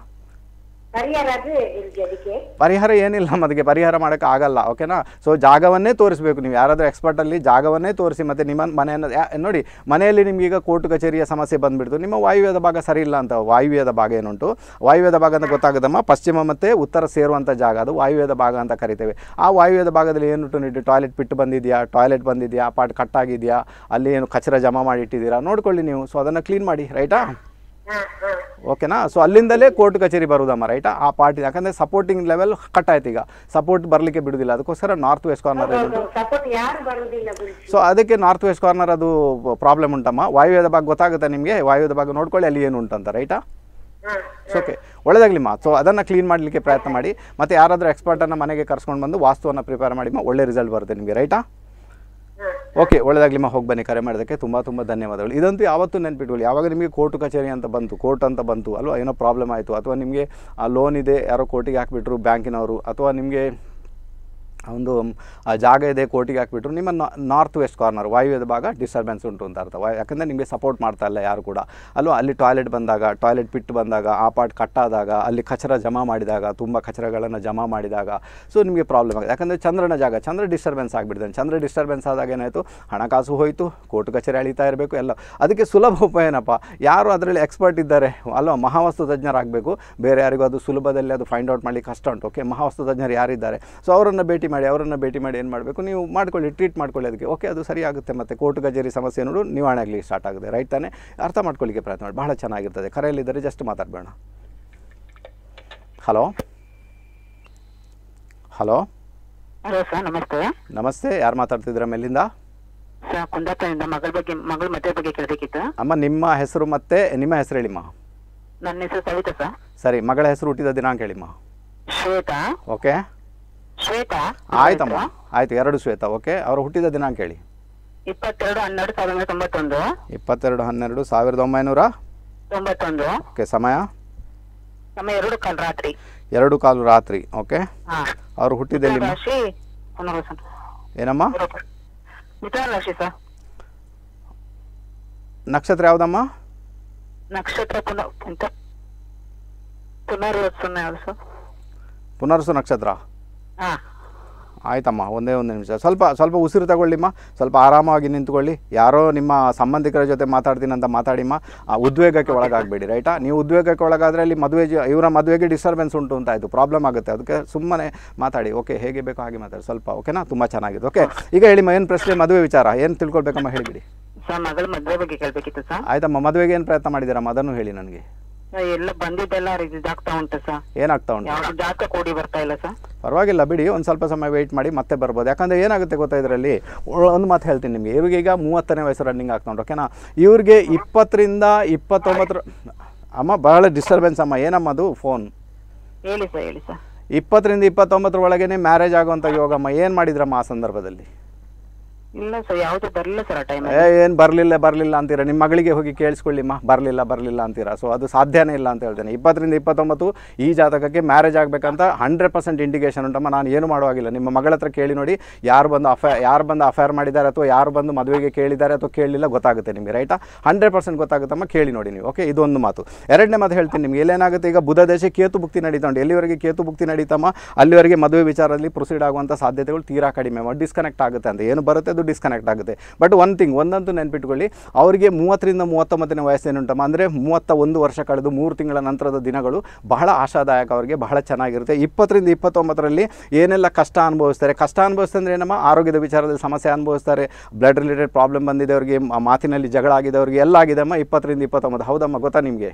Speaker 1: ಪರಿಹಾರ ಏನಿಲ್ಲ ನಮ್ಮ ಅದಕ್ಕೆ ಪರಿಹಾರ ಮಾಡೋಕೆ ಆಗಲ್ಲ ಓಕೆನಾ ಸೊ ಜಾಗವನ್ನೇ ತೋರಿಸ್ಬೇಕು ನೀವು ಯಾರಾದರೂ ಎಕ್ಸ್ಪರ್ಟಲ್ಲಿ ಜಾಗವನ್ನೇ ತೋರಿಸಿ ಮತ್ತು ನಿಮ್ಮ ಮನೆಯನ್ನು ನೋಡಿ ಮನೆಯಲ್ಲಿ ಈಗ ಕೋರ್ಟ್ ಕಚೇರಿಯ ಸಮಸ್ಯೆ ಬಂದುಬಿಡ್ತು ನಿಮ್ಮ ವಾಯುವ್ಯದ ಭಾಗ ಸರಿ ಇಲ್ಲ ಅಂತ ವಾಯುವ್ಯದ ಭಾಗ ಏನುಂಟು ವಾಯುವ್ಯದ ಭಾಗ ಅಂತ ಗೊತ್ತಾಗುತ್ತಮ್ಮ ಪಶ್ಚಿಮ ಮತ್ತು ಉತ್ತರ ಸೇರುವಂಥ ಜಾಗ ಅದು ವಾಯುವ್ಯದ ಭಾಗ ಅಂತ ಕರಿತೇವೆ ಆ ವಾಯುವ್ಯದ ಭಾಗದಲ್ಲಿ ಏನುಂಟು ನೀಡಿ ಟಾಯ್ಲೆಟ್ ಬಿಟ್ಟು ಬಂದಿದೆಯಾ ಟಾಯ್ಲೆಟ್ ಬಂದಿದೆಯಾ ಪಾಟ್ ಕಟ್ಟಾಗಿದೆಯಾ ಅಲ್ಲಿ ಏನು ಕಚರ ಜಮಾ ಮಾಡಿಟ್ಟಿದ್ದೀರಾ ನೋಡ್ಕೊಳ್ಳಿ ನೀವು ಸೊ ಅದನ್ನು ಕ್ಲೀನ್ ಮಾಡಿ ರೈಟಾ ಓಕೆನಾ ಸೊ ಅಲ್ಲಿಂದಲೇ ಕೋರ್ಟ್ ಕಚೇರಿ ಬರುವುದಮ್ಮ ರೈಟ್ ಆ ಪಾರ್ಟಿ ಯಾಕಂದ್ರೆ ಸಪೋರ್ಟಿಂಗ್ ಲೆವೆಲ್ ಕಟ್ ಆಯ್ತು ಈಗ ಸಪೋರ್ಟ್ ಬರ್ಲಿಕ್ಕೆ ಬಿಡುದಿಲ್ಲ ಅದಕ್ಕೋಸ್ಕರ ನಾರ್ತ್ ವೆಸ್ಟ್ ಕಾರ್ನರ್ ಸೊ ಅದಕ್ಕೆ ನಾರ್ತ್ ವೆಸ್ಟ್ ಕಾರ್ನರ್ ಅದು ಪ್ರಾಬ್ಲಮ್ ಉಂಟಮ್ಮ ವಾಯುವ್ಯದ ಭಾಗ ಗೊತ್ತಾಗುತ್ತೆ ನಿಮಗೆ ವಾಯುವ್ಯದ ಭಾಗ ನೋಡ್ಕೊಳ್ಳಿ ಅಲ್ಲಿ ಏನು ಉಂಟಂತ ರೈಟಾ ಸೊ ಓಕೆ ಒಳ್ಳೇದಾಗ್ಲಿಮ್ಮ ಸೊ ಅದನ್ನು ಕ್ಲೀನ್ ಮಾಡಲಿಕ್ಕೆ ಪ್ರಯತ್ನ ಮಾಡಿ ಮತ್ತೆ ಯಾರಾದರೂ ಎಕ್ಸ್ಪರ್ಟನ್ನು ಮನೆಗೆ ಕರ್ಸ್ಕೊಂಡು ಬಂದು ವಾಸ್ತುವನ್ನು ಪ್ರಿಪೇರ್ ಮಾಡಿಮ್ಮ ಒಳ್ಳೆ ರಿಸಲ್ಟ್ ಬರುತ್ತೆ ನಿಮಗೆ ರೈಟಾ ಓಕೆ ಮಾ ಹೋಗಿ ಬನ್ನಿ ಕರೆ ಮಾಡೋದಕ್ಕೆ ತುಂಬ ತುಂಬ ಧನ್ಯವಾದಗಳು ಇದಂತೂ ಯಾವತ್ತೂ ನೆನ್ಪಿಟ್ಕೊಳ್ಳಿ ಯಾವಾಗ ನಿಮಗೆ ಕೋರ್ಟ್ ಕಚೇರಿ ಅಂತ ಬಂತು ಕೋರ್ಟ್ ಅಂತ ಬಂತು ಅಲ್ವಾ ಏನೋ ಪ್ರಾಬ್ಲಮ್ ಆಯಿತು ಅಥವಾ ನಿಮಗೆ ಆ ಲೋನ್ ಇದೆ ಯಾರೋ ಕೋರ್ಟಿಗೆ ಹಾಕಿಬಿಟ್ರು ಬ್ಯಾಂಕಿನವರು ಅಥವಾ ನಿಮಗೆ ಒಂದು ಜಾಗ ಇದೆ ಕೋರ್ಟಿಗೆ ಹಾಕಿಬಿಟ್ರು ನಿಮ್ಮ ನಾರ್ತ್ ವೆಸ್ಟ್ ಕಾರ್ನರ್ ವಾಯುವ್ಯದ ಭಾಗ ಡಿಸ್ಟರ್ಬೆನ್ಸ್ ಉಂಟು ಅಂತ ಅರ್ಥ ಯಾಕಂದರೆ ನಿಮಗೆ ಸಪೋರ್ಟ್ ಮಾಡ್ತಾ ಇಲ್ಲ ಯಾರು ಕೂಡ ಅಲ್ವಾ ಅಲ್ಲಿ ಟಾಯ್ಲೆಟ್ ಬಂದಾಗ ಟಾಯ್ಲೆಟ್ ಪಿಟ್ ಬಂದಾಗ ಆ ಪಾರ್ಟ್ ಕಟ್ಟಾದಾಗ ಅಲ್ಲಿ ಕಚರ ಜಮಾ ಮಾಡಿದಾಗ ತುಂಬ ಕಚರಗಳನ್ನು ಜಮಾ ಮಾಡಿದಾಗ ಸೊ ನಿಮಗೆ ಪ್ರಾಬ್ಲಮ್ ಆಗುತ್ತೆ ಯಾಕಂದರೆ ಚಂದ್ರನ ಜಾಗ ಚಂದ್ರ ಡಿಸ್ಟರ್ಬೆನ್ಸ್ ಆಗಿಬಿಡ್ತಾನೆ ಚಂದ್ರ ಡಿಸ್ಟರ್ಬೆನ್ಸ್ ಆದಾಗ ಏನಾಯಿತು ಹಣಕಾಸು ಹೋಯಿತು ಕೋರ್ಟ್ ಕಚೇರಿ ಅಳಿತಾ ಇರಬೇಕು ಎಲ್ಲ ಅದಕ್ಕೆ ಸುಲಭ ಉಪಾಯ ಏನಪ್ಪ ಯಾರು ಅದರಲ್ಲಿ ಎಕ್ಸ್ಪರ್ಟ್ ಇದ್ದಾರೆ ಅಲ್ವಾ ಮಹಾವಸ್ತು ತಜ್ಞರಾಗಬೇಕು ಬೇರೆ ಯಾರಿಗೂ ಅದು ಸುಲಭದಲ್ಲಿ ಅದು ಫೈಂಡ್ ಔಟ್ ಮಾಡಲಿಕ್ಕೆ ಕಷ್ಟ ಉಂಟು ಓಕೆ ಮಹಾವಸ್ತು ತಜ್ಞರು ಯಾರಿದ್ದಾರೆ ಸೊ ಅವರನ್ನು ಭೇಟಿ ಮಾಡಿ ಅವರನ್ನು ಭೇಟಿ ಮಾಡಿ ಏನು ಮಾಡಬೇಕು ನೀವು ಮಾಡ್ಕೊಳ್ಳಿ ಟ್ರೀಟ್ ಮಾಡ್ಕೊಳ್ಳಿ ಅದಕ್ಕೆ ಓಕೆ ಅದು ಸರಿ ಆಗುತ್ತೆ ಮತ್ತು ಕೋರ್ಟ್ ಗಜೇರಿ ಸಮಸ್ಯೆ ನೋಡು ನಿವಾರಣೆ ಆಗಲಿ ಸ್ಟಾರ್ಟ್ ಆಗಿದೆ ರೈಟ್ ತಾನೆ ಅರ್ಥ ಮಾಡ್ಕೊಳ್ಳಿಕ್ಕೆ ಪ್ರಯತ್ನ ಮಾಡಿ ಬಹಳ ಚೆನ್ನಾಗಿರ್ತದೆ ಕರೆಯಲ್ಲಿದ್ದರೆ ಜಸ್ಟ್ ಮಾತಾಡಬೇಡ ಹಲೋ ಹಲೋ
Speaker 2: ಹಲೋ ಸರ್ ನಮಸ್ತೆ
Speaker 1: ನಮಸ್ತೆ ಯಾರು ಮಾತಾಡ್ತಿದ್ದೀರಾ ಮೇಲಿಂದ
Speaker 2: ಕುಂದಾಪುರದಿಂದ ಮಗಳ ಬಗ್ಗೆ ಮಗಳ ಮದುವೆ ಬಗ್ಗೆ ಕೇಳಬೇಕಿತ್ತು
Speaker 1: ಅಮ್ಮ ನಿಮ್ಮ ಹೆಸರು ಮತ್ತೆ ನಿಮ್ಮ ಹೆಸರು ಹೇಳಿಮ್ಮ
Speaker 2: ನನ್ನ ಹೆಸರು ಸವಿತಾ ಸರ್
Speaker 1: ಸರಿ ಮಗಳ ಹೆಸರು ಹುಟ್ಟಿದ ದಿನಾಂಕ ಹೇಳಿಮ್ಮ ಶ್ವೇತಾ ಓಕೆ ಆಯ್ತಮ್ಮ ಆಯ್ತು ಎರಡು ಶ್ವೇತ ಓಕೆ ಅವರು ಹುಟ್ಟಿದ ದಿನಾಂಕ ಹೇಳಿ
Speaker 2: ಇಪ್ಪತ್ತೆರಡು ಹನ್ನೆರಡು ಸಾವಿರದ ತೊಂಬತ್ತೊಂದು
Speaker 1: ಇಪ್ಪತ್ತೆರಡು ಹನ್ನೆರಡು ಸಾವಿರದ ಒಂಬೈನೂರ ತೊಂಬತ್ತೊಂದು ಓಕೆ ಸಮಯ
Speaker 2: ಸಮಯ ಎರಡು ಕಾಲು ರಾತ್ರಿ
Speaker 1: ಎರಡು ಕಾಲು ರಾತ್ರಿ ಓಕೆ ಅವರು ಹುಟ್ಟಿದಲ್ಲಿ ಏನಮ್ಮ ನಕ್ಷತ್ರ ಯಾವುದಮ್ಮ
Speaker 2: ನಕ್ಷತ್ರ ಪುನರ್
Speaker 1: ಪುನರ್ವಸು ನಕ್ಷತ್ರ ಹಾಂ ಆಯ್ತಮ್ಮ ಒಂದೇ ಒಂದು ನಿಮಿಷ ಸ್ವಲ್ಪ ಸ್ವಲ್ಪ ಉಸಿರು ತಗೊಳ್ಳಿಮ್ಮ ಸ್ವಲ್ಪ ಆರಾಮಾಗಿ ನಿಂತ್ಕೊಳ್ಳಿ ಯಾರೋ ನಿಮ್ಮ ಸಂಬಂಧಿಕರ ಜೊತೆ ಅಂತ ಮಾತಾಡಿಮ್ಮ ಆ ಉದ್ವೇಗಕ್ಕೆ ಒಳಗಾಗಬೇಡಿ ರೈಟಾ ನೀವು ಉದ್ವೇಗಕ್ಕೆ ಒಳಗಾದರೆ ಅಲ್ಲಿ ಮದುವೆ ಇವರ ಮದುವೆಗೆ ಡಿಸ್ಟರ್ಬೆನ್ಸ್ ಉಂಟು ಅಂತ ಆಯಿತು ಪ್ರಾಬ್ಲಮ್ ಆಗುತ್ತೆ ಅದಕ್ಕೆ ಸುಮ್ಮನೆ ಮಾತಾಡಿ ಓಕೆ ಹೇಗೆ ಬೇಕೋ ಹಾಗೆ ಮಾತಾಡಿ ಸ್ವಲ್ಪ ಓಕೆನಾ ತುಂಬ ಚೆನ್ನಾಗಿದೆ ಓಕೆ ಈಗ ಹೇಳಿಮ್ಮ ಏನು ಪ್ರಶ್ನೆ ಮದುವೆ ವಿಚಾರ ಏನು ತಿಳ್ಕೊಳ್ಬೇಕಮ್ಮ ಹೇಳಿಬಿಡಿ ಸರ್
Speaker 2: ಮಗಳ ಮದುವೆ ಬಗ್ಗೆ ಕೇಳಬೇಕಿತ್ತು ಸರ್
Speaker 1: ಆಯ್ತಮ್ಮ ಮದುವೆಗೆ ಏನು ಪ್ರಯತ್ನ ಮಾಡಿದ್ದೀರಮ್ಮ ಅದನ್ನು ಹೇಳಿ ನನಗೆ
Speaker 2: ಎಲ್ಲ ಬಂದಿದ್ದೆಲ್ಲ ಇದಾಗ್ತಾ ಸರ್ ಏನಾಗ್ತಾ ಉಂಟು ಬರ್ತಾ ಇಲ್ಲ ಸರ್
Speaker 1: ಪರವಾಗಿಲ್ಲ ಬಿಡಿ ಒಂದು ಸ್ವಲ್ಪ ಸಮಯ ವೆಯ್ಟ್ ಮಾಡಿ ಮತ್ತೆ ಬರ್ಬೋದು ಯಾಕಂದ್ರೆ ಏನಾಗುತ್ತೆ ಗೊತ್ತಾ ಇದರಲ್ಲಿ ಒಂದು ಮಾತು ಹೇಳ್ತೀನಿ ನಿಮಗೆ ಇವ್ರಿಗೆ ಈಗ ಮೂವತ್ತನೇ ವಯಸ್ಸು ರನ್ನಿಂಗ್ ಆಗ್ತಾ ಉಂಟು ಓಕೆನಾ ಇವ್ರಿಗೆ ಇಪ್ಪತ್ತರಿಂದ ಇಪ್ಪತ್ತೊಂಬತ್ತರ ಅಮ್ಮ ಬಹಳ ಡಿಸ್ಟರ್ಬೆನ್ಸ್ ಅಮ್ಮ ಏನಮ್ಮ ಅದು ಫೋನ್
Speaker 2: ಹೇಳಿ ಸರ್ ಹೇಳಿ ಸರ್
Speaker 1: ಇಪ್ಪತ್ತರಿಂದ ಒಳಗೇನೆ ಮ್ಯಾರೇಜ್ ಆಗುವಂಥ ಯೋಗಮ್ಮ ಏನು ಮಾಡಿದ್ರಮ್ಮ ಆ ಸಂದರ್ಭದಲ್ಲಿ
Speaker 2: ಇಲ್ಲ ಸರ್ ಯಾವುದು ಬರಲಿಲ್ಲ ಸರ್
Speaker 1: ಏನು ಬರಲಿಲ್ಲ ಬರಲಿಲ್ಲ ಅಂತೀರ ನಿಮ್ಮ ಮಗಳಿಗೆ ಹೋಗಿ ಕೇಳಿಸ್ಕೊಳ್ಳಿಮ್ಮ ಬರಲಿಲ್ಲ ಬರಲಿಲ್ಲ ಅಂತೀರಾ ಸೊ ಅದು ಸಾಧ್ಯನೇ ಇಲ್ಲ ಅಂತ ಹೇಳ್ತೇನೆ ಇಪ್ಪತ್ತರಿಂದ ಇಪ್ಪತ್ತೊಂಬತ್ತು ಈ ಜಾತಕಕ್ಕೆ ಮ್ಯಾರೇಜ್ ಆಗ್ಬೇಕಂತ ಹಂಡ್ರೆಡ್ ಪರ್ಸೆಂಟ್ ಇಂಡಿಕೇಶನ್ ಉಂಟಮ್ಮ ನಾನು ಏನು ಮಾಡುವಾಗಿಲ್ಲ ನಿಮ್ಮ ಮಗಳ ಹತ್ರ ಕೇಳಿ ನೋಡಿ ಯಾರು ಬಂದು ಅಫೈ ಯಾರು ಬಂದು ಅಫೇರ್ ಮಾಡಿದ್ದಾರೆ ಅಥವಾ ಯಾರು ಬಂದು ಮದುವೆಗೆ ಕೇಳಿದ್ದಾರೆ ಅಥವಾ ಕೇಳಲಿಲ್ಲ ಗೊತ್ತಾಗುತ್ತೆ ನಿಮಗೆ ರೈಟಾ ಹಂಡ್ರೆಡ್ ಪರ್ಸೆಂಟ್ ಗೊತ್ತಾಗುತ್ತಮ್ಮ ಕೇಳಿ ನೋಡಿ ನೀವು ಓಕೆ ಇದೊಂದು ಮಾತು ಎರಡನೇ ಮಾತು ಹೇಳ್ತೀನಿ ನಿಮ್ಗೆ ಏನಾಗುತ್ತೆ ಈಗ ಬುಧ ದೇಶ ಕೇತು ಭುಕ್ತಿ ನಡೀತಾ ಉಂಟು ಎಲ್ಲಿವರೆಗೆ ಕೇತು ಭುಕ್ತಿ ನಡೀತಮ್ಮ ಅಲ್ಲಿವರೆಗೆ ಮದುವೆ ವಿಚಾರದಲ್ಲಿ ಪ್ರೊಸೀಡ್ ಆಗುವಂಥ ಸಾಧ್ಯತೆಗಳು ತೀರಾ ಕಡಿಮೆ ಡಿಸ್ಕನೆಕ್ಟ್ ಆಗುತ್ತೆ ಅಂತ ಏನು ಬರುತ್ತೆ ಅದು ಡಿಸ್ಕನೆಕ್ಟ್ ಆಗುತ್ತೆ ಬಟ್ ಒನ್ ಥಿಂಗ್ ಒಂದಂತೂ ನೆನ್ಪಿಟ್ಕೊಳ್ಳಿ ಅವರಿಗೆ ಮೂವತ್ತರಿಂದ ಮೂವತ್ತೊಂಬತ್ತನೇ ವಯಸ್ಸೇನುಂಟಮ್ಮ ಅಂದರೆ ಮೂವತ್ತ ಒಂದು ವರ್ಷ ಕಳೆದು ಮೂರು ತಿಂಗಳ ನಂತರದ ದಿನಗಳು ಬಹಳ ಆಶಾದಾಯಕ ಅವರಿಗೆ ಬಹಳ ಚೆನ್ನಾಗಿರುತ್ತೆ ಇಪ್ಪತ್ತರಿಂದ ಇಪ್ಪತ್ತೊಂಬತ್ತರಲ್ಲಿ ಏನೆಲ್ಲ ಕಷ್ಟ ಅನುಭವಿಸ್ತಾರೆ ಕಷ್ಟ ಅನುಭವಿಸ್ತಂದ್ರೆ ಏನಮ್ಮ ಆರೋಗ್ಯದ ವಿಚಾರದಲ್ಲಿ ಸಮಸ್ಯೆ ಅನುಭವಿಸ್ತಾರೆ ಬ್ಲಡ್ ರಿಲೇಟೆಡ್ ಪ್ರಾಬ್ಲಮ್ ಬಂದಿದೆ ಅವರಿಗೆ ಮಾತಿನಲ್ಲಿ ಜಗಳ ಆಗಿದೆ ಅವರಿಗೆ ಎಲ್ಲ ಆಗಿದೆಮ್ಮ ಇಪ್ಪತ್ತರಿಂದ ಇಪ್ಪತ್ತೊಂಬತ್ತು ಹೌದಮ್ಮ ಗೊತ್ತಾ ನಿಮಗೆ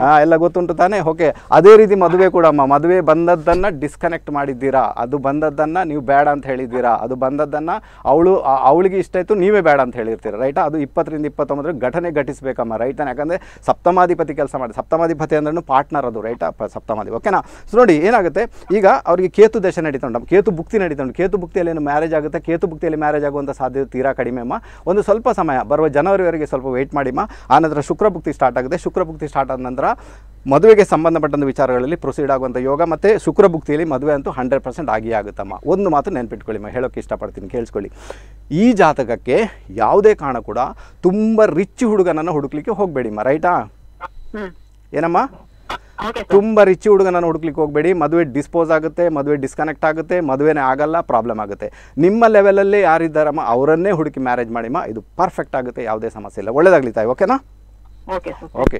Speaker 1: ಹಾಂ ಎಲ್ಲ ಗೊತ್ತುಂಟು ತಾನೆ ಓಕೆ ಅದೇ ರೀತಿ ಮದುವೆ ಕೂಡ ಅಮ್ಮ ಮದುವೆ ಬಂದದ್ದನ್ನು ಡಿಸ್ಕನೆಕ್ಟ್ ಮಾಡಿದ್ದೀರಾ ಅದು ಬಂದದ್ದನ್ನು ನೀವು ಬೇಡ ಅಂತ ಹೇಳಿದ್ದೀರಾ ಅದು ಬಂದದ್ದನ್ನು ಅವಳು ಅವಳು ಅವಳಿಗೆ ಇಷ್ಟ ಆಯಿತು ನೀವೇ ಬೇಡ ಅಂತ ಹೇಳಿರ್ತೀರ ರೈಟ ಅದು ಇಪ್ಪತ್ತರಿಂದ ಇಪ್ಪತ್ತೊಂಬತ್ತರ ಘಟನೆ ಘಟಿಸಬೇಕಮ್ಮ ರೈಟ್ ಯಾಕಂದರೆ ಸಪ್ತಮಾಧಿಪತಿ ಕೆಲಸ ಮಾಡಿ ಸಪ್ತಮಾಧಿಪತಿ ಅಂದ್ರೂ ಪಾರ್ಟ್ನರ್ ಅದು ರೈಟ ಸಪ್ತಮಾಧಿ ಓಕೆನಾ ಸೊ ನೋಡಿ ಏನಾಗುತ್ತೆ ಈಗ ಅವರಿಗೆ ಕೇತು ದಶ ನಡೀತಾ ಕೇತು ಭುಕ್ತಿ ನಡೀತಾ ಕೇತು ಭುಕ್ತಿಯಲ್ಲಿ ಏನು ಮ್ಯಾರೇಜ್ ಆಗುತ್ತೆ ಕೇತು ಭುಕ್ತಿಯಲ್ಲಿ ಮ್ಯಾರೇಜ್ ಆಗುವಂಥ ಸಾಧ್ಯತೆ ತೀರಾ ಕಡಿಮೆ ಅಮ್ಮ ಒಂದು ಸ್ವಲ್ಪ ಸಮಯ ಬರುವ ಜನವರಿವರೆಗೆ ಸ್ವಲ್ಪ ವೆಯ್ಟ್ ಮಾಡಿಮ್ಮ ಆನಂತರ ಶುಕ್ರಭುಕ್ತಿ ಸ್ಟಾರ್ಟ್ ಆಗುತ್ತೆ ಶುಕ್ರಭುಕ್ತಿ ಸ್ಟಾರ್ಟ್ ಆದ ನಂತರ ಮದುವೆಗೆ ಸಂಬಂಧಪಟ್ಟಂಥ ವಿಚಾರಗಳಲ್ಲಿ ಪ್ರೊಸೀಡ್ ಆಗುವಂಥ ಯೋಗ ಮತ್ತು ಶುಕ್ರ ಭುಕ್ತಿಯಲ್ಲಿ ಮದುವೆ ಅಂತೂ ಹಂಡ್ರೆಡ್ ಪರ್ಸೆಂಟ್ ಆಗಿಯೇ ಆಗುತ್ತಮ್ಮ ಒಂದು ಮಾತು ನೆನ್ಪಿಟ್ಕೊಳ್ಳಿ ಹೇಳೋಕೆ ಇಷ್ಟಪಡ್ತೀನಿ ಕೇಳಿಸ್ಕೊಳ್ಳಿ ಈ ಜಾತಕಕ್ಕೆ ಯಾವುದೇ ಕಾರಣ ಕೂಡ ತುಂಬ ರಿಚ್ ಹುಡುಗನನ್ನು ಹುಡುಕ್ಲಿಕ್ಕೆ ಹೋಗಬೇಡಿ ಮಾ ರೈಟಾ ಏನಮ್ಮ ತುಂಬ ರಿಚ್ ಹುಡುಗನನ್ನು ಹುಡುಕ್ಲಿಕ್ಕೆ ಹೋಗಬೇಡಿ ಮದುವೆ ಡಿಸ್ಪೋಸ್ ಆಗುತ್ತೆ ಮದುವೆ ಡಿಸ್ಕನೆಕ್ಟ್ ಆಗುತ್ತೆ ಮದುವೆನೇ ಆಗಲ್ಲ ಪ್ರಾಬ್ಲಮ್ ಆಗುತ್ತೆ ನಿಮ್ಮ ಲೆವೆಲಲ್ಲೇ ಯಾರಿದ್ದಾರಮ್ಮ ಅವರನ್ನೇ ಹುಡುಕಿ ಮ್ಯಾರೇಜ್ ಮಾಡಿಮ್ಮ ಇದು ಪರ್ಫೆಕ್ಟ್ ಆಗುತ್ತೆ ಯಾವುದೇ ಸಮಸ್ಯೆ ಇಲ್ಲ ಒಳ್ಳೇದಾಗ್ಲಿ ತಾಯಿ ಓಕೆನಾ ಓಕೆ ಓಕೆ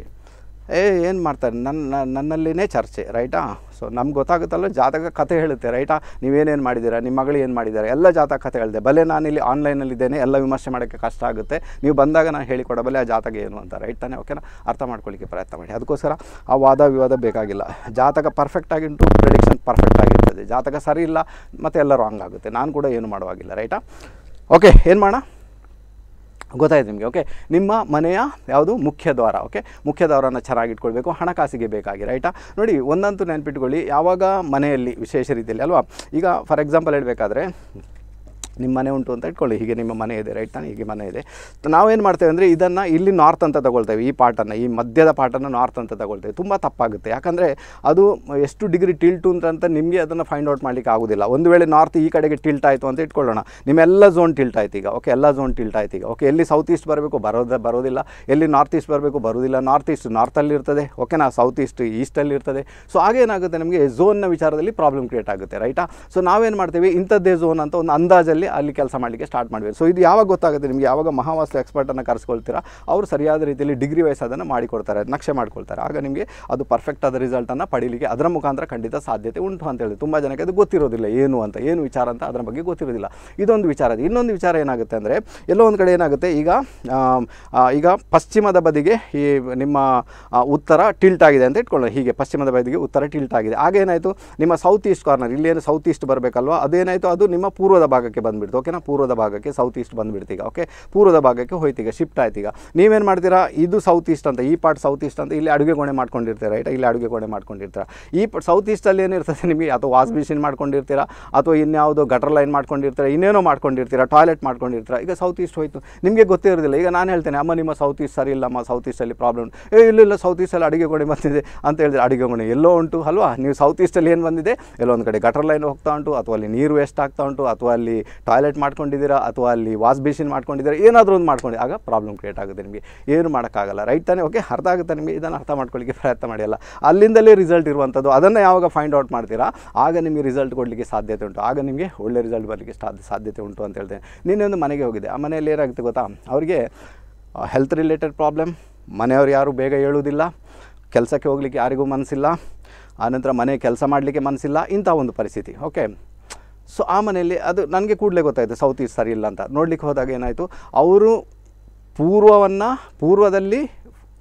Speaker 1: ಏ ಏನು ಮಾಡ್ತಾರೆ ನನ್ನ ನನ್ನಲ್ಲಿನೇ ಚರ್ಚೆ ರೈಟಾ ಸೊ ನಮ್ಗೆ ಗೊತ್ತಾಗುತ್ತಲ್ಲ ಜಾತಕ ಕಥೆ ಹೇಳುತ್ತೆ ರೈಟಾ ನೀವೇನೇನು ಮಾಡಿದ್ದೀರಾ ನಿಮ್ಮ ಮಗಳು ಏನು ಮಾಡಿದ್ದಾರೆ ಎಲ್ಲ ಜಾತಕ ಕಥೆ ಹೇಳಿದೆ ಭಲೆ ನಾನಿಲ್ಲಿ ಆನ್ಲೈನಲ್ಲಿದ್ದೇನೆ ಎಲ್ಲ ವಿಮರ್ಶೆ ಮಾಡೋಕ್ಕೆ ಕಷ್ಟ ಆಗುತ್ತೆ ನೀವು ಬಂದಾಗ ನಾನು ಹೇಳಿಕೊಡಬಲ್ಲೆ ಆ ಜಾತಕ ಏನು ಅಂತ ರೈಟ್ ತಾನೇ ಓಕೆನಾ ಅರ್ಥ ಮಾಡ್ಕೊಳ್ಳಿಕ್ಕೆ ಪ್ರಯತ್ನ ಮಾಡಿ ಅದಕ್ಕೋಸ್ಕರ ಆ ವಾದ ವಿವಾದ ಬೇಕಾಗಿಲ್ಲ ಜಾತಕ ಪರ್ಫೆಕ್ಟಾಗಿ ಉಂಟು ಪ್ರಿಡಿಕ್ಷನ್ ಪರ್ಫೆಕ್ಟ್ ಆಗಿರ್ತದೆ ಜಾತಕ ಸರಿ ಇಲ್ಲ ಮತ್ತು ಎಲ್ಲ ರಾಂಗ್ ಆಗುತ್ತೆ ನಾನು ಕೂಡ ಏನು ಮಾಡುವಾಗಿಲ್ಲ ರೈಟಾ ಓಕೆ ಏನು ಮಾಡೋಣ ಗೊತ್ತಾಯ್ತು ನಿಮಗೆ ಓಕೆ ನಿಮ್ಮ ಮನೆಯ ಯಾವುದು ಮುಖ್ಯ ದ್ವಾರ ಓಕೆ ಮುಖ್ಯ ದ್ವಾರನ ಚೆನ್ನಾಗಿಟ್ಕೊಳ್ಬೇಕು ಹಣಕಾಸಿಗೆ ಬೇಕಾಗಿ ರೈಟಾ ನೋಡಿ ಒಂದಂತೂ ನೆನಪಿಟ್ಕೊಳ್ಳಿ ಯಾವಾಗ ಮನೆಯಲ್ಲಿ ವಿಶೇಷ ರೀತಿಯಲ್ಲಿ ಅಲ್ವಾ ಈಗ ಫಾರ್ ಎಕ್ಸಾಂಪಲ್ ಹೇಳಬೇಕಾದ್ರೆ ನಿಮ್ಮ ಮನೆ ಉಂಟು ಅಂತ ಇಟ್ಕೊಳ್ಳಿ ಹೀಗೆ ನಿಮ್ಮ ಮನೆ ಇದೆ ರೈಟ್ ತಾನೆ ಹೀಗೆ ಮನೆ ಇದೆ ನಾವೇನು ಮಾಡ್ತೇವೆ ಅಂದರೆ ಇದನ್ನು ಇಲ್ಲಿ ನಾರ್ತ್ ಅಂತ ತಗೊಳ್ತೇವೆ ಈ ಪಾಟನ್ನು ಈ ಮಧ್ಯದ ಪಾಟನ್ನು ನಾರ್ತ್ ಅಂತ ತಗೊಳ್ತೇವೆ ತುಂಬ ತಪ್ಪಾಗುತ್ತೆ ಯಾಕಂದರೆ ಅದು ಎಷ್ಟು ಡಿಗ್ರಿ ಟಿಲ್ಟು ಅಂತ ನಿಮಗೆ ಅದನ್ನು ಫೈಂಡ್ ಔಟ್ ಮಾಡಲಿಕ್ಕೆ ಆಗೋದಿಲ್ಲ ಒಂದು ವೇಳೆ ನಾರ್ತ್ ಈ ಕಡೆಗೆ ಟಿಲ್ಟ್ ಆಯಿತು ಅಂತ ಇಟ್ಕೊಳ್ಳೋಣ ನಿಮ್ಮೆಲ್ಲ ಝೋನ್ ಟಿಲ್ಟ್ ಆಯ್ತು ಈಗ ಓಕೆ ಎಲ್ಲ ಝೋನ್ ಟಿಲ್ಟ್ ಆಯ್ತು ಈಗ ಓಕೆ ಎಲ್ಲಿ ಸೌತ್ ಈಸ್ಟ್ ಬರಬೇಕು ಬರೋದ ಬರೋದಿಲ್ಲ ಎಲ್ಲಿ ನಾರ್ತ್ ಈಸ್ಟ್ ಬರಬೇಕು ಬರೋದಿಲ್ಲ ನಾರ್ತ್ ಈಸ್ಟ್ ನಾರ್ತಲ್ಲಿ ಇರ್ತದೆ ಓಕೆನಾ ಸೌತ್ ಈಸ್ಟ್ ಈಸ್ಟಲ್ಲಿ ಇರ್ತದೆ ಸೊ ಹಾಗೇನಾಗುತ್ತೆ ನಮಗೆ ಝೋನ್ನ ವಿಚಾರದಲ್ಲಿ ಪ್ರಾಬ್ಲಮ್ ಕ್ರಿಯೇಟ್ ಆಗುತ್ತೆ ರೈಟಾ ಸೊ ನಾವೇನು ಮಾಡ್ತೀವಿ ಇಂಥದ್ದೇ ಝೋನ್ ಅಂತ ಒಂದು ಅಂದಾಜಲ್ಲಿ ಅಲ್ಲಿ ಕೆಲಸ ಮಾಡಲಿಕ್ಕೆ ಸ್ಟಾರ್ಟ್ ಮಾಡಬೇಕು ಸೊ ಇದು ಯಾವಾಗ ಗೊತ್ತಾಗುತ್ತೆ ನಿಮಗೆ ಯಾವಾಗ ಮಹಾವಾಸ್ತು ಎಕ್ಸ್ಪರ್ಟನ್ನು ಕರೆಸ್ಕೊಳ್ತೀರಾ ಅವರು ಸರಿಯಾದ ರೀತಿಯಲ್ಲಿ ಡಿಗ್ರಿ ವೈಸ್ ಅದನ್ನು ಮಾಡಿಕೊಡ್ತಾರೆ ನಕ್ಷೆ ಮಾಡ್ಕೊಳ್ತಾರೆ ಆಗ ನಿಮಗೆ ಅದು ಪರ್ಫೆಕ್ಟ್ ಆದ ರಿಸಲ್ಟನ್ನು ಪಡೀಲಿಕ್ಕೆ ಅದರ ಮುಖಾಂತರ ಖಂಡಿತ ಸಾಧ್ಯತೆ ಉಂಟು ಅಂತ ಹೇಳಿ ತುಂಬ ಜನಕ್ಕೆ ಅದು ಗೊತ್ತಿರೋದಿಲ್ಲ ಏನು ಅಂತ ಏನು ವಿಚಾರ ಅಂತ ಅದರ ಬಗ್ಗೆ ಗೊತ್ತಿರೋದಿಲ್ಲ ಇದೊಂದು ವಿಚಾರ ಇನ್ನೊಂದು ವಿಚಾರ ಏನಾಗುತ್ತೆ ಅಂದರೆ ಎಲ್ಲೋ ಒಂದು ಕಡೆ ಏನಾಗುತ್ತೆ ಈಗ ಈಗ ಪಶ್ಚಿಮದ ಬದಿಗೆ ಈ ನಿಮ್ಮ ಉತ್ತರ ಟಿಲ್ಟ್ ಆಗಿದೆ ಅಂತ ಇಟ್ಕೊಳ್ಳೋಣ ಹೀಗೆ ಪಶ್ಚಿಮದ ಬದಿಗೆ ಉತ್ತರ ಟಿಲ್ಟ್ ಆಗಿದೆ ಆಗೇನಾಯಿತು ನಿಮ್ಮ ಸೌತ್ ಈಸ್ಟ್ ಕಾರ್ನರ್ ಇಲ್ಲೇನು ಸೌತ್ ಈಸ್ಟ್ ಬರಬೇಕಲ್ವ ಅದೇನಾಯಿತು ಅದು ನಿಮ್ಮ ಪೂರ್ವದ ಭಾಗಕ್ಕೆ ಬಂದುಬಿಡ್ತು ಓಕೆನಾ ಪೂರ್ವದ ಭಾಗಕ್ಕೆ ಸೌತ್ ಈಸ್ಟ್ ಬಂದುಬಿಡ್ತೀಗ ಈಗ ಓಕೆ ಪೂರ್ವದ ಭಾಗಕ್ಕೆ ಹೋಯ್ತೀಗ ಶಿಫ್ಟ್ ಆಯ್ತು ಈಗ ನೀವೇನು ಮಾಡ್ತೀರಾ ಇದು ಸೌತ್ ಈಸ್ಟ್ ಅಂತ ಈ ಪಾರ್ಟ್ ಸೌತ್ ಈಸ್ಟ್ ಅಂತ ಇಲ್ಲಿ ಅಡುಗೆ ಕೋಣೆ ಮಾಡ್ಕೊಂಡಿರ್ತೀರ ರೈಟ್ ಇಲ್ಲಿ ಅಡುಗೆ ಕೋಣೆ ಮಾಡ್ಕೊಂಡಿರ್ತೀರ ಈ ಸೌತ್ ಈಸ್ಟಲ್ಲಿ ಏನಿರ್ತದೆ ನಿಮಗೆ ಅಥವಾ ವಾಶ್ ಮಿಷಿನ್ ಮಾಡ್ಕೊಂಡಿರ್ತೀರಾ ಅಥವಾ ಇನ್ಯಾವುದೋ ಗಟರ್ ಲೈನ್ ಮಾಡ್ಕೊಂಡಿರ್ತೀರ ಇನ್ನೇನೋ ಮಾಡ್ಕೊಂಡಿರ್ತೀರ ಟಾಯ್ಲೆಟ್ ಮಾಡ್ಕೊಂಡಿರ್ತೀರ ಈಗ ಸೌತ್ ಈಸ್ಟ್ ಹೋಯ್ತು ನಿಮಗೆ ಗೊತ್ತೇ ಇರೋದಿಲ್ಲ ಈಗ ನಾನು ಹೇಳ್ತೇನೆ ಅಮ್ಮ ನಿಮ್ಮ ಸೌತ್ ಈಸ್ಟ್ ಸರಿ ಇಲ್ಲಮ್ಮ ಸೌತ್ ಈಸ್ಟಲ್ಲಿ ಪ್ರಾಬ್ಲಮ್ ಏ ಇಲ್ಲ ಇಲ್ಲ ಸೌತ್ ಈಸ್ಟಲ್ಲಿ ಅಡುಗೆ ಕೋಣೆ ಬಂದಿದೆ ಅಂತ ಹೇಳಿದ್ರೆ ಅಡುಗೆ ಕೋಣೆ ಎಲ್ಲೋ ಉಂಟು ಅಲ್ವಾ ನೀವು ಸೌತ್ ಈಸ್ಟಲ್ಲಿ ಏನು ಬಂದಿದೆ ಒಂದು ಕಡೆ ಗಟರ್ ಲೈನ್ ಹೋಗ್ತಾ ಉಂಟು ಅಥವಾ ಅಲ್ಲಿ ನೀರು ವೇಸ್ಟ್ ಆಗ್ತಾ ಉಂಟು ಅಥವಾ ಅಲ್ಲಿ ಟಾಯ್ಲೆಟ್ ಮಾಡ್ಕೊಂಡಿದ್ದೀರಾ ಅಥವಾ ಅಲ್ಲಿ ವಾಶ್ ಬೇಸಿನ್ ಮಾಡ್ಕೊಂಡಿದ್ದೀರಾ ಏನಾದರೂ ಒಂದು ಮಾಡ್ಕೊಂಡು ಆಗ ಪ್ರಾಬ್ಲಮ್ ಕ್ರಿಯೇಟ್ ಆಗುತ್ತೆ ನಿಮಗೆ ಏನು ಮಾಡೋಕ್ಕಾಗಲ್ಲ ರೈಟ್ ತಾನೇ ಓಕೆ ಅರ್ಥ ಆಗುತ್ತೆ ನಿಮಗೆ ಇದನ್ನು ಅರ್ಥ ಮಾಡ್ಕೊಳ್ಳಿಕ್ಕೆ ಪ್ರಯತ್ನ ಮಾಡಿಲ್ಲ ಅಲ್ಲಿಂದಲೇ ರಿಸಲ್ಟ್ ಇರುವಂಥದ್ದು ಅದನ್ನು ಯಾವಾಗ ಫೈಂಡ್ ಔಟ್ ಮಾಡ್ತೀರಾ ಆಗ ನಿಮಗೆ ರಿಸಲ್ಟ್ ಕೊಡಲಿಕ್ಕೆ ಸಾಧ್ಯತೆ ಉಂಟು ಆಗ ನಿಮಗೆ ಒಳ್ಳೆ ರಿಸಲ್ಟ್ ಬರಲಿಕ್ಕೆ ಸಾಧ್ಯ ಸಾಧ್ಯತೆ ಉಂಟು ಅಂತ ಹೇಳ್ತೇನೆ ನಿನ್ನೆ ಒಂದು ಮನೆಗೆ ಹೋಗಿದೆ ಆ ಮನೆಯಲ್ಲಿ ಏನಾಗುತ್ತೆ ಗೊತ್ತಾ ಅವರಿಗೆ ಹೆಲ್ತ್ ರಿಲೇಟೆಡ್ ಪ್ರಾಬ್ಲಮ್ ಮನೆಯವರು ಯಾರೂ ಬೇಗ ಹೇಳುವುದಿಲ್ಲ ಕೆಲಸಕ್ಕೆ ಹೋಗ್ಲಿಕ್ಕೆ ಯಾರಿಗೂ ಮನಸ್ಸಿಲ್ಲ ಆನಂತರ ಮನೆ ಕೆಲಸ ಮಾಡಲಿಕ್ಕೆ ಮನಸ್ಸಿಲ್ಲ ಇಂಥ ಒಂದು ಪರಿಸ್ಥಿತಿ ಓಕೆ ಸೊ ಆ ಮನೆಯಲ್ಲಿ ಅದು ನನಗೆ ಕೂಡಲೇ ಗೊತ್ತಾಯಿತು ಸೌತ್ ಈಸ್ಟ್ ಸರಿ ಇಲ್ಲ ಅಂತ ನೋಡಲಿಕ್ಕೆ ಹೋದಾಗ ಏನಾಯಿತು ಅವರು ಪೂರ್ವವನ್ನು ಪೂರ್ವದಲ್ಲಿ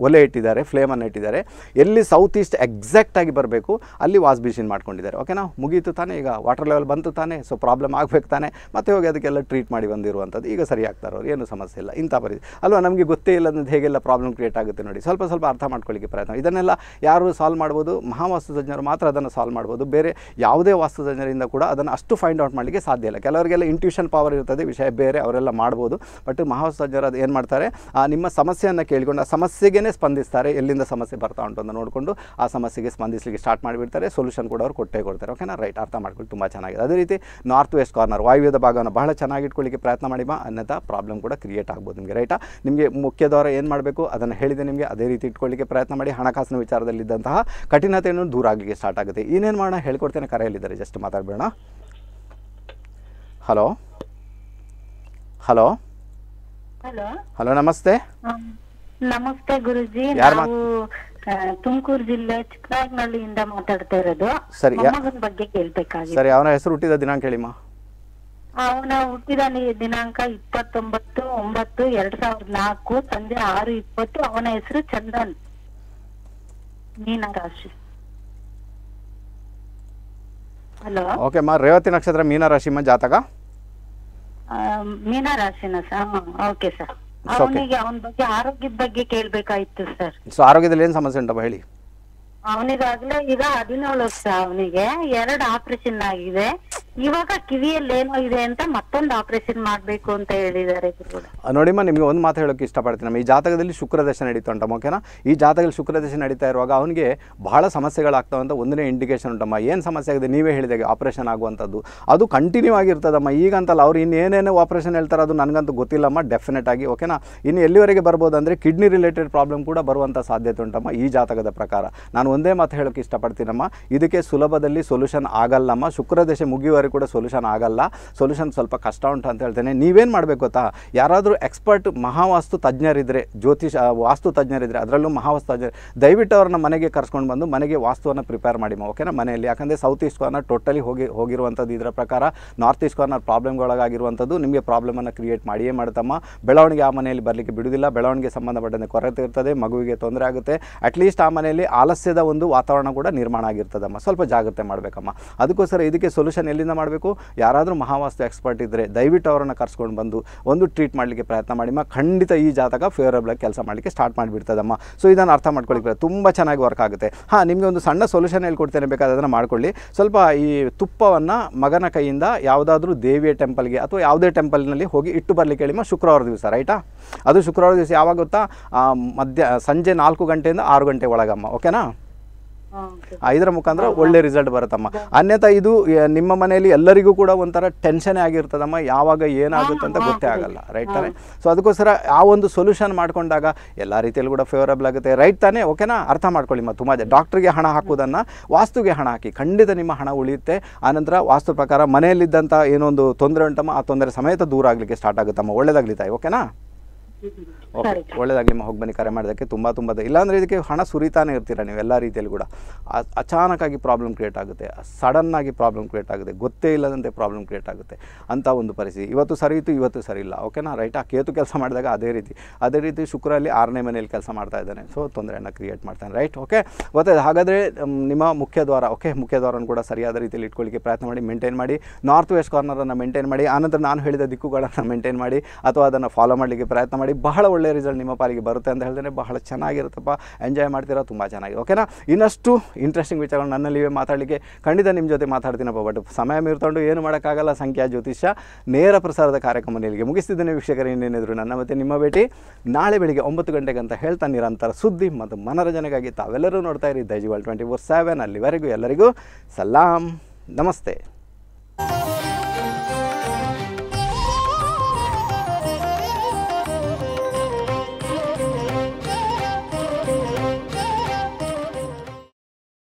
Speaker 1: ಒಲೆ ಇಟ್ಟಿದ್ದಾರೆ ಫ್ಲೇಮನ್ನು ಇಟ್ಟಿದ್ದಾರೆ ಎಲ್ಲಿ ಸೌತ್ ಈಸ್ಟ್ ಎಕ್ಸಾಕ್ಟಾಗಿ ಬರಬೇಕು ಅಲ್ಲಿ ವಾಸ್ ಬಿಷಿನ್ ಮಾಡ್ಕೊಂಡಿದ್ದಾರೆ ಓಕೆನಾ ಮುಗೀತು ತಾನೇ ಈಗ ವಾಟರ್ ಲೆವೆಲ್ ಬಂತು ತಾನೇ ಸೊ ಪ್ರಾಬ್ಲಮ್ ಆಗಬೇಕು ತಾನೇ ಮತ್ತೆ ಹೋಗಿ ಅದಕ್ಕೆಲ್ಲ ಟ್ರೀಟ್ ಮಾಡಿ ಬಂದಿರುವಂಥದ್ದು ಈಗ ಸರಿ ಅವ್ರು ಏನು ಸಮಸ್ಯೆ ಇಲ್ಲ ಇಂಥ ಪರಿಸ್ಥಿತಿ ಅಲ್ವಾ ನಮಗೆ ಗೊತ್ತೇ ಇಲ್ಲ ಅಂದ್ರೆ ಹೇಗೆಲ್ಲ ಪ್ರಾಬ್ಲಮ್ ಕ್ರಿಯೇಟ್ ಆಗುತ್ತೆ ನೋಡಿ ಸ್ವಲ್ಪ ಸ್ವಲ್ಪ ಅರ್ಥ ಮಾಡ್ಕೊಳ್ಳಿಕ್ಕೆ ಪ್ರಯತ್ನ ಇದನ್ನೆಲ್ಲ ಯಾರು ಸಾಲ್ವ್ ಮಾಡ್ಬೋದು ತಜ್ಞರು ಮಾತ್ರ ಅದನ್ನು ಸಾಲ್ವ್ ಮಾಡ್ಬೋದು ಬೇರೆ ಯಾವುದೇ ವಾಸ್ತುತಜ್ಞರಿಂದ ಕೂಡ ಅದನ್ನು ಅಷ್ಟು ಫೈಂಡ್ ಔಟ್ ಮಾಡಲಿಕ್ಕೆ ಸಾಧ್ಯ ಇಲ್ಲ ಕೆಲವರಿಗೆಲ್ಲ ಇಂಟ್ಯೂಷನ್ ಪವರ್ ಇರ್ತದೆ ವಿಷಯ ಬೇರೆ ಅವರೆಲ್ಲ ಮಾಡ್ಬೋದು ಬಟ್ ತಜ್ಞರು ಅದು ಏನು ಮಾಡ್ತಾರೆ ನಿಮ್ಮ ಸಮಸ್ಯೆಯನ್ನು ಕೇಳಿಕೊಂಡು ಆ ಸಮಸ್ಯೆಗೆ ಸ್ಪಂದಿಸ್ತಾರೆ ಎಲ್ಲಿಂದ ಸಮಸ್ಯೆ ಬರ್ತಾ ಉಂಟು ಅಂತ ನೋಡಿಕೊಂಡು ಆ ಸಮಸ್ಯೆಗೆ ಸ್ಪಂದಿಸಲಿಕ್ಕೆ ಸ್ಟಾರ್ಟ್ ಮಾಡಿಬಿಡ್ತಾರೆ ಸೊಲ್ಯೂಷನ್ ಕೂಡ ಅವರು ಕೊಟ್ಟೇ ಕೊಡ್ತಾರೆ ಓಕೆನಾ ರೈಟ್ ಅರ್ಥ ಮಾಡ್ಕೊಳ್ಳಿ ತುಂಬ ಚೆನ್ನಾಗಿದೆ ಅದೇ ರೀತಿ ನಾರ್ತ್ ವೆಸ್ಟ್ ಕಾರ್ನರ್ ವಾಯುವ್ಯದ ಭಾಗವನ್ನು ಬಹಳ ಚೆನ್ನಾಗಿ ಇಟ್ಕೊಳ್ಳಿಕ್ಕೆ ಪ್ರಯತ್ನ ಮಾಡಿ ಬಾ ಅನ್ನೋದ ಪ್ರಾಬ್ಲಮ್ ಕೂಡ ಕ್ರಿಯೇಟ್ ಆಗ್ಬೋದು ನಿಮಗೆ ರೈಟಾ ನಿಮಗೆ ದ್ವಾರ ಏನು ಮಾಡಬೇಕು ಅದನ್ನು ಹೇಳಿದೆ ನಿಮಗೆ ಅದೇ ರೀತಿ ಇಟ್ಕೊಳ್ಳಿಕ್ಕೆ ಪ್ರಯತ್ನ ಮಾಡಿ ಹಣಕಾಸಿನ ವಿಚಾರದಲ್ಲಿದ್ದಂತಹ ಕಠಿಣತೆಯನ್ನು ದೂರ ಆಗಲಿಕ್ಕೆ ಸ್ಟಾರ್ಟ್ ಆಗುತ್ತೆ ಏನೇನು ಮಾಡೋಣ ಹೇಳ್ಕೊಡ್ತೇನೆ ಕರೆಯಲ್ಲಿದ್ದಾರೆ ಜಸ್ಟ್ ಮಾತಾಡಬೇಡ ಹಲೋ ಹಲೋ ಹಲೋ ನಮಸ್ತೆ
Speaker 2: ನಮಸ್ತೆ ಗುರುಜಿ ನಾವು ತುಮಕೂರು ಜಿಲ್ಲೆ ಚಿಕ್ಕನಹಳ್ಳಿಯಿಂದ ಮಾತಾಡ್ತಾ ಇರೋದು ಸರಿ ಮೊಮ್ಮಗನ ಬಗ್ಗೆ ಕೇಳ್ಬೇಕಾಗಿ ಸರಿ
Speaker 1: ಅವನ ಹೆಸರು ಹುಟ್ಟಿದ ದಿನಾಂಕ ಹೇಳಿಮ್ಮ
Speaker 2: ಅವನ ಹುಟ್ಟಿದ ದಿನಾಂಕ ಇಪ್ಪತ್ತೊಂಬತ್ತು ಒಂಬತ್ತು ಎರಡ್ ಸಾವಿರದ ನಾಲ್ಕು ಸಂಜೆ ಆರು ಇಪ್ಪತ್ತು ಅವನ ಹೆಸರು ಚಂದನ್ ಮೀನ ರಾಶಿ ಹಲೋ
Speaker 1: ಓಕೆ ಮಾ ರೇವತಿ ನಕ್ಷತ್ರ ಮೀನ ರಾಶಿ ಜಾತಕ
Speaker 2: ಮೀನ ರಾಶಿನ ಸರ್ ಓಕೆ ಸರ್ ಅವನಿಗೆ ಅವನ ಬಗ್ಗೆ ಆರೋಗ್ಯದ ಬಗ್ಗೆ ಕೇಳ್ಬೇಕಾಯ್ತು ಸರ್
Speaker 1: ಸೊ ಆರೋಗ್ಯದಲ್ಲಿ ಏನ್ ಸಮಸ್ಯೆ ಉಂಟಪ್ಪ ಹೇಳಿ
Speaker 2: ಅವನಿಗಾಗ್ಲೇ ಈಗ ಹದಿನೇಳು ವರ್ಷ ಅವನಿಗೆ ಎರಡು ಆಪರೇಷನ್ ಆಗಿದೆ ಇವಾಗ ಕಿವಿಯಲ್ಲಿ ಏನೋ ಇದೆ ಅಂತ ಮತ್ತೊಂದು ಆಪರೇಷನ್ ಮಾಡಬೇಕು ಅಂತ ಹೇಳಿದ್ದಾರೆ
Speaker 1: ನೋಡಿಮ್ಮ ನಿಮಗೆ ಒಂದು ಮಾತು ಹೇಳೋಕೆ ಇಷ್ಟಪಡ್ತೀನಿ ನಮ್ಮ ಈ ಜಾತಕದಲ್ಲಿ ಶುಕ್ರ ನಡೀತಾ ಉಂಟಮ್ಮ ಓಕೆನಾ ಈ ಜಾತಕದಲ್ಲಿ ಶುಕ್ರ ನಡೀತಾ ಇರುವಾಗ ಅವನಿಗೆ ಬಹಳ ಸಮಸ್ಯೆಗಳಾಗ್ತಾವ ಅಂತ ಒಂದನೇ ಇಂಡಿಕೇಶನ್ ಉಂಟಮ್ಮ ಏನು ಸಮಸ್ಯೆ ಆಗಿದೆ ನೀವೇ ಹೇಳಿದಾಗ ಆಪರೇಷನ್ ಆಗುವಂಥದ್ದು ಅದು ಕಂಟಿನ್ಯೂ ಆಗಿರ್ತದಮ್ಮ ಈಗಂತಲ್ಲ ಅವ್ರು ಇನ್ನೇನೇನೋ ಆಪರೇಷನ್ ಹೇಳ್ತಾರೆ ಅದು ನನಗಂತೂ ಗೊತ್ತಿಲ್ಲಮ್ಮ ಡೆಫಿನೆಟ್ ಆಗಿ ಓಕೆನಾ ಇನ್ನು ಎಲ್ಲಿವರೆಗೆ ಬರ್ಬೋದು ಅಂದರೆ ಕಿಡ್ನಿ ರಿಲೇಟೆಡ್ ಪ್ರಾಬ್ಲಮ್ ಕೂಡ ಬರುವಂಥ ಸಾಧ್ಯತೆ ಉಂಟಮ್ಮ ಈ ಜಾತಕದ ಪ್ರಕಾರ ನಾನು ಒಂದೇ ಮಾತು ಹೇಳೋಕೆ ಇಷ್ಟಪಡ್ತೀನಮ್ಮ ಇದಕ್ಕೆ ಸುಲಭದಲ್ಲಿ ಸೊಲ್ಯೂಷನ್ ಆಗಲ್ಲಮ್ಮ ಶುಕ್ರ ಮುಗಿಯುವ ಇಲ್ಲಿವರೆಗೂ ಕೂಡ ಸೊಲ್ಯೂಷನ್ ಆಗಲ್ಲ ಸೊಲ್ಯೂಷನ್ ಸ್ವಲ್ಪ ಕಷ್ಟ ಉಂಟು ಅಂತ ಹೇಳ್ತೇನೆ ನೀವೇನು ಮಾಡಬೇಕು ಗೊತ್ತಾ ಯಾರಾದರೂ ಎಕ್ಸ್ಪರ್ಟ್ ಮಹಾವಾಸ್ತು ತಜ್ಞರಿದ್ದರೆ ಜ್ಯೋತಿಷ ವಾಸ್ತು ತಜ್ಞರಿದ್ದರೆ ಅದರಲ್ಲೂ ಮಹಾವಾಸ್ತು ತಜ್ಞರು ದಯವಿಟ್ಟು ಅವ್ರನ್ನ ಮನೆಗೆ ಕರ್ಸ್ಕೊಂಡು ಬಂದು ಮನೆಗೆ ವಾಸ್ತುವನ್ನು ಪ್ರಿಪೇರ್ ಮಾಡಿ ಓಕೆನಾ ಮನೆಯಲ್ಲಿ ಯಾಕಂದರೆ ಸೌತ್ ಈಸ್ಟ್ ಕಾರ್ನರ್ ಟೋಟಲಿ ಹೋಗಿ ಹೋಗಿರುವಂಥದ್ದು ಇದರ ಪ್ರಕಾರ ನಾರ್ತ್ ಈಸ್ಟ್ ಕಾರ್ನರ್ ಪ್ರಾಬ್ಲಮ್ಗಳಾಗಿರುವಂಥದ್ದು ನಿಮಗೆ ಪ್ರಾಬ್ಲಮನ್ನು ಕ್ರಿಯೇಟ್ ಮಾಡಿಯೇ ಮಾಡ್ತಮ್ಮ ಬೆಳವಣಿಗೆ ಆ ಮನೆಯಲ್ಲಿ ಬರಲಿಕ್ಕೆ ಬಿಡುವುದಿಲ್ಲ ಬೆಳವಣಿಗೆ ಸಂಬಂಧಪಟ್ಟಂತೆ ಕೊರತೆ ಇರ್ತದೆ ಮಗುವಿಗೆ ತೊಂದರೆ ಆಗುತ್ತೆ ಅಟ್ಲೀಸ್ಟ್ ಆ ಮನೆಯಲ್ಲಿ ಆಲಸ್ಯದ ಒಂದು ವಾತಾವರಣ ಕೂಡ ನಿರ್ಮಾಣ ಆಗಿರ್ತದಮ್ಮ ಸ್ವಲ್ಪ ಜಾಗ್ರತೆ ಮಾಡಬೇಕಮ್ಮ ಅದಕ್ಕೋಸ್ಕರ ಇದಕ್ಕೆ ಸೊಲ್ಯೂಷನ್ ಎಲ್ಲಿ ಮಾಡಬೇಕು ಯಾರಾದರೂ ಮಹಾವಾಸ್ತು ಎಕ್ಸ್ಪರ್ಟ್ ಇದ್ದರೆ ದಯವಿಟ್ಟು ಅವರನ್ನು ಕರ್ಸ್ಕೊಂಡು ಬಂದು ಒಂದು ಟ್ರೀಟ್ ಮಾಡಲಿಕ್ಕೆ ಪ್ರಯತ್ನ ಮಾಡಿಮ್ಮ ಖಂಡಿತ ಈ ಜಾತಕ ಫೇವರಬಲ್ ಆಗಿ ಕೆಲಸ ಮಾಡಲಿಕ್ಕೆ ಸ್ಟಾರ್ಟ್ ಮಾಡಿಬಿಡ್ತದಮ್ಮ ಸೊ ಇದನ್ನು ಅರ್ಥ ಮಾಡ್ಕೊಳ್ಳಿ ತುಂಬ ಚೆನ್ನಾಗಿ ವರ್ಕ್ ಆಗುತ್ತೆ ಹಾಂ ನಿಮಗೆ ಒಂದು ಸಣ್ಣ ಸೊಲ್ಯೂಷನ್ ಹೇಳ್ಕೊಡ್ತೇನೆ ಬೇಕಾದ ಅದನ್ನು ಮಾಡ್ಕೊಳ್ಳಿ ಸ್ವಲ್ಪ ಈ ತುಪ್ಪವನ್ನು ಮಗನ ಕೈಯಿಂದ ಯಾವುದಾದ್ರೂ ದೇವಿಯ ಟೆಂಪಲ್ಗೆ ಅಥವಾ ಯಾವುದೇ ಟೆಂಪಲ್ನಲ್ಲಿ ಹೋಗಿ ಇಟ್ಟು ಬರಲಿಕ್ಕೆ ಹೇಳಿಮ್ಮ ಶುಕ್ರವಾರ ದಿವಸ ರೈಟಾ ಅದು ಶುಕ್ರವಾರ ದಿವಸ ಯಾವಾಗ ಗೊತ್ತಾ ಮಧ್ಯ ಸಂಜೆ ನಾಲ್ಕು ಗಂಟೆಯಿಂದ ಆರು ಗಂಟೆ ಒಳಗಮ್ಮ ಓಕೆನಾ ಇದರ ಮುಖಾಂತರ ಒಳ್ಳೆ ರಿಸಲ್ಟ್ ಬರುತ್ತಮ್ಮ ಅನ್ಯಥಾ ಇದು ನಿಮ್ಮ ಮನೆಯಲ್ಲಿ ಎಲ್ಲರಿಗೂ ಕೂಡ ಒಂಥರ ಟೆನ್ಷನ್ ಆಗಿರ್ತದಮ್ಮ ಯಾವಾಗ ಏನಾಗುತ್ತೆ ಅಂತ ಗೊತ್ತೇ ಆಗಲ್ಲ ರೈಟ್ ತಾನೆ ಸೊ ಅದಕ್ಕೋಸ್ಕರ ಆ ಒಂದು ಸೊಲ್ಯೂಷನ್ ಮಾಡ್ಕೊಂಡಾಗ ಎಲ್ಲ ರೀತಿಯಲ್ಲಿ ಕೂಡ ಫೇವರಬಲ್ ಆಗುತ್ತೆ ರೈಟ್ ತಾನೇ ಓಕೆನಾ ಅರ್ಥ ಮಾಡ್ಕೊಳ್ಳಿ ಮತ್ತು ತುಂಬ ಡಾಕ್ಟ್ರಿಗೆ ಹಣ ಹಾಕೋದನ್ನು ವಾಸ್ತುಗೆ ಹಣ ಹಾಕಿ ಖಂಡಿತ ನಿಮ್ಮ ಹಣ ಉಳಿಯುತ್ತೆ ಆನಂತರ ವಾಸ್ತು ಪ್ರಕಾರ ಮನೆಯಲ್ಲಿದ್ದಂಥ ಏನೊಂದು ತೊಂದರೆ ಉಂಟಮ್ಮ ಆ ತೊಂದರೆ ಸಮೇತ ದೂರ ಆಗಲಿಕ್ಕೆ ಸ್ಟಾರ್ಟ್ ಆಗುತ್ತಮ್ಮ ಒಳ್ಳೇದಾಗ್ಲಿತಾಯಿ ಓಕೆನಾ ಓಕೆ ಒಳ್ಳೇದಾಗಲಿ ನಿಮ್ಮ ಹೋಗಿ ಬನ್ನಿ ಕರೆ ಮಾಡೋದಕ್ಕೆ ತುಂಬ ತುಂಬ ಇಲ್ಲಾಂದರೆ ಇದಕ್ಕೆ ಹಣ ಸುರಿತಾನೆ ಇರ್ತೀರ ನೀವು ಎಲ್ಲ ರೀತಿಯಲ್ಲಿ ಕೂಡ ಅಚಾನಕ್ಕಾಗಿ ಪ್ರಾಬ್ಲಮ್ ಕ್ರಿಯೇಟ್ ಆಗುತ್ತೆ ಸಡನ್ನಾಗಿ ಪ್ರಾಬ್ಲಮ್ ಕ್ರಿಯೇಟ್ ಆಗುತ್ತೆ ಗೊತ್ತೇ ಇಲ್ಲದಂತೆ ಪ್ರಾಬ್ಲಮ್ ಕ್ರಿಯೇಟ್ ಆಗುತ್ತೆ ಅಂತ ಒಂದು ಪರಿಸ್ಥಿತಿ ಇವತ್ತು ಸರಿ ಇತ್ತು ಇವತ್ತು ಸರಿ ಇಲ್ಲ ಓಕೆನಾ ರೈಟ್ ಆ ಕೇತು ಕೆಲಸ ಮಾಡಿದಾಗ ಅದೇ ರೀತಿ ಅದೇ ರೀತಿ ಶುಕ್ರಲ್ಲಿ ಆರನೇ ಮನೆಯಲ್ಲಿ ಕೆಲಸ ಮಾಡ್ತಾ ಇದ್ದಾನೆ ಸೊ ತೊಂದರೆಯನ್ನು ಕ್ರಿಯೇಟ್ ಮಾಡ್ತಾನೆ ರೈಟ್ ಓಕೆ ಮತ್ತೆ ಹಾಗಾದರೆ ನಿಮ್ಮ ಮುಖ್ಯದ್ವಾರ ಓಕೆ ಮುಖ್ಯ ಕೂಡ ಸರಿಯಾದ ರೀತಿಯಲ್ಲಿ ಇಟ್ಕೊಳ್ಳಿಕ್ಕೆ ಪ್ರಯತ್ನ ಮಾಡಿ ಮೇಂಟೈನ್ ಮಾಡಿ ನಾರ್ತ್ ವೆಸ್ಟ್ ಕಾರ್ನರನ್ನು ಮೇಂಟೈನ್ ಮಾಡಿ ಆನಂತರ ನಾನು ಹೇಳಿದ ದಿಕ್ಕುಗಳನ್ನು ಮೇಂಟೈನ್ ಮಾಡಿ ಅಥವಾ ಅದನ್ನು ಫಾಲೋ ಮಾಡಲಿಕ್ಕೆ ಪ್ರಯತ್ನ ಮಾಡಿ ಮಾಡಿ ಬಹಳ ಒಳ್ಳೆಯ ರಿಸಲ್ಟ್ ನಿಮ್ಮ ಪಾಲಿಗೆ ಬರುತ್ತೆ ಅಂತ ಹೇಳ್ತೇನೆ ಬಹಳ ಚೆನ್ನಾಗಿರುತ್ತಪ್ಪ ಎಂಜಾಯ್ ಮಾಡ್ತೀರಾ ತುಂಬ ಚೆನ್ನಾಗಿ ಓಕೆನಾ ಇನ್ನಷ್ಟು ಇಂಟ್ರೆಸ್ಟಿಂಗ್ ವಿಚಾರಗಳು ನನ್ನಲ್ಲಿವೆ ಮಾತಾಡಲಿಕ್ಕೆ ಖಂಡಿತ ನಿಮ್ಮ ಜೊತೆ ಮಾತಾಡ್ತೀನಪ್ಪ ಬಟ್ ಸಮಯ ಮೀರ್ಕೊಂಡು ಏನು ಮಾಡೋಕ್ಕಾಗಲ್ಲ ಸಂಖ್ಯಾ ಜ್ಯೋತಿಷ್ಯ ನೇರ ಪ್ರಸಾರದ ಕಾರ್ಯಕ್ರಮ ನಿಲ್ಲಿಗೆ ಮುಗಿಸ್ತಿದ್ದೇನೆ ವೀಕ್ಷಕರು ಇನ್ನೇನಿದ್ರು ನನ್ನ ಮತ್ತೆ ನಿಮ್ಮ ಭೇಟಿ ನಾಳೆ ಬೆಳಿಗ್ಗೆ ಒಂಬತ್ತು ಗಂಟೆಗೆ ಅಂತ ಹೇಳ್ತಾ ನಿರಂತರ ಸುದ್ದಿ ಮತ್ತು ಮನರಂಜನೆಗಾಗಿ ತಾವೆಲ್ಲರೂ ನೋಡ್ತಾ ಇರಿ ದೈಜಿವಾಲ್ ಟ್ವೆಂಟಿ ಫೋರ್ ಸೆವೆನ್ ಅಲ್ಲಿವರೆಗೂ ಎಲ್ಲರಿಗೂ ಸಲಾಂ ನಮಸ್ತೆ